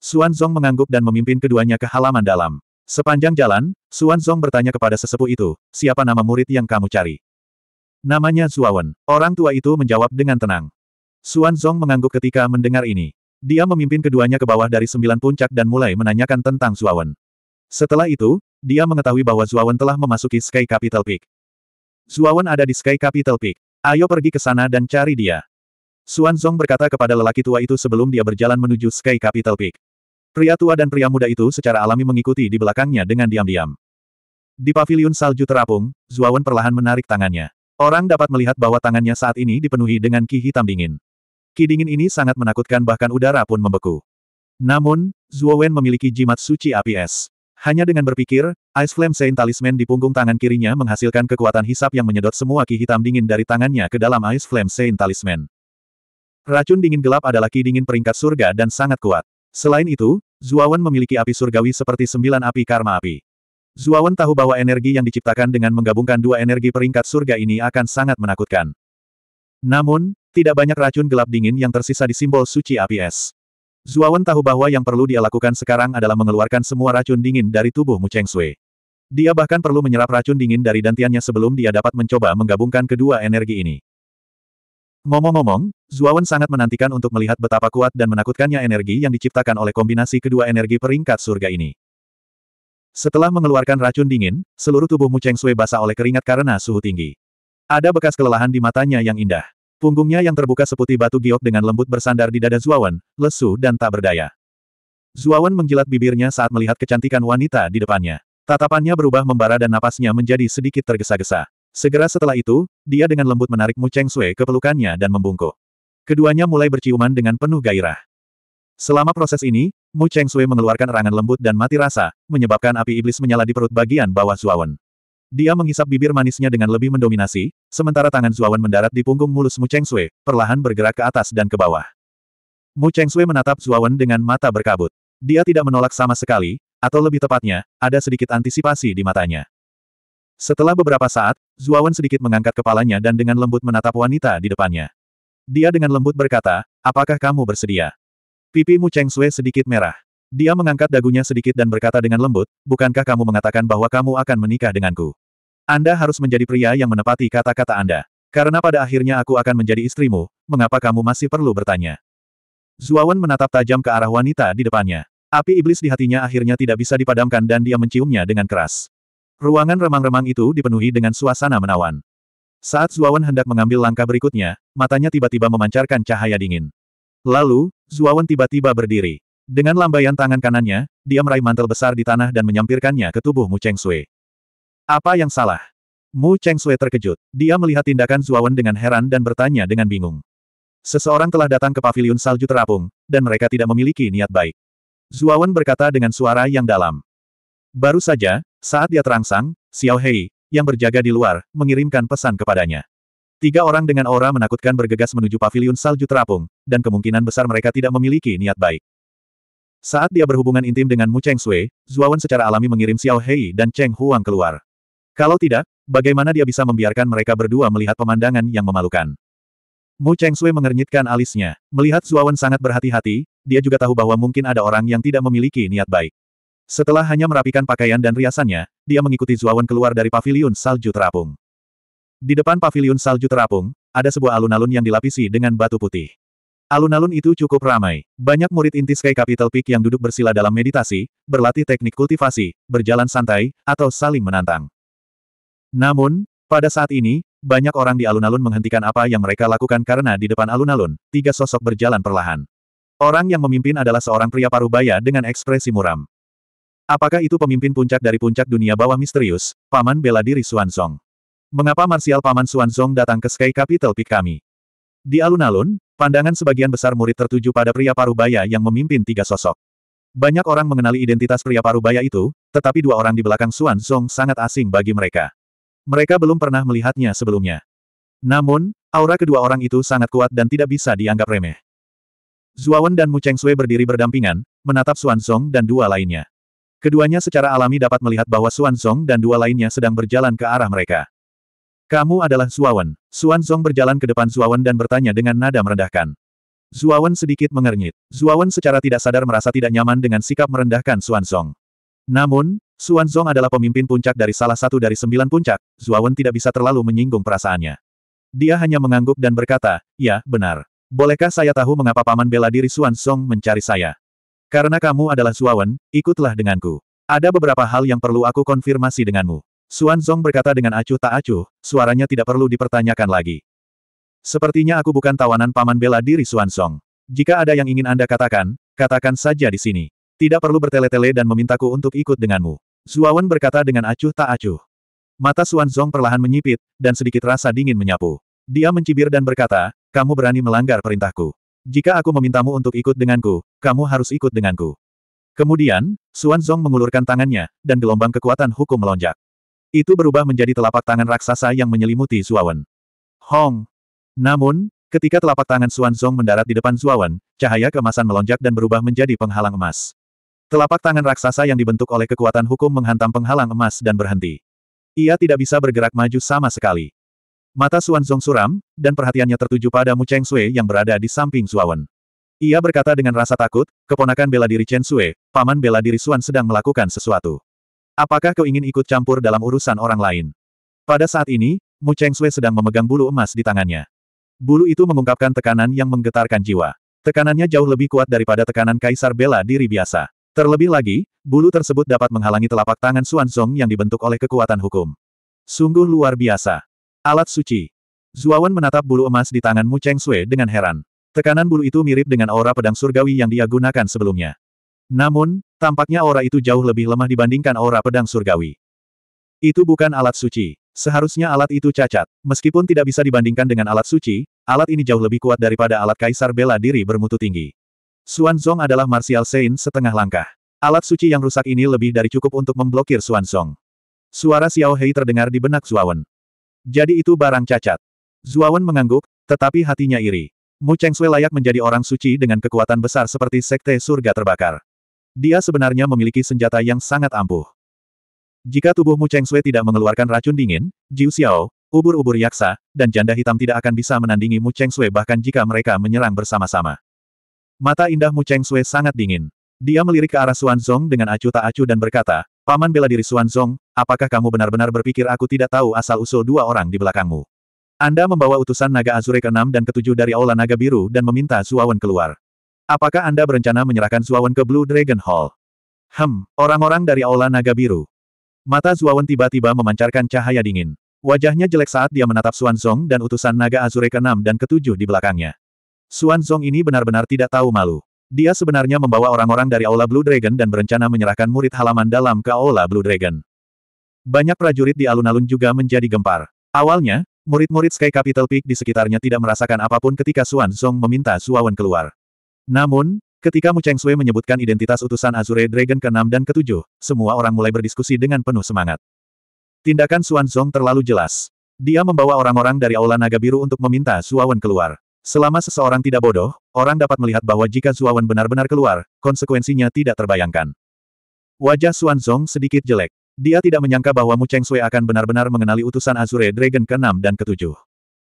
Xuan Zong mengangguk dan memimpin keduanya ke halaman dalam. Sepanjang jalan, Xuan Zong bertanya kepada sesepuh itu, siapa nama murid yang kamu cari? Namanya Zuawan. Orang tua itu menjawab dengan tenang. Suan Zong mengangguk ketika mendengar ini. Dia memimpin keduanya ke bawah dari sembilan puncak dan mulai menanyakan tentang Zuawan. Setelah itu, dia mengetahui bahwa Zuawan telah memasuki Sky Capital Peak. Zuawan ada di Sky Capital Peak. Ayo pergi ke sana dan cari dia. Xuan Zong berkata kepada lelaki tua itu sebelum dia berjalan menuju Sky Capital Peak. Pria tua dan pria muda itu secara alami mengikuti di belakangnya dengan diam-diam. Di Pavilion salju terapung, Zuawan perlahan menarik tangannya. Orang dapat melihat bahwa tangannya saat ini dipenuhi dengan ki hitam dingin. Ki dingin ini sangat menakutkan bahkan udara pun membeku. Namun, Zuo Wen memiliki jimat suci api es. Hanya dengan berpikir, Ice Flame Saint Talisman di punggung tangan kirinya menghasilkan kekuatan hisap yang menyedot semua ki hitam dingin dari tangannya ke dalam Ice Flame Saint Talisman. Racun dingin gelap adalah ki dingin peringkat surga dan sangat kuat. Selain itu, Zuawan memiliki api surgawi seperti sembilan api karma api. Zuawan tahu bahwa energi yang diciptakan dengan menggabungkan dua energi peringkat surga ini akan sangat menakutkan. Namun, tidak banyak racun gelap dingin yang tersisa di simbol suci api es. Zuawan tahu bahwa yang perlu dia lakukan sekarang adalah mengeluarkan semua racun dingin dari tubuh Mu Cheng Sui. Dia bahkan perlu menyerap racun dingin dari dantiannya sebelum dia dapat mencoba menggabungkan kedua energi ini. Ngomong-ngomong, Zuawan sangat menantikan untuk melihat betapa kuat dan menakutkannya energi yang diciptakan oleh kombinasi kedua energi peringkat surga ini. Setelah mengeluarkan racun dingin, seluruh tubuh Mu Cheng Sui basah oleh keringat karena suhu tinggi. Ada bekas kelelahan di matanya yang indah. Punggungnya yang terbuka seputih batu giok dengan lembut bersandar di dada Zuawan, lesu dan tak berdaya. Zuawan menjilat bibirnya saat melihat kecantikan wanita di depannya. Tatapannya berubah membara dan napasnya menjadi sedikit tergesa-gesa. Segera setelah itu, dia dengan lembut menarik Mu Cheng Sui ke pelukannya dan membungkuk. Keduanya mulai berciuman dengan penuh gairah. Selama proses ini, Mu Cheng Sui mengeluarkan erangan lembut dan mati rasa, menyebabkan api iblis menyala di perut bagian bawah Zuawan. Dia menghisap bibir manisnya dengan lebih mendominasi, sementara tangan Zuawan mendarat di punggung mulus Mu Cheng Sui, perlahan bergerak ke atas dan ke bawah. Mu Cheng Sui menatap Zuawan dengan mata berkabut. Dia tidak menolak sama sekali, atau lebih tepatnya, ada sedikit antisipasi di matanya. Setelah beberapa saat, Zuawan sedikit mengangkat kepalanya dan dengan lembut menatap wanita di depannya. Dia dengan lembut berkata, apakah kamu bersedia? Pipi Mu Cheng Sui sedikit merah. Dia mengangkat dagunya sedikit dan berkata dengan lembut, bukankah kamu mengatakan bahwa kamu akan menikah denganku? Anda harus menjadi pria yang menepati kata-kata Anda. Karena pada akhirnya aku akan menjadi istrimu, mengapa kamu masih perlu bertanya? Zuawan menatap tajam ke arah wanita di depannya. Api iblis di hatinya akhirnya tidak bisa dipadamkan dan dia menciumnya dengan keras. Ruangan remang-remang itu dipenuhi dengan suasana menawan. Saat Zuawan hendak mengambil langkah berikutnya, matanya tiba-tiba memancarkan cahaya dingin. Lalu, Zuawan tiba-tiba berdiri. Dengan lambaian tangan kanannya, dia meraih mantel besar di tanah dan menyampirkannya ke tubuh Mu Cheng Sui. Apa yang salah? Mu Cheng Sui terkejut. Dia melihat tindakan Zuawan dengan heran dan bertanya dengan bingung. Seseorang telah datang ke pavilion salju terapung, dan mereka tidak memiliki niat baik. Zuawan berkata dengan suara yang dalam. Baru saja, saat dia terangsang, Xiao Hei, yang berjaga di luar, mengirimkan pesan kepadanya. Tiga orang dengan aura menakutkan bergegas menuju pavilion salju terapung, dan kemungkinan besar mereka tidak memiliki niat baik. Saat dia berhubungan intim dengan Mu Cheng Sui, Zuawan secara alami mengirim Xiao Hei dan Cheng Huang keluar. Kalau tidak, bagaimana dia bisa membiarkan mereka berdua melihat pemandangan yang memalukan? Mu Cheng Sui mengernyitkan alisnya. Melihat Zuawan sangat berhati-hati, dia juga tahu bahwa mungkin ada orang yang tidak memiliki niat baik. Setelah hanya merapikan pakaian dan riasannya, dia mengikuti Zuawan keluar dari paviliun salju terapung. Di depan paviliun salju terapung, ada sebuah alun-alun yang dilapisi dengan batu putih. Alun-alun itu cukup ramai. Banyak murid inti Sky Capital Peak yang duduk bersila dalam meditasi, berlatih teknik kultivasi, berjalan santai, atau saling menantang. Namun, pada saat ini, banyak orang di alun-alun menghentikan apa yang mereka lakukan karena di depan alun-alun, tiga sosok berjalan perlahan. Orang yang memimpin adalah seorang pria Parubaya dengan ekspresi muram. Apakah itu pemimpin puncak dari puncak dunia bawah misterius, Paman bela diri Suansong? Mengapa marsial Paman Suansong datang ke Sky Capital Peak kami? Di alun-alun, pandangan sebagian besar murid tertuju pada pria Parubaya yang memimpin tiga sosok. Banyak orang mengenali identitas pria Parubaya itu, tetapi dua orang di belakang Suansong sangat asing bagi mereka. Mereka belum pernah melihatnya sebelumnya. Namun, aura kedua orang itu sangat kuat dan tidak bisa dianggap remeh. Zuawan dan Mu Cheng Sui berdiri berdampingan, menatap Song dan dua lainnya. Keduanya secara alami dapat melihat bahwa Song dan dua lainnya sedang berjalan ke arah mereka. Kamu adalah Zuawan. Song berjalan ke depan Zuawan dan bertanya dengan nada merendahkan. Zuawan sedikit mengernyit. Zuawan secara tidak sadar merasa tidak nyaman dengan sikap merendahkan Song. Namun, Zong adalah pemimpin puncak dari salah satu dari sembilan puncak, Zuawan tidak bisa terlalu menyinggung perasaannya. Dia hanya mengangguk dan berkata, ya, benar. Bolehkah saya tahu mengapa paman bela diri Zong mencari saya? Karena kamu adalah Zuawan, ikutlah denganku. Ada beberapa hal yang perlu aku konfirmasi denganmu. Zong berkata dengan acuh tak acuh, suaranya tidak perlu dipertanyakan lagi. Sepertinya aku bukan tawanan paman bela diri Zong. Jika ada yang ingin Anda katakan, katakan saja di sini. Tidak perlu bertele-tele dan memintaku untuk ikut denganmu. Zuawan berkata dengan acuh tak acuh. Mata Xuan Zong perlahan menyipit, dan sedikit rasa dingin menyapu. Dia mencibir dan berkata, kamu berani melanggar perintahku. Jika aku memintamu untuk ikut denganku, kamu harus ikut denganku. Kemudian, Xuan Zong mengulurkan tangannya, dan gelombang kekuatan hukum melonjak. Itu berubah menjadi telapak tangan raksasa yang menyelimuti Zuawan. Hong! Namun, ketika telapak tangan Xuan Zong mendarat di depan Zuawan, cahaya kemasan melonjak dan berubah menjadi penghalang emas. Telapak tangan raksasa yang dibentuk oleh kekuatan hukum menghantam penghalang emas dan berhenti. Ia tidak bisa bergerak maju sama sekali. Mata Suan Zong suram, dan perhatiannya tertuju pada Mu Cheng Sui yang berada di samping Zuawan. Ia berkata dengan rasa takut, keponakan bela diri Chen Sui, paman bela diri Suan sedang melakukan sesuatu. Apakah kau ingin ikut campur dalam urusan orang lain? Pada saat ini, Mu Cheng Sui sedang memegang bulu emas di tangannya. Bulu itu mengungkapkan tekanan yang menggetarkan jiwa. Tekanannya jauh lebih kuat daripada tekanan kaisar bela diri biasa. Terlebih lagi, bulu tersebut dapat menghalangi telapak tangan Xuanzong yang dibentuk oleh kekuatan hukum. Sungguh luar biasa. Alat suci. Zuawan menatap bulu emas di tangan Mu Cheng Sui dengan heran. Tekanan bulu itu mirip dengan aura pedang surgawi yang dia gunakan sebelumnya. Namun, tampaknya aura itu jauh lebih lemah dibandingkan aura pedang surgawi. Itu bukan alat suci. Seharusnya alat itu cacat. Meskipun tidak bisa dibandingkan dengan alat suci, alat ini jauh lebih kuat daripada alat kaisar bela diri bermutu tinggi. Zong adalah martial saint setengah langkah. Alat suci yang rusak ini lebih dari cukup untuk memblokir Zong. Suara Xiao Hei terdengar di benak Zuawan. Jadi itu barang cacat. Zuawan mengangguk, tetapi hatinya iri. Mu Cheng Sui layak menjadi orang suci dengan kekuatan besar seperti sekte surga terbakar. Dia sebenarnya memiliki senjata yang sangat ampuh. Jika tubuh Mu Cheng Sui tidak mengeluarkan racun dingin, Jiu Xiao, ubur-ubur yaksa, dan janda hitam tidak akan bisa menandingi Mu Cheng Sui bahkan jika mereka menyerang bersama-sama. Mata indah Mu Cheng Sui sangat dingin. Dia melirik ke arah Xuan Zong dengan acuh tak acuh dan berkata, Paman bela diri Xuan Zong, apakah kamu benar-benar berpikir aku tidak tahu asal-usul dua orang di belakangmu? Anda membawa utusan naga Azure ke-6 dan ke-7 dari Aula Naga Biru dan meminta Zuawan keluar. Apakah Anda berencana menyerahkan Zuawan ke Blue Dragon Hall? Hem, orang-orang dari Aula Naga Biru. Mata Zuawan tiba-tiba memancarkan cahaya dingin. Wajahnya jelek saat dia menatap Xuan Zong dan utusan naga Azure ke-6 dan ke-7 di belakangnya. Suan Zong ini benar-benar tidak tahu malu. Dia sebenarnya membawa orang-orang dari Aula Blue Dragon dan berencana menyerahkan murid halaman dalam ke Aula Blue Dragon. Banyak prajurit di alun-alun juga menjadi gempar. Awalnya, murid-murid Sky Capital Peak di sekitarnya tidak merasakan apapun ketika Suan Zong meminta Suawan keluar. Namun, Ketika Mu Cheng Sui menyebutkan identitas utusan Azure Dragon ke-6 dan ke-7, semua orang mulai berdiskusi dengan penuh semangat. Tindakan Suan Zong terlalu jelas. Dia membawa orang-orang dari Aula Naga Biru untuk meminta Suawan keluar. Selama seseorang tidak bodoh, orang dapat melihat bahwa jika Zuawan benar-benar keluar, konsekuensinya tidak terbayangkan. Wajah Zong sedikit jelek. Dia tidak menyangka bahwa Mu Cheng Sui akan benar-benar mengenali utusan Azure Dragon ke-6 dan ke-7.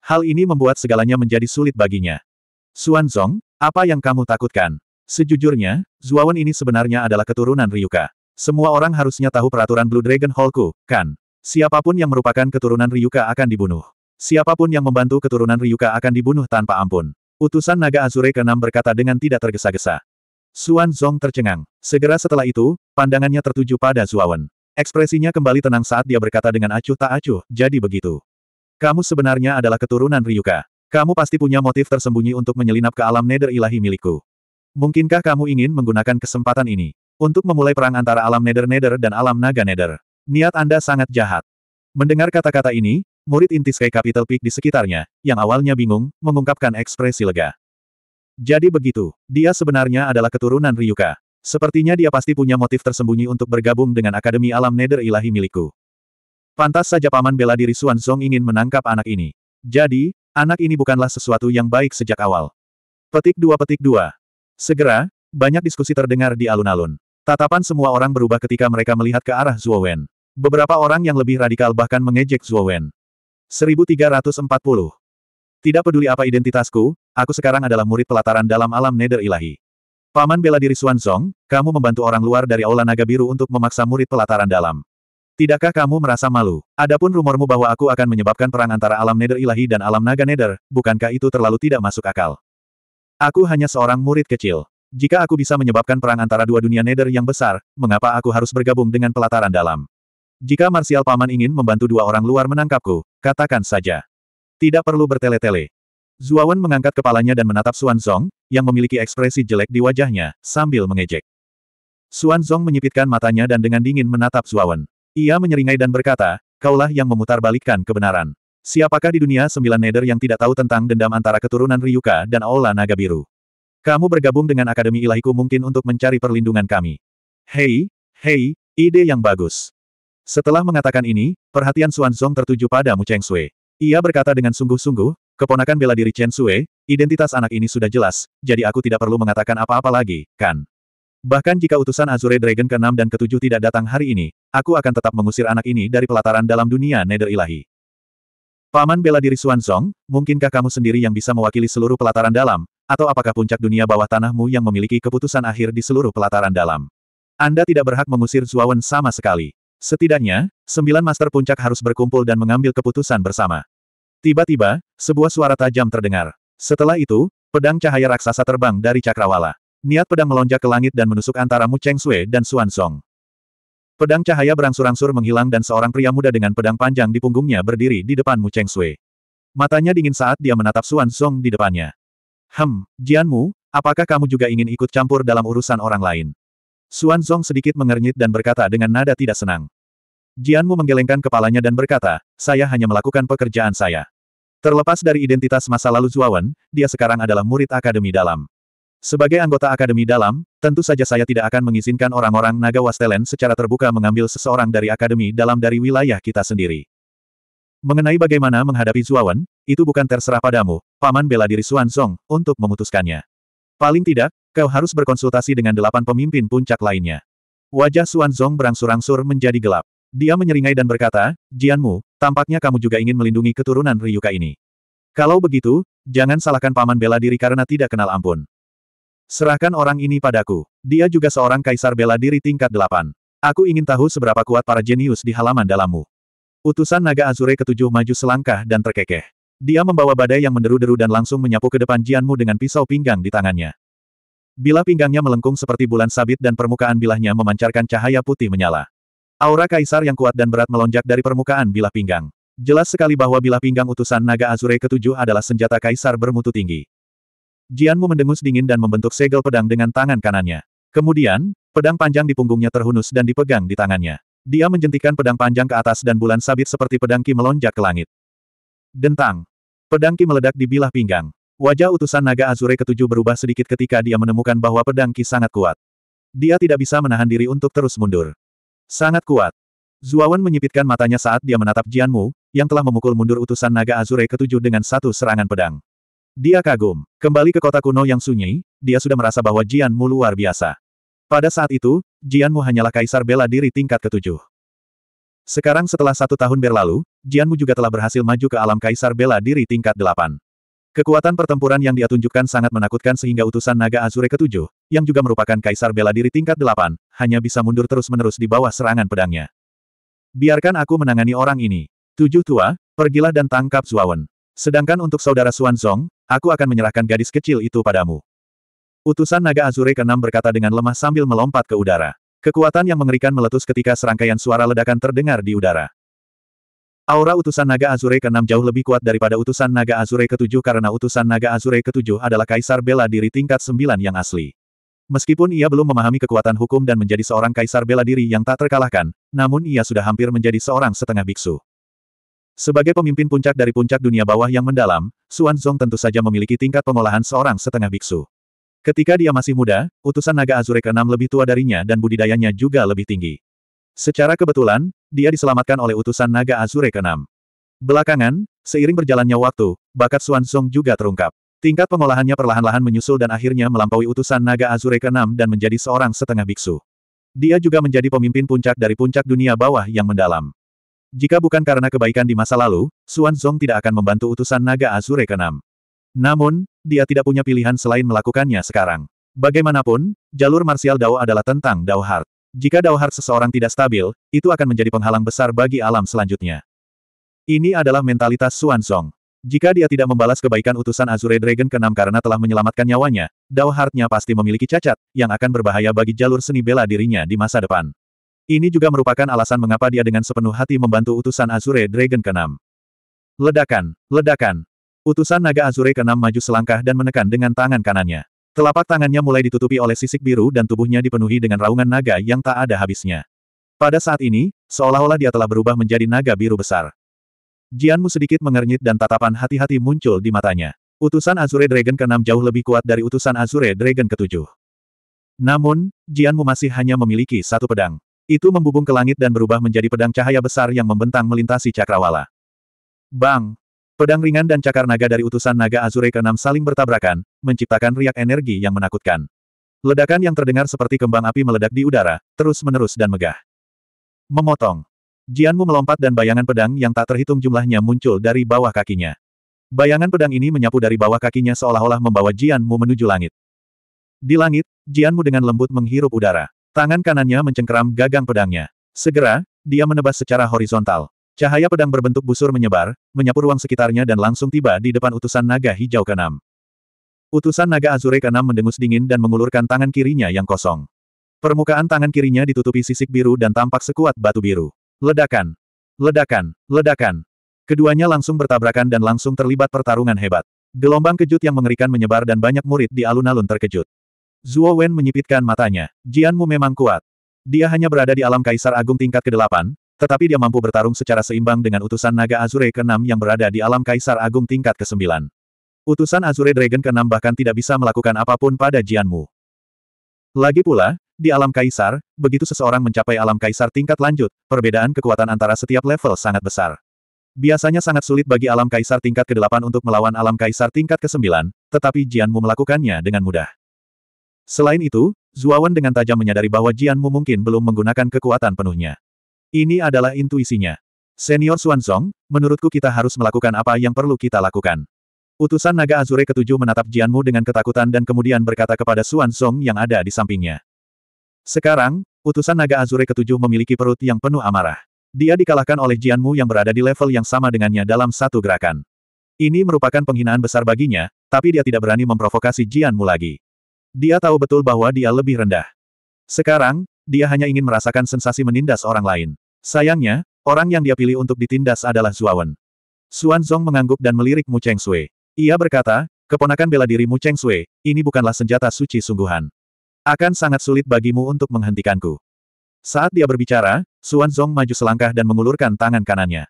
Hal ini membuat segalanya menjadi sulit baginya. Zong, apa yang kamu takutkan? Sejujurnya, Zuawan ini sebenarnya adalah keturunan Ryuka. Semua orang harusnya tahu peraturan Blue Dragon Hall-ku, kan? Siapapun yang merupakan keturunan Ryuka akan dibunuh. Siapapun yang membantu keturunan Ryuka akan dibunuh tanpa ampun. Utusan naga Azure ke-6 berkata dengan tidak tergesa-gesa. Suan Zong tercengang. Segera setelah itu, pandangannya tertuju pada Zuawan. Ekspresinya kembali tenang saat dia berkata dengan acuh tak acuh, jadi begitu. Kamu sebenarnya adalah keturunan Ryuka. Kamu pasti punya motif tersembunyi untuk menyelinap ke alam Nether ilahi milikku. Mungkinkah kamu ingin menggunakan kesempatan ini untuk memulai perang antara alam Nether Nether dan alam naga Nether? Niat Anda sangat jahat. Mendengar kata-kata ini, murid inti Sky Capital Peak di sekitarnya, yang awalnya bingung, mengungkapkan ekspresi lega. Jadi begitu, dia sebenarnya adalah keturunan Ryuka. Sepertinya dia pasti punya motif tersembunyi untuk bergabung dengan Akademi Alam Nether Ilahi milikku. Pantas saja paman bela diri Suansong Song ingin menangkap anak ini. Jadi, anak ini bukanlah sesuatu yang baik sejak awal. Petik dua petik dua. Segera, banyak diskusi terdengar di alun-alun. Tatapan semua orang berubah ketika mereka melihat ke arah Wen. Beberapa orang yang lebih radikal bahkan mengejek Wen. 1340. Tidak peduli apa identitasku, aku sekarang adalah murid pelataran dalam alam nether ilahi. Paman bela diri Song, kamu membantu orang luar dari Aula Naga Biru untuk memaksa murid pelataran dalam. Tidakkah kamu merasa malu? Adapun rumormu bahwa aku akan menyebabkan perang antara alam nether ilahi dan alam naga nether, bukankah itu terlalu tidak masuk akal? Aku hanya seorang murid kecil. Jika aku bisa menyebabkan perang antara dua dunia nether yang besar, mengapa aku harus bergabung dengan pelataran dalam? Jika Marsial Paman ingin membantu dua orang luar menangkapku, katakan saja. Tidak perlu bertele-tele. Zuawan mengangkat kepalanya dan menatap Xuan Zong, yang memiliki ekspresi jelek di wajahnya, sambil mengejek. Xuan Zong menyipitkan matanya dan dengan dingin menatap Zuawan. Ia menyeringai dan berkata, kaulah yang memutarbalikkan kebenaran. Siapakah di dunia sembilan neder yang tidak tahu tentang dendam antara keturunan Ryuka dan Aula Naga Biru? Kamu bergabung dengan Akademi Ilahiku mungkin untuk mencari perlindungan kami. Hei, hei, ide yang bagus. Setelah mengatakan ini, perhatian Xuanzong tertuju pada Mu Cheng Sui. Ia berkata dengan sungguh-sungguh, keponakan bela diri Chen Sui, identitas anak ini sudah jelas, jadi aku tidak perlu mengatakan apa-apa lagi, kan? Bahkan jika utusan Azure Dragon ke-6 dan ke-7 tidak datang hari ini, aku akan tetap mengusir anak ini dari pelataran dalam dunia Nether Ilahi. Paman bela diri Xuanzong, mungkinkah kamu sendiri yang bisa mewakili seluruh pelataran dalam, atau apakah puncak dunia bawah tanahmu yang memiliki keputusan akhir di seluruh pelataran dalam? Anda tidak berhak mengusir Zuawan sama sekali. Setidaknya, sembilan master puncak harus berkumpul dan mengambil keputusan bersama. Tiba-tiba, sebuah suara tajam terdengar. Setelah itu, pedang cahaya raksasa terbang dari cakrawala. Niat pedang melonjak ke langit dan menusuk antara Mu Cheng Sui dan Xuan Song. Pedang cahaya berangsur-angsur menghilang dan seorang pria muda dengan pedang panjang di punggungnya berdiri di depan Mu Cheng Sui. Matanya dingin saat dia menatap Xuan Song di depannya. Hem, Jianmu, apakah kamu juga ingin ikut campur dalam urusan orang lain? Xuan Zong sedikit mengernyit dan berkata dengan nada tidak senang. Jianmu menggelengkan kepalanya dan berkata, saya hanya melakukan pekerjaan saya. Terlepas dari identitas masa lalu Zuawan, dia sekarang adalah murid Akademi Dalam. Sebagai anggota Akademi Dalam, tentu saja saya tidak akan mengizinkan orang-orang Naga Wastelen secara terbuka mengambil seseorang dari Akademi Dalam dari wilayah kita sendiri. Mengenai bagaimana menghadapi Zuawan, itu bukan terserah padamu, Paman bela diri Xuan Zong, untuk memutuskannya. Paling tidak, kau harus berkonsultasi dengan delapan pemimpin puncak lainnya. Wajah Xuan Zong berangsur-angsur menjadi gelap. Dia menyeringai dan berkata, Jianmu, tampaknya kamu juga ingin melindungi keturunan Ryuka ini. Kalau begitu, jangan salahkan paman bela diri karena tidak kenal ampun. Serahkan orang ini padaku. Dia juga seorang kaisar bela diri tingkat delapan. Aku ingin tahu seberapa kuat para jenius di halaman dalammu. Utusan naga Azure ketujuh maju selangkah dan terkekeh. Dia membawa badai yang menderu-deru dan langsung menyapu ke depan Jianmu dengan pisau pinggang di tangannya. Bila pinggangnya melengkung seperti bulan sabit dan permukaan bilahnya memancarkan cahaya putih menyala. Aura kaisar yang kuat dan berat melonjak dari permukaan bilah pinggang. Jelas sekali bahwa bilah pinggang utusan naga Azure ketujuh adalah senjata kaisar bermutu tinggi. Jianmu mendengus dingin dan membentuk segel pedang dengan tangan kanannya. Kemudian, pedang panjang di punggungnya terhunus dan dipegang di tangannya. Dia menjentikan pedang panjang ke atas dan bulan sabit seperti pedang ki melonjak ke langit. Dentang. Pedang Ki meledak di bilah pinggang. Wajah utusan naga Azure ketujuh berubah sedikit ketika dia menemukan bahwa pedang Ki sangat kuat. Dia tidak bisa menahan diri untuk terus mundur. Sangat kuat. Zuawan menyipitkan matanya saat dia menatap Jianmu, yang telah memukul mundur utusan naga Azure ketujuh dengan satu serangan pedang. Dia kagum. Kembali ke kota kuno yang sunyi, dia sudah merasa bahwa Jianmu luar biasa. Pada saat itu, Jianmu hanyalah kaisar bela diri tingkat ketujuh. Sekarang setelah satu tahun berlalu, Jianmu juga telah berhasil maju ke alam kaisar bela diri tingkat delapan. Kekuatan pertempuran yang dia tunjukkan sangat menakutkan sehingga utusan naga Azure ketujuh, yang juga merupakan kaisar bela diri tingkat delapan, hanya bisa mundur terus-menerus di bawah serangan pedangnya. Biarkan aku menangani orang ini. Tujuh tua, pergilah dan tangkap Zuawan. Sedangkan untuk saudara Xuan Zong, aku akan menyerahkan gadis kecil itu padamu. Utusan naga Azure ke berkata dengan lemah sambil melompat ke udara. Kekuatan yang mengerikan meletus ketika serangkaian suara ledakan terdengar di udara. Aura utusan naga Azure ke-6 jauh lebih kuat daripada utusan naga Azure ke-7 karena utusan naga Azure ke-7 adalah kaisar bela diri tingkat 9 yang asli. Meskipun ia belum memahami kekuatan hukum dan menjadi seorang kaisar bela diri yang tak terkalahkan, namun ia sudah hampir menjadi seorang setengah biksu. Sebagai pemimpin puncak dari puncak dunia bawah yang mendalam, Xuan Zong tentu saja memiliki tingkat pengolahan seorang setengah biksu. Ketika dia masih muda, utusan naga Azure ke-6 lebih tua darinya dan budidayanya juga lebih tinggi. Secara kebetulan, dia diselamatkan oleh utusan naga Azure ke-6. Belakangan, seiring berjalannya waktu, bakat Xuan Song juga terungkap. Tingkat pengolahannya perlahan-lahan menyusul dan akhirnya melampaui utusan naga Azure ke-6 dan menjadi seorang setengah biksu. Dia juga menjadi pemimpin puncak dari puncak dunia bawah yang mendalam. Jika bukan karena kebaikan di masa lalu, Xuan Zong tidak akan membantu utusan naga Azure ke-6. Namun, dia tidak punya pilihan selain melakukannya sekarang. Bagaimanapun, jalur marsial Dao adalah tentang Dao Heart. Jika Dao Heart seseorang tidak stabil, itu akan menjadi penghalang besar bagi alam selanjutnya. Ini adalah mentalitas Song. Jika dia tidak membalas kebaikan utusan Azure Dragon keenam karena telah menyelamatkan nyawanya, Dao Heart-nya pasti memiliki cacat, yang akan berbahaya bagi jalur seni bela dirinya di masa depan. Ini juga merupakan alasan mengapa dia dengan sepenuh hati membantu utusan Azure Dragon keenam. Ledakan, ledakan, Utusan naga Azure ke-6 maju selangkah dan menekan dengan tangan kanannya. Telapak tangannya mulai ditutupi oleh sisik biru dan tubuhnya dipenuhi dengan raungan naga yang tak ada habisnya. Pada saat ini, seolah-olah dia telah berubah menjadi naga biru besar. Jianmu sedikit mengernyit dan tatapan hati-hati muncul di matanya. Utusan Azure Dragon ke-6 jauh lebih kuat dari utusan Azure Dragon ke-7. Namun, Jianmu masih hanya memiliki satu pedang. Itu membubung ke langit dan berubah menjadi pedang cahaya besar yang membentang melintasi cakrawala. Bang! Pedang ringan dan cakar naga dari utusan naga Azure ke-6 saling bertabrakan, menciptakan riak energi yang menakutkan. Ledakan yang terdengar seperti kembang api meledak di udara, terus-menerus dan megah. Memotong. Jianmu melompat dan bayangan pedang yang tak terhitung jumlahnya muncul dari bawah kakinya. Bayangan pedang ini menyapu dari bawah kakinya seolah-olah membawa Jianmu menuju langit. Di langit, Jianmu dengan lembut menghirup udara. Tangan kanannya mencengkeram gagang pedangnya. Segera, dia menebas secara horizontal. Cahaya pedang berbentuk busur menyebar, menyapu ruang sekitarnya dan langsung tiba di depan utusan naga hijau keenam. Utusan naga Azure keenam mendengus dingin dan mengulurkan tangan kirinya yang kosong. Permukaan tangan kirinya ditutupi sisik biru dan tampak sekuat batu biru. Ledakan! Ledakan! Ledakan! Keduanya langsung bertabrakan dan langsung terlibat pertarungan hebat. Gelombang kejut yang mengerikan menyebar dan banyak murid di alun-alun terkejut. Zuo Wen menyipitkan matanya. Jianmu memang kuat. Dia hanya berada di alam kaisar agung tingkat ke-8, tetapi dia mampu bertarung secara seimbang dengan utusan naga Azure ke-6 yang berada di alam Kaisar Agung tingkat ke-9. Utusan Azure Dragon ke-6 bahkan tidak bisa melakukan apapun pada Jianmu. Lagi pula, di alam Kaisar, begitu seseorang mencapai alam Kaisar tingkat lanjut, perbedaan kekuatan antara setiap level sangat besar. Biasanya sangat sulit bagi alam Kaisar tingkat ke-8 untuk melawan alam Kaisar tingkat ke-9, tetapi Jianmu melakukannya dengan mudah. Selain itu, Zuawan dengan tajam menyadari bahwa Jianmu mungkin belum menggunakan kekuatan penuhnya. Ini adalah intuisinya. Senior Suansong, menurutku kita harus melakukan apa yang perlu kita lakukan. Utusan naga Azure ketujuh menatap Jianmu dengan ketakutan dan kemudian berkata kepada Suansong yang ada di sampingnya. Sekarang, utusan naga Azure ketujuh memiliki perut yang penuh amarah. Dia dikalahkan oleh Jianmu yang berada di level yang sama dengannya dalam satu gerakan. Ini merupakan penghinaan besar baginya, tapi dia tidak berani memprovokasi Jianmu lagi. Dia tahu betul bahwa dia lebih rendah. Sekarang, dia hanya ingin merasakan sensasi menindas orang lain. Sayangnya, orang yang dia pilih untuk ditindas adalah Zuawan. Xuan Zong mengangguk dan melirik Mu Cheng Sui. Ia berkata, keponakan bela diri Mu Cheng Sui, ini bukanlah senjata suci sungguhan. Akan sangat sulit bagimu untuk menghentikanku. Saat dia berbicara, Xuan Zong maju selangkah dan mengulurkan tangan kanannya.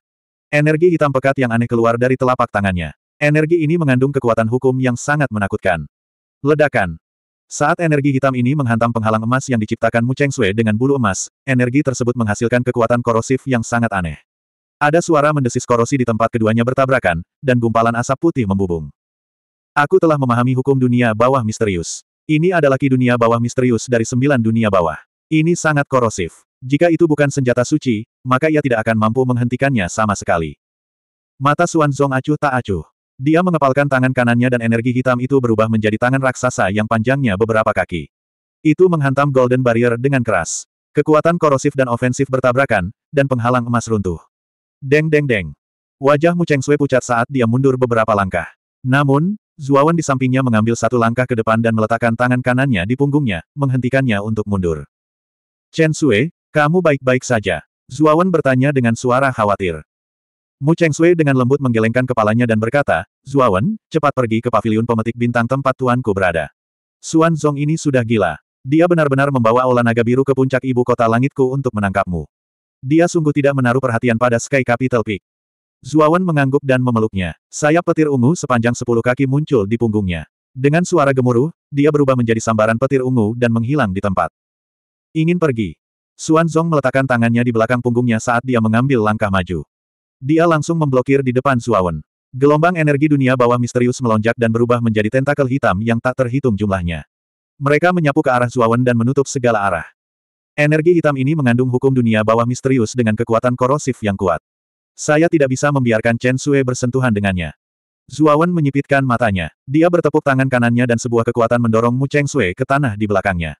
Energi hitam pekat yang aneh keluar dari telapak tangannya. Energi ini mengandung kekuatan hukum yang sangat menakutkan. Ledakan. Saat energi hitam ini menghantam penghalang emas yang diciptakan Mu Cheng Sui dengan bulu emas, energi tersebut menghasilkan kekuatan korosif yang sangat aneh. Ada suara mendesis korosi di tempat keduanya bertabrakan, dan gumpalan asap putih membubung. Aku telah memahami hukum dunia bawah misterius. Ini adalah ki dunia bawah misterius dari sembilan dunia bawah. Ini sangat korosif. Jika itu bukan senjata suci, maka ia tidak akan mampu menghentikannya sama sekali. Mata Xuan Zong acuh tak acuh. Dia mengepalkan tangan kanannya dan energi hitam itu berubah menjadi tangan raksasa yang panjangnya beberapa kaki. Itu menghantam Golden Barrier dengan keras. Kekuatan korosif dan ofensif bertabrakan, dan penghalang emas runtuh. Deng deng deng. Wajah Mu Cheng Sui pucat saat dia mundur beberapa langkah. Namun, Zuawan di sampingnya mengambil satu langkah ke depan dan meletakkan tangan kanannya di punggungnya, menghentikannya untuk mundur. Chen Sui, kamu baik-baik saja. Zuawan bertanya dengan suara khawatir. Mu Cheng Sui dengan lembut menggelengkan kepalanya dan berkata, Zuawan, cepat pergi ke pavilion pemetik bintang tempat tuanku berada. Suan Zong ini sudah gila. Dia benar-benar membawa olah naga biru ke puncak ibu kota langitku untuk menangkapmu. Dia sungguh tidak menaruh perhatian pada Sky Capital Peak. Zuawan mengangguk dan memeluknya. Sayap petir ungu sepanjang sepuluh kaki muncul di punggungnya. Dengan suara gemuruh, dia berubah menjadi sambaran petir ungu dan menghilang di tempat. Ingin pergi. Suan Zong meletakkan tangannya di belakang punggungnya saat dia mengambil langkah maju. Dia langsung memblokir di depan Suawen. Gelombang energi dunia bawah misterius melonjak dan berubah menjadi tentakel hitam yang tak terhitung jumlahnya. Mereka menyapu ke arah Suawen dan menutup segala arah. Energi hitam ini mengandung hukum dunia bawah misterius dengan kekuatan korosif yang kuat. Saya tidak bisa membiarkan Chen Sui bersentuhan dengannya. Zuawan menyipitkan matanya. Dia bertepuk tangan kanannya dan sebuah kekuatan mendorong Mu Cheng Sui ke tanah di belakangnya.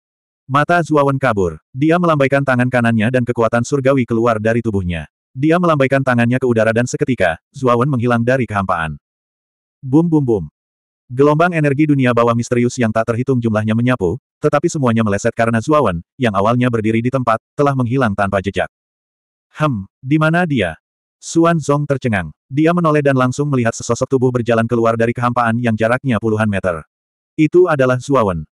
Mata Zuawan kabur. Dia melambaikan tangan kanannya dan kekuatan surgawi keluar dari tubuhnya. Dia melambaikan tangannya ke udara dan seketika, Zuawan menghilang dari kehampaan. Bum bum bum. Gelombang energi dunia bawah misterius yang tak terhitung jumlahnya menyapu, tetapi semuanya meleset karena Zuawan, yang awalnya berdiri di tempat, telah menghilang tanpa jejak. Hem, di mana dia? Suan Zong tercengang. Dia menoleh dan langsung melihat sesosok tubuh berjalan keluar dari kehampaan yang jaraknya puluhan meter. Itu adalah Zuawan.